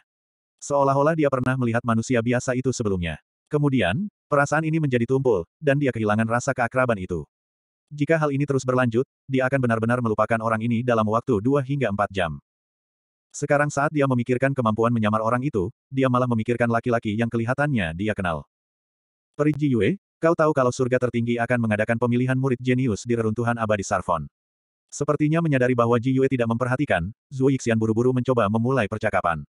Seolah-olah dia pernah melihat manusia biasa itu sebelumnya. Kemudian, Perasaan ini menjadi tumpul, dan dia kehilangan rasa keakraban itu. Jika hal ini terus berlanjut, dia akan benar-benar melupakan orang ini dalam waktu 2 hingga 4 jam. Sekarang saat dia memikirkan kemampuan menyamar orang itu, dia malah memikirkan laki-laki yang kelihatannya dia kenal. Peri Ji Yue, kau tahu kalau surga tertinggi akan mengadakan pemilihan murid jenius di reruntuhan abadi Sarfon. Sepertinya menyadari bahwa Ji Yue tidak memperhatikan, Zhu Yixian buru-buru mencoba memulai percakapan.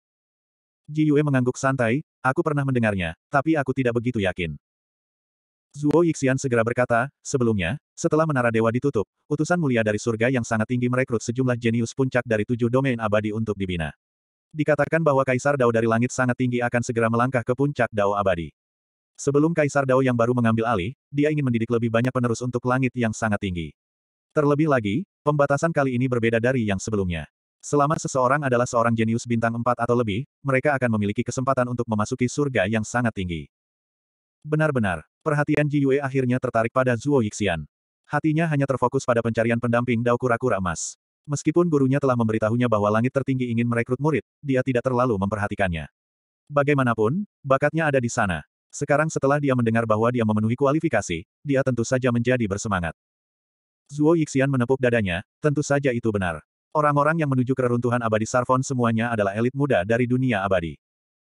Ji Yue mengangguk santai, aku pernah mendengarnya, tapi aku tidak begitu yakin. Zuo Yixian segera berkata, sebelumnya, setelah menara dewa ditutup, utusan mulia dari surga yang sangat tinggi merekrut sejumlah jenius puncak dari tujuh domain abadi untuk dibina. Dikatakan bahwa Kaisar Dao dari langit sangat tinggi akan segera melangkah ke puncak Dao abadi. Sebelum Kaisar Dao yang baru mengambil alih, dia ingin mendidik lebih banyak penerus untuk langit yang sangat tinggi. Terlebih lagi, pembatasan kali ini berbeda dari yang sebelumnya. Selama seseorang adalah seorang jenius bintang empat atau lebih, mereka akan memiliki kesempatan untuk memasuki surga yang sangat tinggi. Benar-benar, Perhatian Ji Yue akhirnya tertarik pada Zuo Yixian. Hatinya hanya terfokus pada pencarian pendamping Dao Kura-Kura Emas. Meskipun gurunya telah memberitahunya bahwa langit tertinggi ingin merekrut murid, dia tidak terlalu memperhatikannya. Bagaimanapun, bakatnya ada di sana. Sekarang setelah dia mendengar bahwa dia memenuhi kualifikasi, dia tentu saja menjadi bersemangat. Zuo Yixian menepuk dadanya, tentu saja itu benar. Orang-orang yang menuju keruntuhan abadi Sarfon semuanya adalah elit muda dari dunia abadi.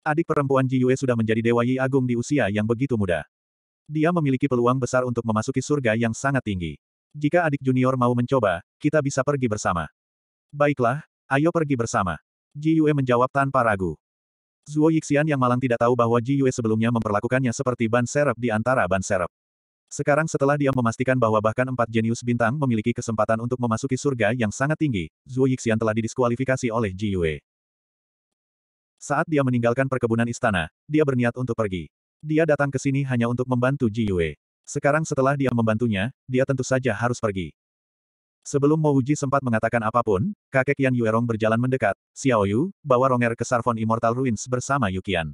Adik perempuan Ji Yue sudah menjadi Dewa Yi Agung di usia yang begitu muda dia memiliki peluang besar untuk memasuki surga yang sangat tinggi. Jika adik junior mau mencoba, kita bisa pergi bersama. Baiklah, ayo pergi bersama. Ji Yue menjawab tanpa ragu. Zuo Yixian yang malang tidak tahu bahwa Ji Yue sebelumnya memperlakukannya seperti ban serep di antara ban serep. Sekarang setelah dia memastikan bahwa bahkan empat jenius bintang memiliki kesempatan untuk memasuki surga yang sangat tinggi, Zuo Yixian telah didiskualifikasi oleh Ji Yue. Saat dia meninggalkan perkebunan istana, dia berniat untuk pergi. Dia datang ke sini hanya untuk membantu Ji Yue. Sekarang setelah dia membantunya, dia tentu saja harus pergi. Sebelum Mo Mouji sempat mengatakan apapun, kakek Yan Yuerong berjalan mendekat, Xiao Yu, bawa Ronger ke Sarvon Immortal Ruins bersama Yukian.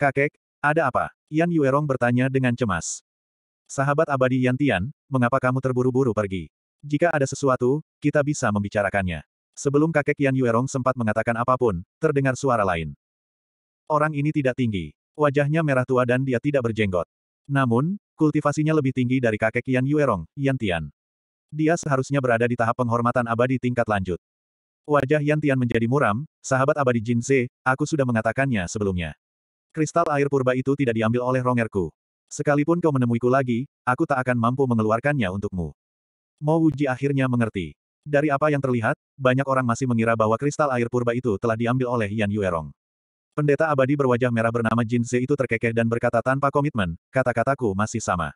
Kakek, ada apa? Yan Yuerong bertanya dengan cemas. Sahabat abadi Yan Tian, mengapa kamu terburu-buru pergi? Jika ada sesuatu, kita bisa membicarakannya. Sebelum kakek Yan Yuerong sempat mengatakan apapun, terdengar suara lain. Orang ini tidak tinggi. Wajahnya merah tua dan dia tidak berjenggot. Namun, kultivasinya lebih tinggi dari kakek Yan Yuerong, Yan Tian. Dia seharusnya berada di tahap penghormatan abadi tingkat lanjut. Wajah Yan Tian menjadi muram, sahabat abadi Jin Ze, aku sudah mengatakannya sebelumnya. Kristal air purba itu tidak diambil oleh rongerku. Sekalipun kau menemuiku lagi, aku tak akan mampu mengeluarkannya untukmu. Mo Wuji akhirnya mengerti. Dari apa yang terlihat, banyak orang masih mengira bahwa kristal air purba itu telah diambil oleh Yan Yuerong. Pendeta abadi berwajah merah bernama Jin Ze itu terkekeh dan berkata tanpa komitmen, kata-kataku masih sama.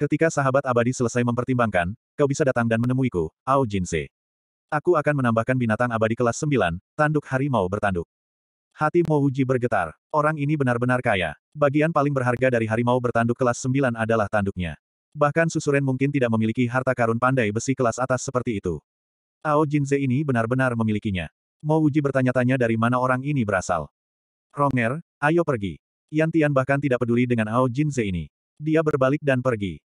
Ketika sahabat abadi selesai mempertimbangkan, kau bisa datang dan menemuiku, Ao Jin Ze. Aku akan menambahkan binatang abadi kelas 9, tanduk harimau bertanduk. Hati Mo Uji bergetar. Orang ini benar-benar kaya. Bagian paling berharga dari harimau bertanduk kelas 9 adalah tanduknya. Bahkan Susuren mungkin tidak memiliki harta karun pandai besi kelas atas seperti itu. Ao Jin Jinze ini benar-benar memilikinya. Mo Uji bertanya-tanya dari mana orang ini berasal. Ronger, ayo pergi. Yan Tian bahkan tidak peduli dengan Ao Jinze ini. Dia berbalik dan pergi.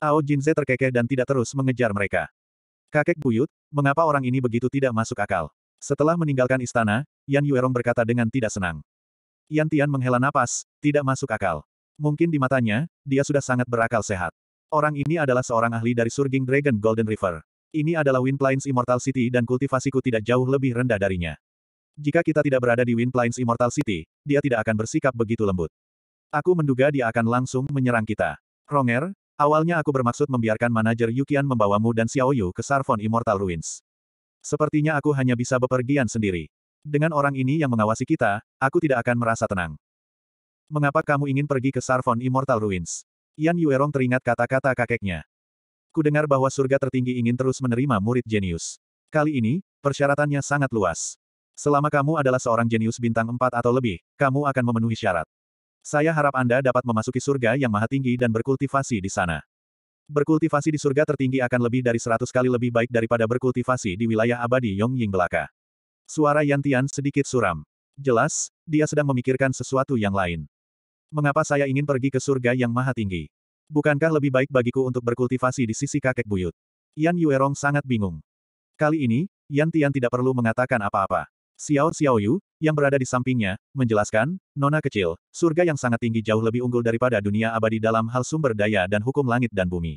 Ao Jinze terkekeh dan tidak terus mengejar mereka. Kakek buyut, mengapa orang ini begitu tidak masuk akal? Setelah meninggalkan istana, Yan Yuerong berkata dengan tidak senang. Yan Tian menghela napas, tidak masuk akal. Mungkin di matanya, dia sudah sangat berakal sehat. Orang ini adalah seorang ahli dari Surging Dragon Golden River. Ini adalah Wind Plains Immortal City dan kultivasiku tidak jauh lebih rendah darinya. Jika kita tidak berada di Wind Plains Immortal City, dia tidak akan bersikap begitu lembut. Aku menduga dia akan langsung menyerang kita. Ronger, awalnya aku bermaksud membiarkan manajer Yukian membawamu dan Xiao Yu ke Sarfon Immortal Ruins. Sepertinya aku hanya bisa bepergian sendiri. Dengan orang ini yang mengawasi kita, aku tidak akan merasa tenang. Mengapa kamu ingin pergi ke Sarfon Immortal Ruins? Yan Yuerong teringat kata-kata kakeknya. Kudengar bahwa surga tertinggi ingin terus menerima murid jenius. Kali ini, persyaratannya sangat luas. Selama kamu adalah seorang jenius bintang empat atau lebih, kamu akan memenuhi syarat. Saya harap Anda dapat memasuki surga yang maha tinggi dan berkultivasi di sana. Berkultivasi di surga tertinggi akan lebih dari seratus kali lebih baik daripada berkultivasi di wilayah abadi Yongying belaka. Suara Yan Tian sedikit suram. Jelas, dia sedang memikirkan sesuatu yang lain. Mengapa saya ingin pergi ke surga yang maha tinggi? Bukankah lebih baik bagiku untuk berkultivasi di sisi kakek buyut? Yan Yuerong sangat bingung. Kali ini, Yan Tian tidak perlu mengatakan apa-apa. Xiao Xiaoyu, yang berada di sampingnya, menjelaskan, Nona kecil, surga yang sangat tinggi jauh lebih unggul daripada dunia abadi dalam hal sumber daya dan hukum langit dan bumi.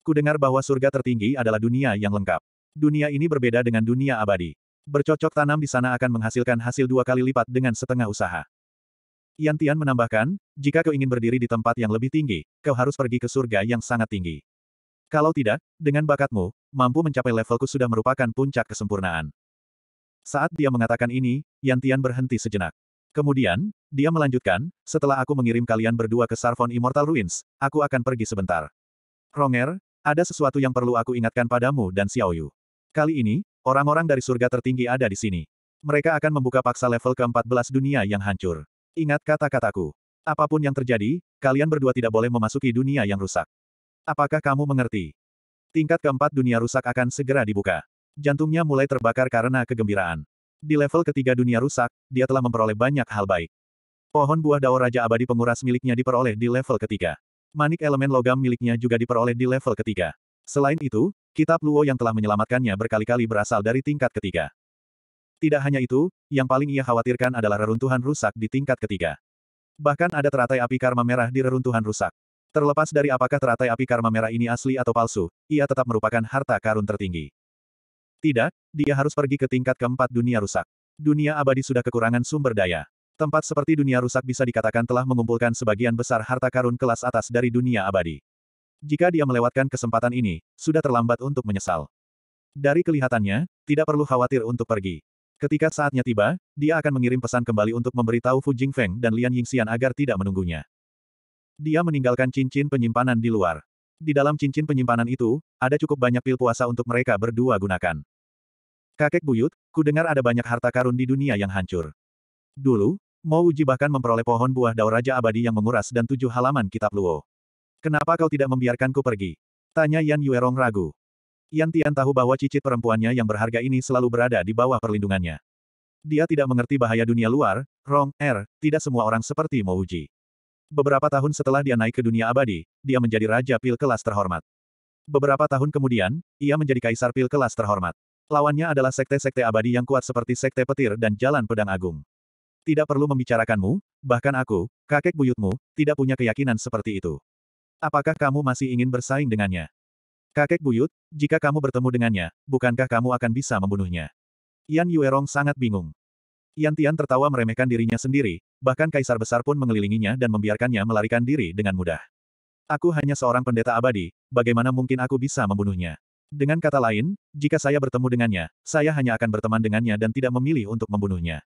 Ku dengar bahwa surga tertinggi adalah dunia yang lengkap. Dunia ini berbeda dengan dunia abadi. Bercocok tanam di sana akan menghasilkan hasil dua kali lipat dengan setengah usaha. Yan Tian menambahkan, jika kau ingin berdiri di tempat yang lebih tinggi, kau harus pergi ke surga yang sangat tinggi. Kalau tidak, dengan bakatmu, mampu mencapai levelku sudah merupakan puncak kesempurnaan. Saat dia mengatakan ini, Yan Tian berhenti sejenak. Kemudian, dia melanjutkan, setelah aku mengirim kalian berdua ke Sarfon Immortal Ruins, aku akan pergi sebentar. Ronger, ada sesuatu yang perlu aku ingatkan padamu dan Xiaoyu. Kali ini, orang-orang dari surga tertinggi ada di sini. Mereka akan membuka paksa level ke-14 dunia yang hancur. Ingat kata-kataku. Apapun yang terjadi, kalian berdua tidak boleh memasuki dunia yang rusak. Apakah kamu mengerti? Tingkat keempat dunia rusak akan segera dibuka. Jantungnya mulai terbakar karena kegembiraan. Di level ketiga dunia rusak, dia telah memperoleh banyak hal baik. Pohon buah dao Raja Abadi penguras miliknya diperoleh di level ketiga. Manik elemen logam miliknya juga diperoleh di level ketiga. Selain itu, kitab Luo yang telah menyelamatkannya berkali-kali berasal dari tingkat ketiga. Tidak hanya itu, yang paling ia khawatirkan adalah reruntuhan rusak di tingkat ketiga. Bahkan ada teratai api karma merah di reruntuhan rusak. Terlepas dari apakah teratai api karma merah ini asli atau palsu, ia tetap merupakan harta karun tertinggi tidak, dia harus pergi ke tingkat keempat dunia rusak. Dunia abadi sudah kekurangan sumber daya. Tempat seperti dunia rusak bisa dikatakan telah mengumpulkan sebagian besar harta karun kelas atas dari dunia abadi. Jika dia melewatkan kesempatan ini, sudah terlambat untuk menyesal. Dari kelihatannya, tidak perlu khawatir untuk pergi. Ketika saatnya tiba, dia akan mengirim pesan kembali untuk memberitahu Fu Jingfeng dan Lian Yingxian agar tidak menunggunya. Dia meninggalkan cincin penyimpanan di luar. Di dalam cincin penyimpanan itu, ada cukup banyak pil puasa untuk mereka berdua gunakan. Kakek buyut, ku dengar ada banyak harta karun di dunia yang hancur. Dulu, Mo Uji bahkan memperoleh pohon buah dao Raja Abadi yang menguras dan tujuh halaman kitab Luo. Kenapa kau tidak membiarkanku pergi? Tanya Yan Yuerong ragu. Yan Tian tahu bahwa cicit perempuannya yang berharga ini selalu berada di bawah perlindungannya. Dia tidak mengerti bahaya dunia luar, Rong, Er, tidak semua orang seperti Mo Uji. Beberapa tahun setelah dia naik ke dunia abadi, dia menjadi Raja Pil kelas terhormat. Beberapa tahun kemudian, ia menjadi Kaisar Pil kelas terhormat. Lawannya adalah sekte-sekte abadi yang kuat seperti sekte petir dan jalan pedang agung. Tidak perlu membicarakanmu, bahkan aku, kakek buyutmu, tidak punya keyakinan seperti itu. Apakah kamu masih ingin bersaing dengannya? Kakek buyut, jika kamu bertemu dengannya, bukankah kamu akan bisa membunuhnya? Yan Yuerong sangat bingung. Yan Tian tertawa meremehkan dirinya sendiri, bahkan kaisar besar pun mengelilinginya dan membiarkannya melarikan diri dengan mudah. Aku hanya seorang pendeta abadi, bagaimana mungkin aku bisa membunuhnya? Dengan kata lain, jika saya bertemu dengannya, saya hanya akan berteman dengannya dan tidak memilih untuk membunuhnya.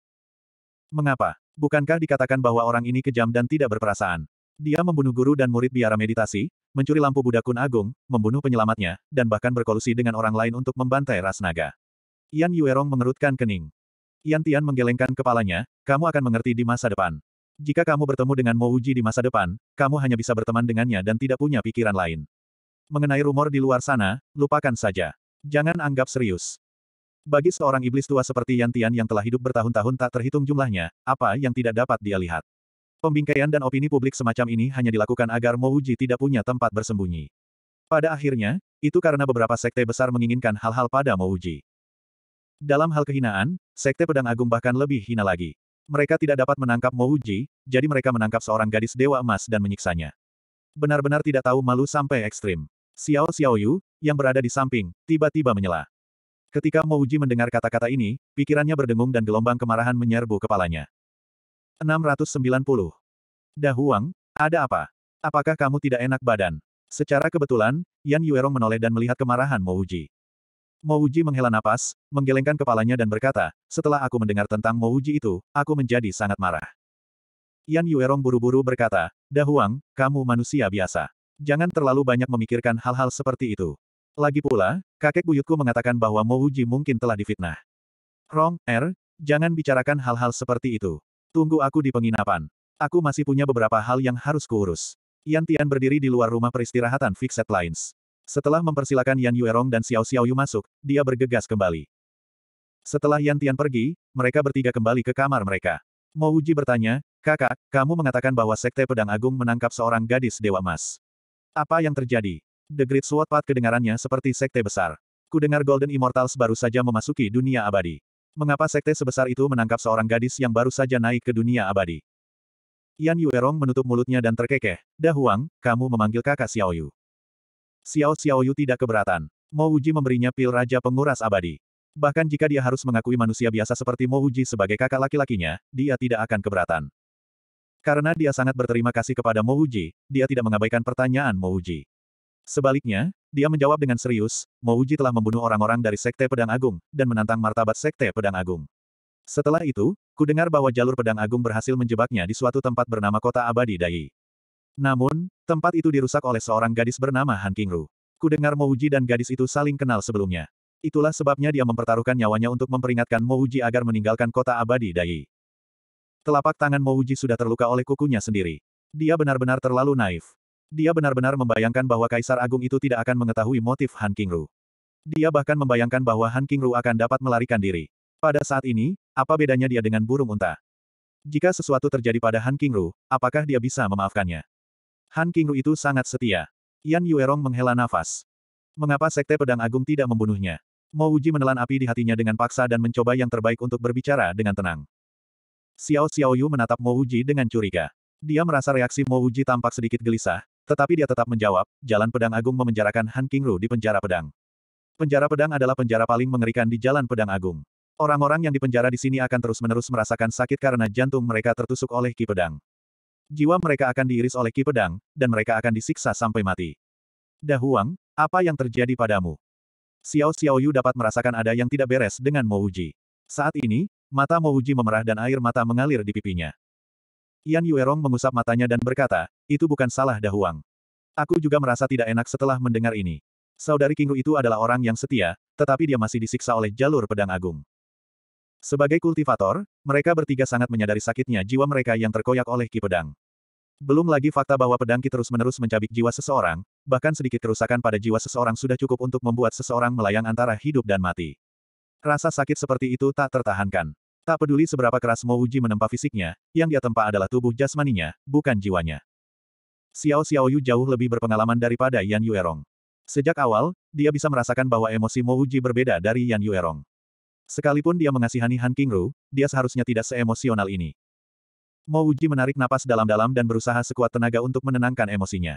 Mengapa? Bukankah dikatakan bahwa orang ini kejam dan tidak berperasaan? Dia membunuh guru dan murid biara meditasi, mencuri lampu Buddha Kun Agung, membunuh penyelamatnya, dan bahkan berkolusi dengan orang lain untuk membantai ras naga. Yan Yuerong mengerutkan kening. Yan Tian menggelengkan kepalanya, kamu akan mengerti di masa depan. Jika kamu bertemu dengan Mo Uji di masa depan, kamu hanya bisa berteman dengannya dan tidak punya pikiran lain mengenai rumor di luar sana, lupakan saja. Jangan anggap serius. Bagi seorang iblis tua seperti Yan Tian yang telah hidup bertahun-tahun tak terhitung jumlahnya, apa yang tidak dapat dia lihat? Pembingkaian dan opini publik semacam ini hanya dilakukan agar Mo Wuji tidak punya tempat bersembunyi. Pada akhirnya, itu karena beberapa sekte besar menginginkan hal-hal pada Mo Wuji. Dalam hal kehinaan, sekte pedang agung bahkan lebih hina lagi. Mereka tidak dapat menangkap Mo Wuji, jadi mereka menangkap seorang gadis dewa emas dan menyiksanya. Benar-benar tidak tahu malu sampai ekstrim. Xiao Xiaoyu, yang berada di samping, tiba-tiba menyela. Ketika Mo Uji mendengar kata-kata ini, pikirannya berdengung dan gelombang kemarahan menyerbu kepalanya. 690. Dahuang, ada apa? Apakah kamu tidak enak badan? Secara kebetulan, Yan Yuerong menoleh dan melihat kemarahan Mo Uji. Mo Uji menghela napas, menggelengkan kepalanya dan berkata, setelah aku mendengar tentang Mo Uji itu, aku menjadi sangat marah. Yan Yuerong buru-buru berkata, Dahuang, kamu manusia biasa. Jangan terlalu banyak memikirkan hal-hal seperti itu. Lagi pula, kakek buyutku mengatakan bahwa Mouji mungkin telah difitnah. Rong, Er, jangan bicarakan hal-hal seperti itu. Tunggu aku di penginapan. Aku masih punya beberapa hal yang harus kuurus. Yan Tian berdiri di luar rumah peristirahatan Fixed Lines. Setelah mempersilakan Yan Yuerong dan Xiao Xiaoyu masuk, dia bergegas kembali. Setelah Yan Tian pergi, mereka bertiga kembali ke kamar mereka. Mo Uji bertanya, kakak, kamu mengatakan bahwa Sekte Pedang Agung menangkap seorang gadis Dewa Mas. Apa yang terjadi? The Great Sword Path kedengarannya seperti sekte besar. Kudengar Golden Immortals baru saja memasuki dunia abadi. Mengapa sekte sebesar itu menangkap seorang gadis yang baru saja naik ke dunia abadi? Yan Yuerong menutup mulutnya dan terkekeh. Dahuang, kamu memanggil kakak Xiao Yu. Xiao Xiao Yu tidak keberatan. Mo Wuji memberinya pil Raja Penguras Abadi. Bahkan jika dia harus mengakui manusia biasa seperti Mo Wuji sebagai kakak laki-lakinya, dia tidak akan keberatan. Karena dia sangat berterima kasih kepada Mouji, dia tidak mengabaikan pertanyaan Mouji. Sebaliknya, dia menjawab dengan serius, Mouji telah membunuh orang-orang dari Sekte Pedang Agung, dan menantang martabat Sekte Pedang Agung. Setelah itu, ku dengar bahwa jalur Pedang Agung berhasil menjebaknya di suatu tempat bernama Kota Abadi Dai. Namun, tempat itu dirusak oleh seorang gadis bernama Han Kingru. Kudengar Mouji dan gadis itu saling kenal sebelumnya. Itulah sebabnya dia mempertaruhkan nyawanya untuk memperingatkan Mouji agar meninggalkan Kota Abadi Dai. Telapak tangan Mouji sudah terluka oleh kukunya sendiri. Dia benar-benar terlalu naif. Dia benar-benar membayangkan bahwa Kaisar Agung itu tidak akan mengetahui motif Han Kingru. Dia bahkan membayangkan bahwa Han Kingru akan dapat melarikan diri. Pada saat ini, apa bedanya dia dengan burung unta? Jika sesuatu terjadi pada Han Kingru, apakah dia bisa memaafkannya? Han Kingru itu sangat setia. Yan Yuerong menghela nafas. Mengapa Sekte Pedang Agung tidak membunuhnya? Mo menelan api di hatinya dengan paksa dan mencoba yang terbaik untuk berbicara dengan tenang. Xiao Xiaoyu menatap Mo Uji dengan curiga. Dia merasa reaksi Mo Uji tampak sedikit gelisah, tetapi dia tetap menjawab, jalan pedang agung memenjarakan Han Qingru di penjara pedang. Penjara pedang adalah penjara paling mengerikan di jalan pedang agung. Orang-orang yang dipenjara di sini akan terus-menerus merasakan sakit karena jantung mereka tertusuk oleh ki pedang. Jiwa mereka akan diiris oleh ki pedang, dan mereka akan disiksa sampai mati. Dahuang, apa yang terjadi padamu? Xiao Xiaoyu dapat merasakan ada yang tidak beres dengan Mo Uji. Saat ini, Mata Mo Uji memerah dan air mata mengalir di pipinya. Yan Yuerong mengusap matanya dan berkata, itu bukan salah Dahuang. Aku juga merasa tidak enak setelah mendengar ini. Saudari Kingru itu adalah orang yang setia, tetapi dia masih disiksa oleh jalur pedang agung. Sebagai kultivator, mereka bertiga sangat menyadari sakitnya jiwa mereka yang terkoyak oleh ki pedang. Belum lagi fakta bahwa pedang ki terus-menerus mencabik jiwa seseorang, bahkan sedikit kerusakan pada jiwa seseorang sudah cukup untuk membuat seseorang melayang antara hidup dan mati. Rasa sakit seperti itu tak tertahankan. Tak peduli seberapa keras Mo Uji menempa fisiknya, yang dia tempa adalah tubuh jasmaninya, bukan jiwanya. Xiao Xiaoyu jauh lebih berpengalaman daripada Yan Yuerong. Sejak awal, dia bisa merasakan bahwa emosi Mo Uji berbeda dari Yan Yuerong. Sekalipun dia mengasihani Han Kingru, dia seharusnya tidak seemosional ini. Mo Uji menarik napas dalam-dalam dan berusaha sekuat tenaga untuk menenangkan emosinya.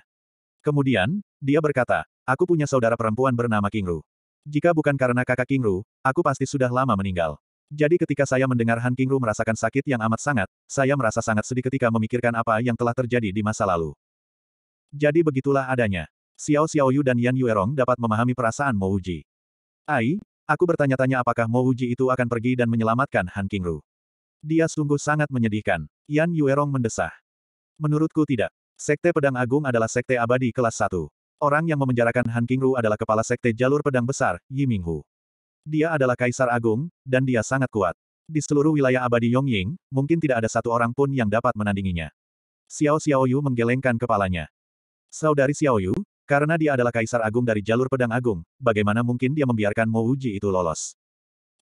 Kemudian, dia berkata, aku punya saudara perempuan bernama Kingru. Jika bukan karena kakak Kingru, aku pasti sudah lama meninggal. Jadi ketika saya mendengar Han Kingru merasakan sakit yang amat sangat, saya merasa sangat sedih ketika memikirkan apa yang telah terjadi di masa lalu. Jadi begitulah adanya. Xiao Xiaoyu dan Yan Yuerong dapat memahami perasaan Mo Uji. Ai, aku bertanya-tanya apakah Mo Uji itu akan pergi dan menyelamatkan Han Kingru. Dia sungguh sangat menyedihkan. Yan Yuerong mendesah. Menurutku tidak. Sekte Pedang Agung adalah sekte abadi kelas 1. Orang yang memenjarakan Han Kingru adalah kepala sekte jalur pedang besar, Yi Minghu. Dia adalah kaisar agung, dan dia sangat kuat. Di seluruh wilayah abadi Yongying, mungkin tidak ada satu orang pun yang dapat menandinginya. Xiao Xiaoyu menggelengkan kepalanya. Saudari Xiao Yu, karena dia adalah kaisar agung dari jalur pedang agung, bagaimana mungkin dia membiarkan Mo Uji itu lolos?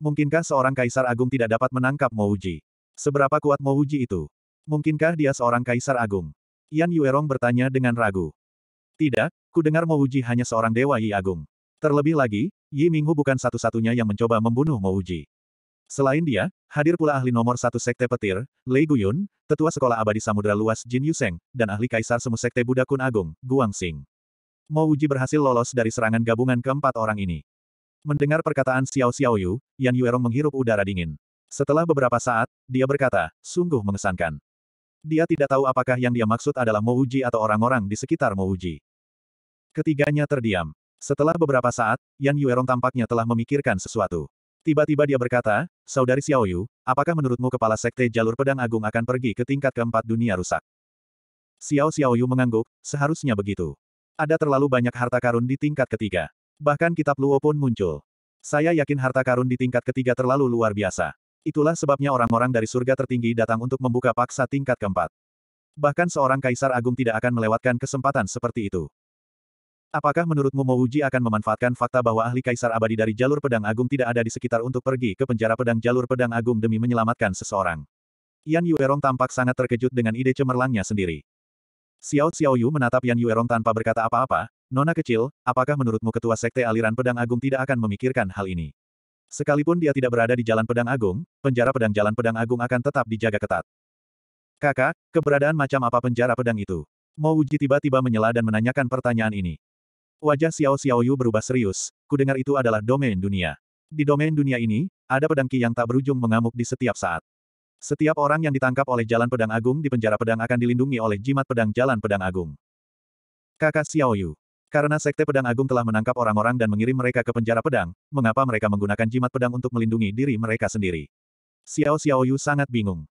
Mungkinkah seorang kaisar agung tidak dapat menangkap Mo Uji? Seberapa kuat Mo Uji itu? Mungkinkah dia seorang kaisar agung? Yan Yuerong bertanya dengan ragu. Tidak, ku dengar Mo Uji hanya seorang dewa Yi agung. Terlebih lagi, Yi Minghu bukan satu-satunya yang mencoba membunuh Mo Uji. Selain dia, hadir pula ahli nomor satu Sekte Petir, Lei Guyun, Tetua Sekolah Abadi samudera Luas Jin Yuseng, dan ahli Kaisar Semu Sekte Buddha Kun Agung, Guang Xing. Uji berhasil lolos dari serangan gabungan keempat orang ini. Mendengar perkataan Xiao Xiaoyu, Yan Yuerong menghirup udara dingin. Setelah beberapa saat, dia berkata, sungguh mengesankan. Dia tidak tahu apakah yang dia maksud adalah Mo Uji atau orang-orang di sekitar Mo Uji. Ketiganya terdiam. Setelah beberapa saat, Yan Yuerong tampaknya telah memikirkan sesuatu. Tiba-tiba dia berkata, Saudari Xiaoyu, apakah menurutmu kepala sekte jalur pedang agung akan pergi ke tingkat keempat dunia rusak? Xiao Xiaoyu mengangguk, seharusnya begitu. Ada terlalu banyak harta karun di tingkat ketiga. Bahkan kitab Luo pun muncul. Saya yakin harta karun di tingkat ketiga terlalu luar biasa. Itulah sebabnya orang-orang dari surga tertinggi datang untuk membuka paksa tingkat keempat. Bahkan seorang kaisar agung tidak akan melewatkan kesempatan seperti itu. Apakah menurutmu Mouji akan memanfaatkan fakta bahwa ahli kaisar abadi dari jalur pedang agung tidak ada di sekitar untuk pergi ke penjara pedang jalur pedang agung demi menyelamatkan seseorang? Yan Yuerong tampak sangat terkejut dengan ide cemerlangnya sendiri. Xiao Xiao Yu menatap Yan Yuerong tanpa berkata apa-apa, Nona kecil, apakah menurutmu ketua sekte aliran pedang agung tidak akan memikirkan hal ini? Sekalipun dia tidak berada di jalan pedang agung, penjara pedang jalan pedang agung akan tetap dijaga ketat. Kakak, keberadaan macam apa penjara pedang itu? Mouji tiba-tiba menyela dan menanyakan pertanyaan ini. Wajah Xiao Xiaoyu berubah serius, kudengar itu adalah domain dunia. Di domain dunia ini, ada pedang ki yang tak berujung mengamuk di setiap saat. Setiap orang yang ditangkap oleh Jalan Pedang Agung di penjara pedang akan dilindungi oleh jimat pedang Jalan Pedang Agung. Kakak Xiaoyu. Karena Sekte Pedang Agung telah menangkap orang-orang dan mengirim mereka ke penjara pedang, mengapa mereka menggunakan jimat pedang untuk melindungi diri mereka sendiri? Xiao Xiaoyu sangat bingung.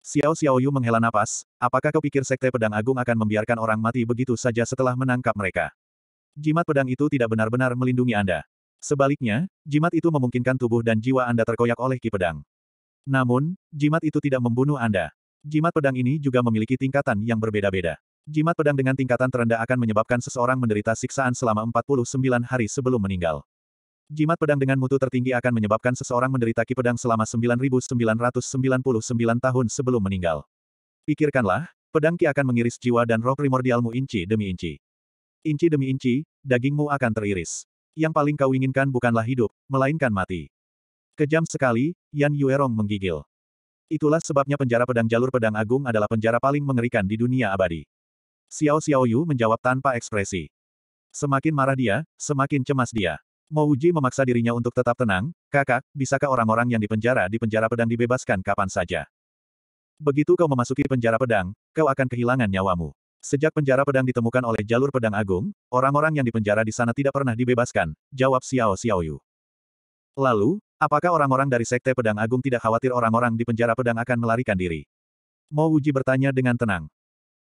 Xiao Xiaoyu menghela napas, apakah kau pikir Sekte Pedang Agung akan membiarkan orang mati begitu saja setelah menangkap mereka? jimat pedang itu tidak benar-benar melindungi Anda. Sebaliknya, jimat itu memungkinkan tubuh dan jiwa Anda terkoyak oleh ki pedang. Namun, jimat itu tidak membunuh Anda. Jimat pedang ini juga memiliki tingkatan yang berbeda-beda. Jimat pedang dengan tingkatan terendah akan menyebabkan seseorang menderita siksaan selama 49 hari sebelum meninggal. Jimat pedang dengan mutu tertinggi akan menyebabkan seseorang menderita ki pedang selama 9999 tahun sebelum meninggal. Pikirkanlah, pedang ki akan mengiris jiwa dan roh primordialmu inci demi inci. Inci demi inci, dagingmu akan teriris. Yang paling kau inginkan bukanlah hidup, melainkan mati. Kejam sekali, Yan Yuerong menggigil. Itulah sebabnya penjara pedang jalur pedang agung adalah penjara paling mengerikan di dunia abadi. Xiao Xiao Yu menjawab tanpa ekspresi. Semakin marah dia, semakin cemas dia. Mau Uji memaksa dirinya untuk tetap tenang, kakak, bisakah orang-orang yang dipenjara di penjara pedang dibebaskan kapan saja? Begitu kau memasuki penjara pedang, kau akan kehilangan nyawamu. Sejak penjara pedang ditemukan oleh jalur pedang agung, orang-orang yang dipenjara di sana tidak pernah dibebaskan, jawab Xiao Xiaoyu. Lalu, apakah orang-orang dari Sekte Pedang Agung tidak khawatir orang-orang di penjara pedang akan melarikan diri? Mo Uji bertanya dengan tenang.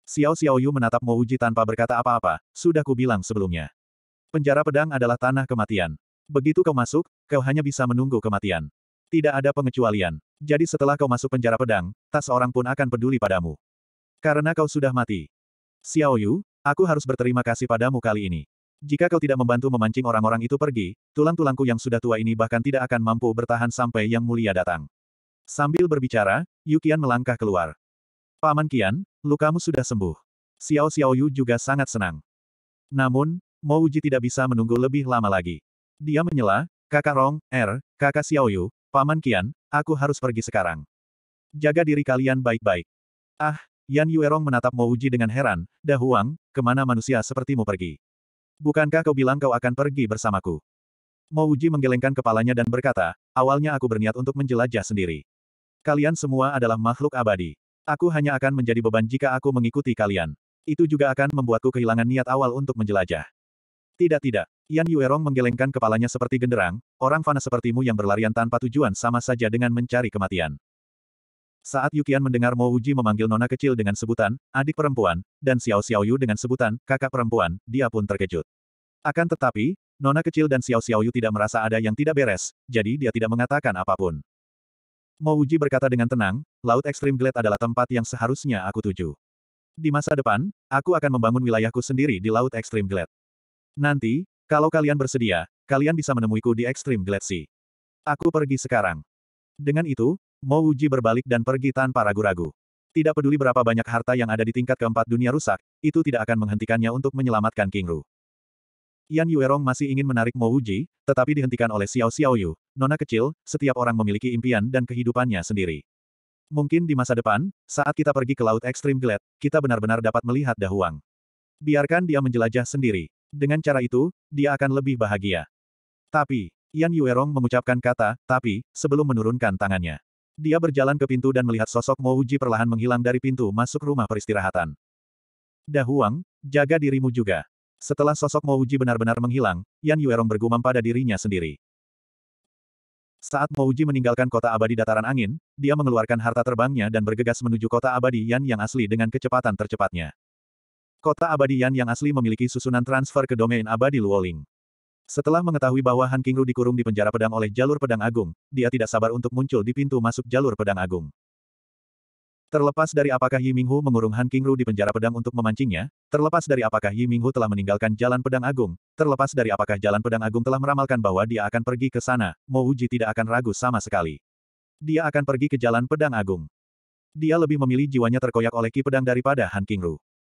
Xiao Xiaoyu menatap Mo Uji tanpa berkata apa-apa, sudah ku bilang sebelumnya. Penjara pedang adalah tanah kematian. Begitu kau masuk, kau hanya bisa menunggu kematian. Tidak ada pengecualian. Jadi setelah kau masuk penjara pedang, tak seorang pun akan peduli padamu. Karena kau sudah mati. Xiao Yu, aku harus berterima kasih padamu kali ini. Jika kau tidak membantu memancing orang-orang itu pergi, tulang-tulangku yang sudah tua ini bahkan tidak akan mampu bertahan sampai yang mulia datang. Sambil berbicara, Yu Qian melangkah keluar. Paman Qian, lukamu sudah sembuh. Xiao Xiao Yu juga sangat senang. Namun, Mo Uji tidak bisa menunggu lebih lama lagi. Dia menyela, kakak Rong, Er, kakak Xiao Yu, Paman Qian, aku harus pergi sekarang. Jaga diri kalian baik-baik. Ah, Yan Yuerong menatap Mo Uji dengan heran, Huang, kemana manusia sepertimu pergi? Bukankah kau bilang kau akan pergi bersamaku? Mo Uji menggelengkan kepalanya dan berkata, awalnya aku berniat untuk menjelajah sendiri. Kalian semua adalah makhluk abadi. Aku hanya akan menjadi beban jika aku mengikuti kalian. Itu juga akan membuatku kehilangan niat awal untuk menjelajah. Tidak tidak. Yan Yuerong menggelengkan kepalanya seperti genderang, orang fana sepertimu yang berlarian tanpa tujuan sama saja dengan mencari kematian. Saat Yukian mendengar Mo Uji memanggil nona kecil dengan sebutan, adik perempuan, dan Xiao Xiaoyu dengan sebutan, kakak perempuan, dia pun terkejut. Akan tetapi, nona kecil dan Xiao Xiaoyu tidak merasa ada yang tidak beres, jadi dia tidak mengatakan apapun. Mo Uji berkata dengan tenang, Laut Extreme Glade adalah tempat yang seharusnya aku tuju. Di masa depan, aku akan membangun wilayahku sendiri di Laut Extreme Glade. Nanti, kalau kalian bersedia, kalian bisa menemuiku di Extreme Glade Sea. Aku pergi sekarang. Dengan itu, Mo Wuji berbalik dan pergi tanpa ragu-ragu. Tidak peduli berapa banyak harta yang ada di tingkat keempat dunia rusak, itu tidak akan menghentikannya untuk menyelamatkan King Ru. Yan Yuerong masih ingin menarik Mo Wuji, tetapi dihentikan oleh Xiao Xiaoyu, nona kecil, setiap orang memiliki impian dan kehidupannya sendiri. Mungkin di masa depan, saat kita pergi ke Laut Ekstrim Glade, kita benar-benar dapat melihat Dahuang. Biarkan dia menjelajah sendiri. Dengan cara itu, dia akan lebih bahagia. Tapi, Yan Yuerong mengucapkan kata, tapi, sebelum menurunkan tangannya. Dia berjalan ke pintu dan melihat sosok Mo Uji perlahan menghilang dari pintu masuk rumah peristirahatan. Dahuang, jaga dirimu juga. Setelah sosok Mo Uji benar-benar menghilang, Yan Yuerong bergumam pada dirinya sendiri. Saat Mo Uji meninggalkan kota abadi dataran angin, dia mengeluarkan harta terbangnya dan bergegas menuju kota abadi Yan yang asli dengan kecepatan tercepatnya. Kota abadi Yan yang asli memiliki susunan transfer ke domain abadi Luoling. Setelah mengetahui bahwa Han Kingru dikurung di penjara pedang oleh jalur pedang agung, dia tidak sabar untuk muncul di pintu masuk jalur pedang agung. Terlepas dari apakah Yi Minghu mengurung Han Kingru di penjara pedang untuk memancingnya, terlepas dari apakah Yi Minghu telah meninggalkan jalan pedang agung, terlepas dari apakah jalan pedang agung telah meramalkan bahwa dia akan pergi ke sana, Mo Uji tidak akan ragu sama sekali. Dia akan pergi ke jalan pedang agung. Dia lebih memilih jiwanya terkoyak oleh ki pedang daripada Han Kingru.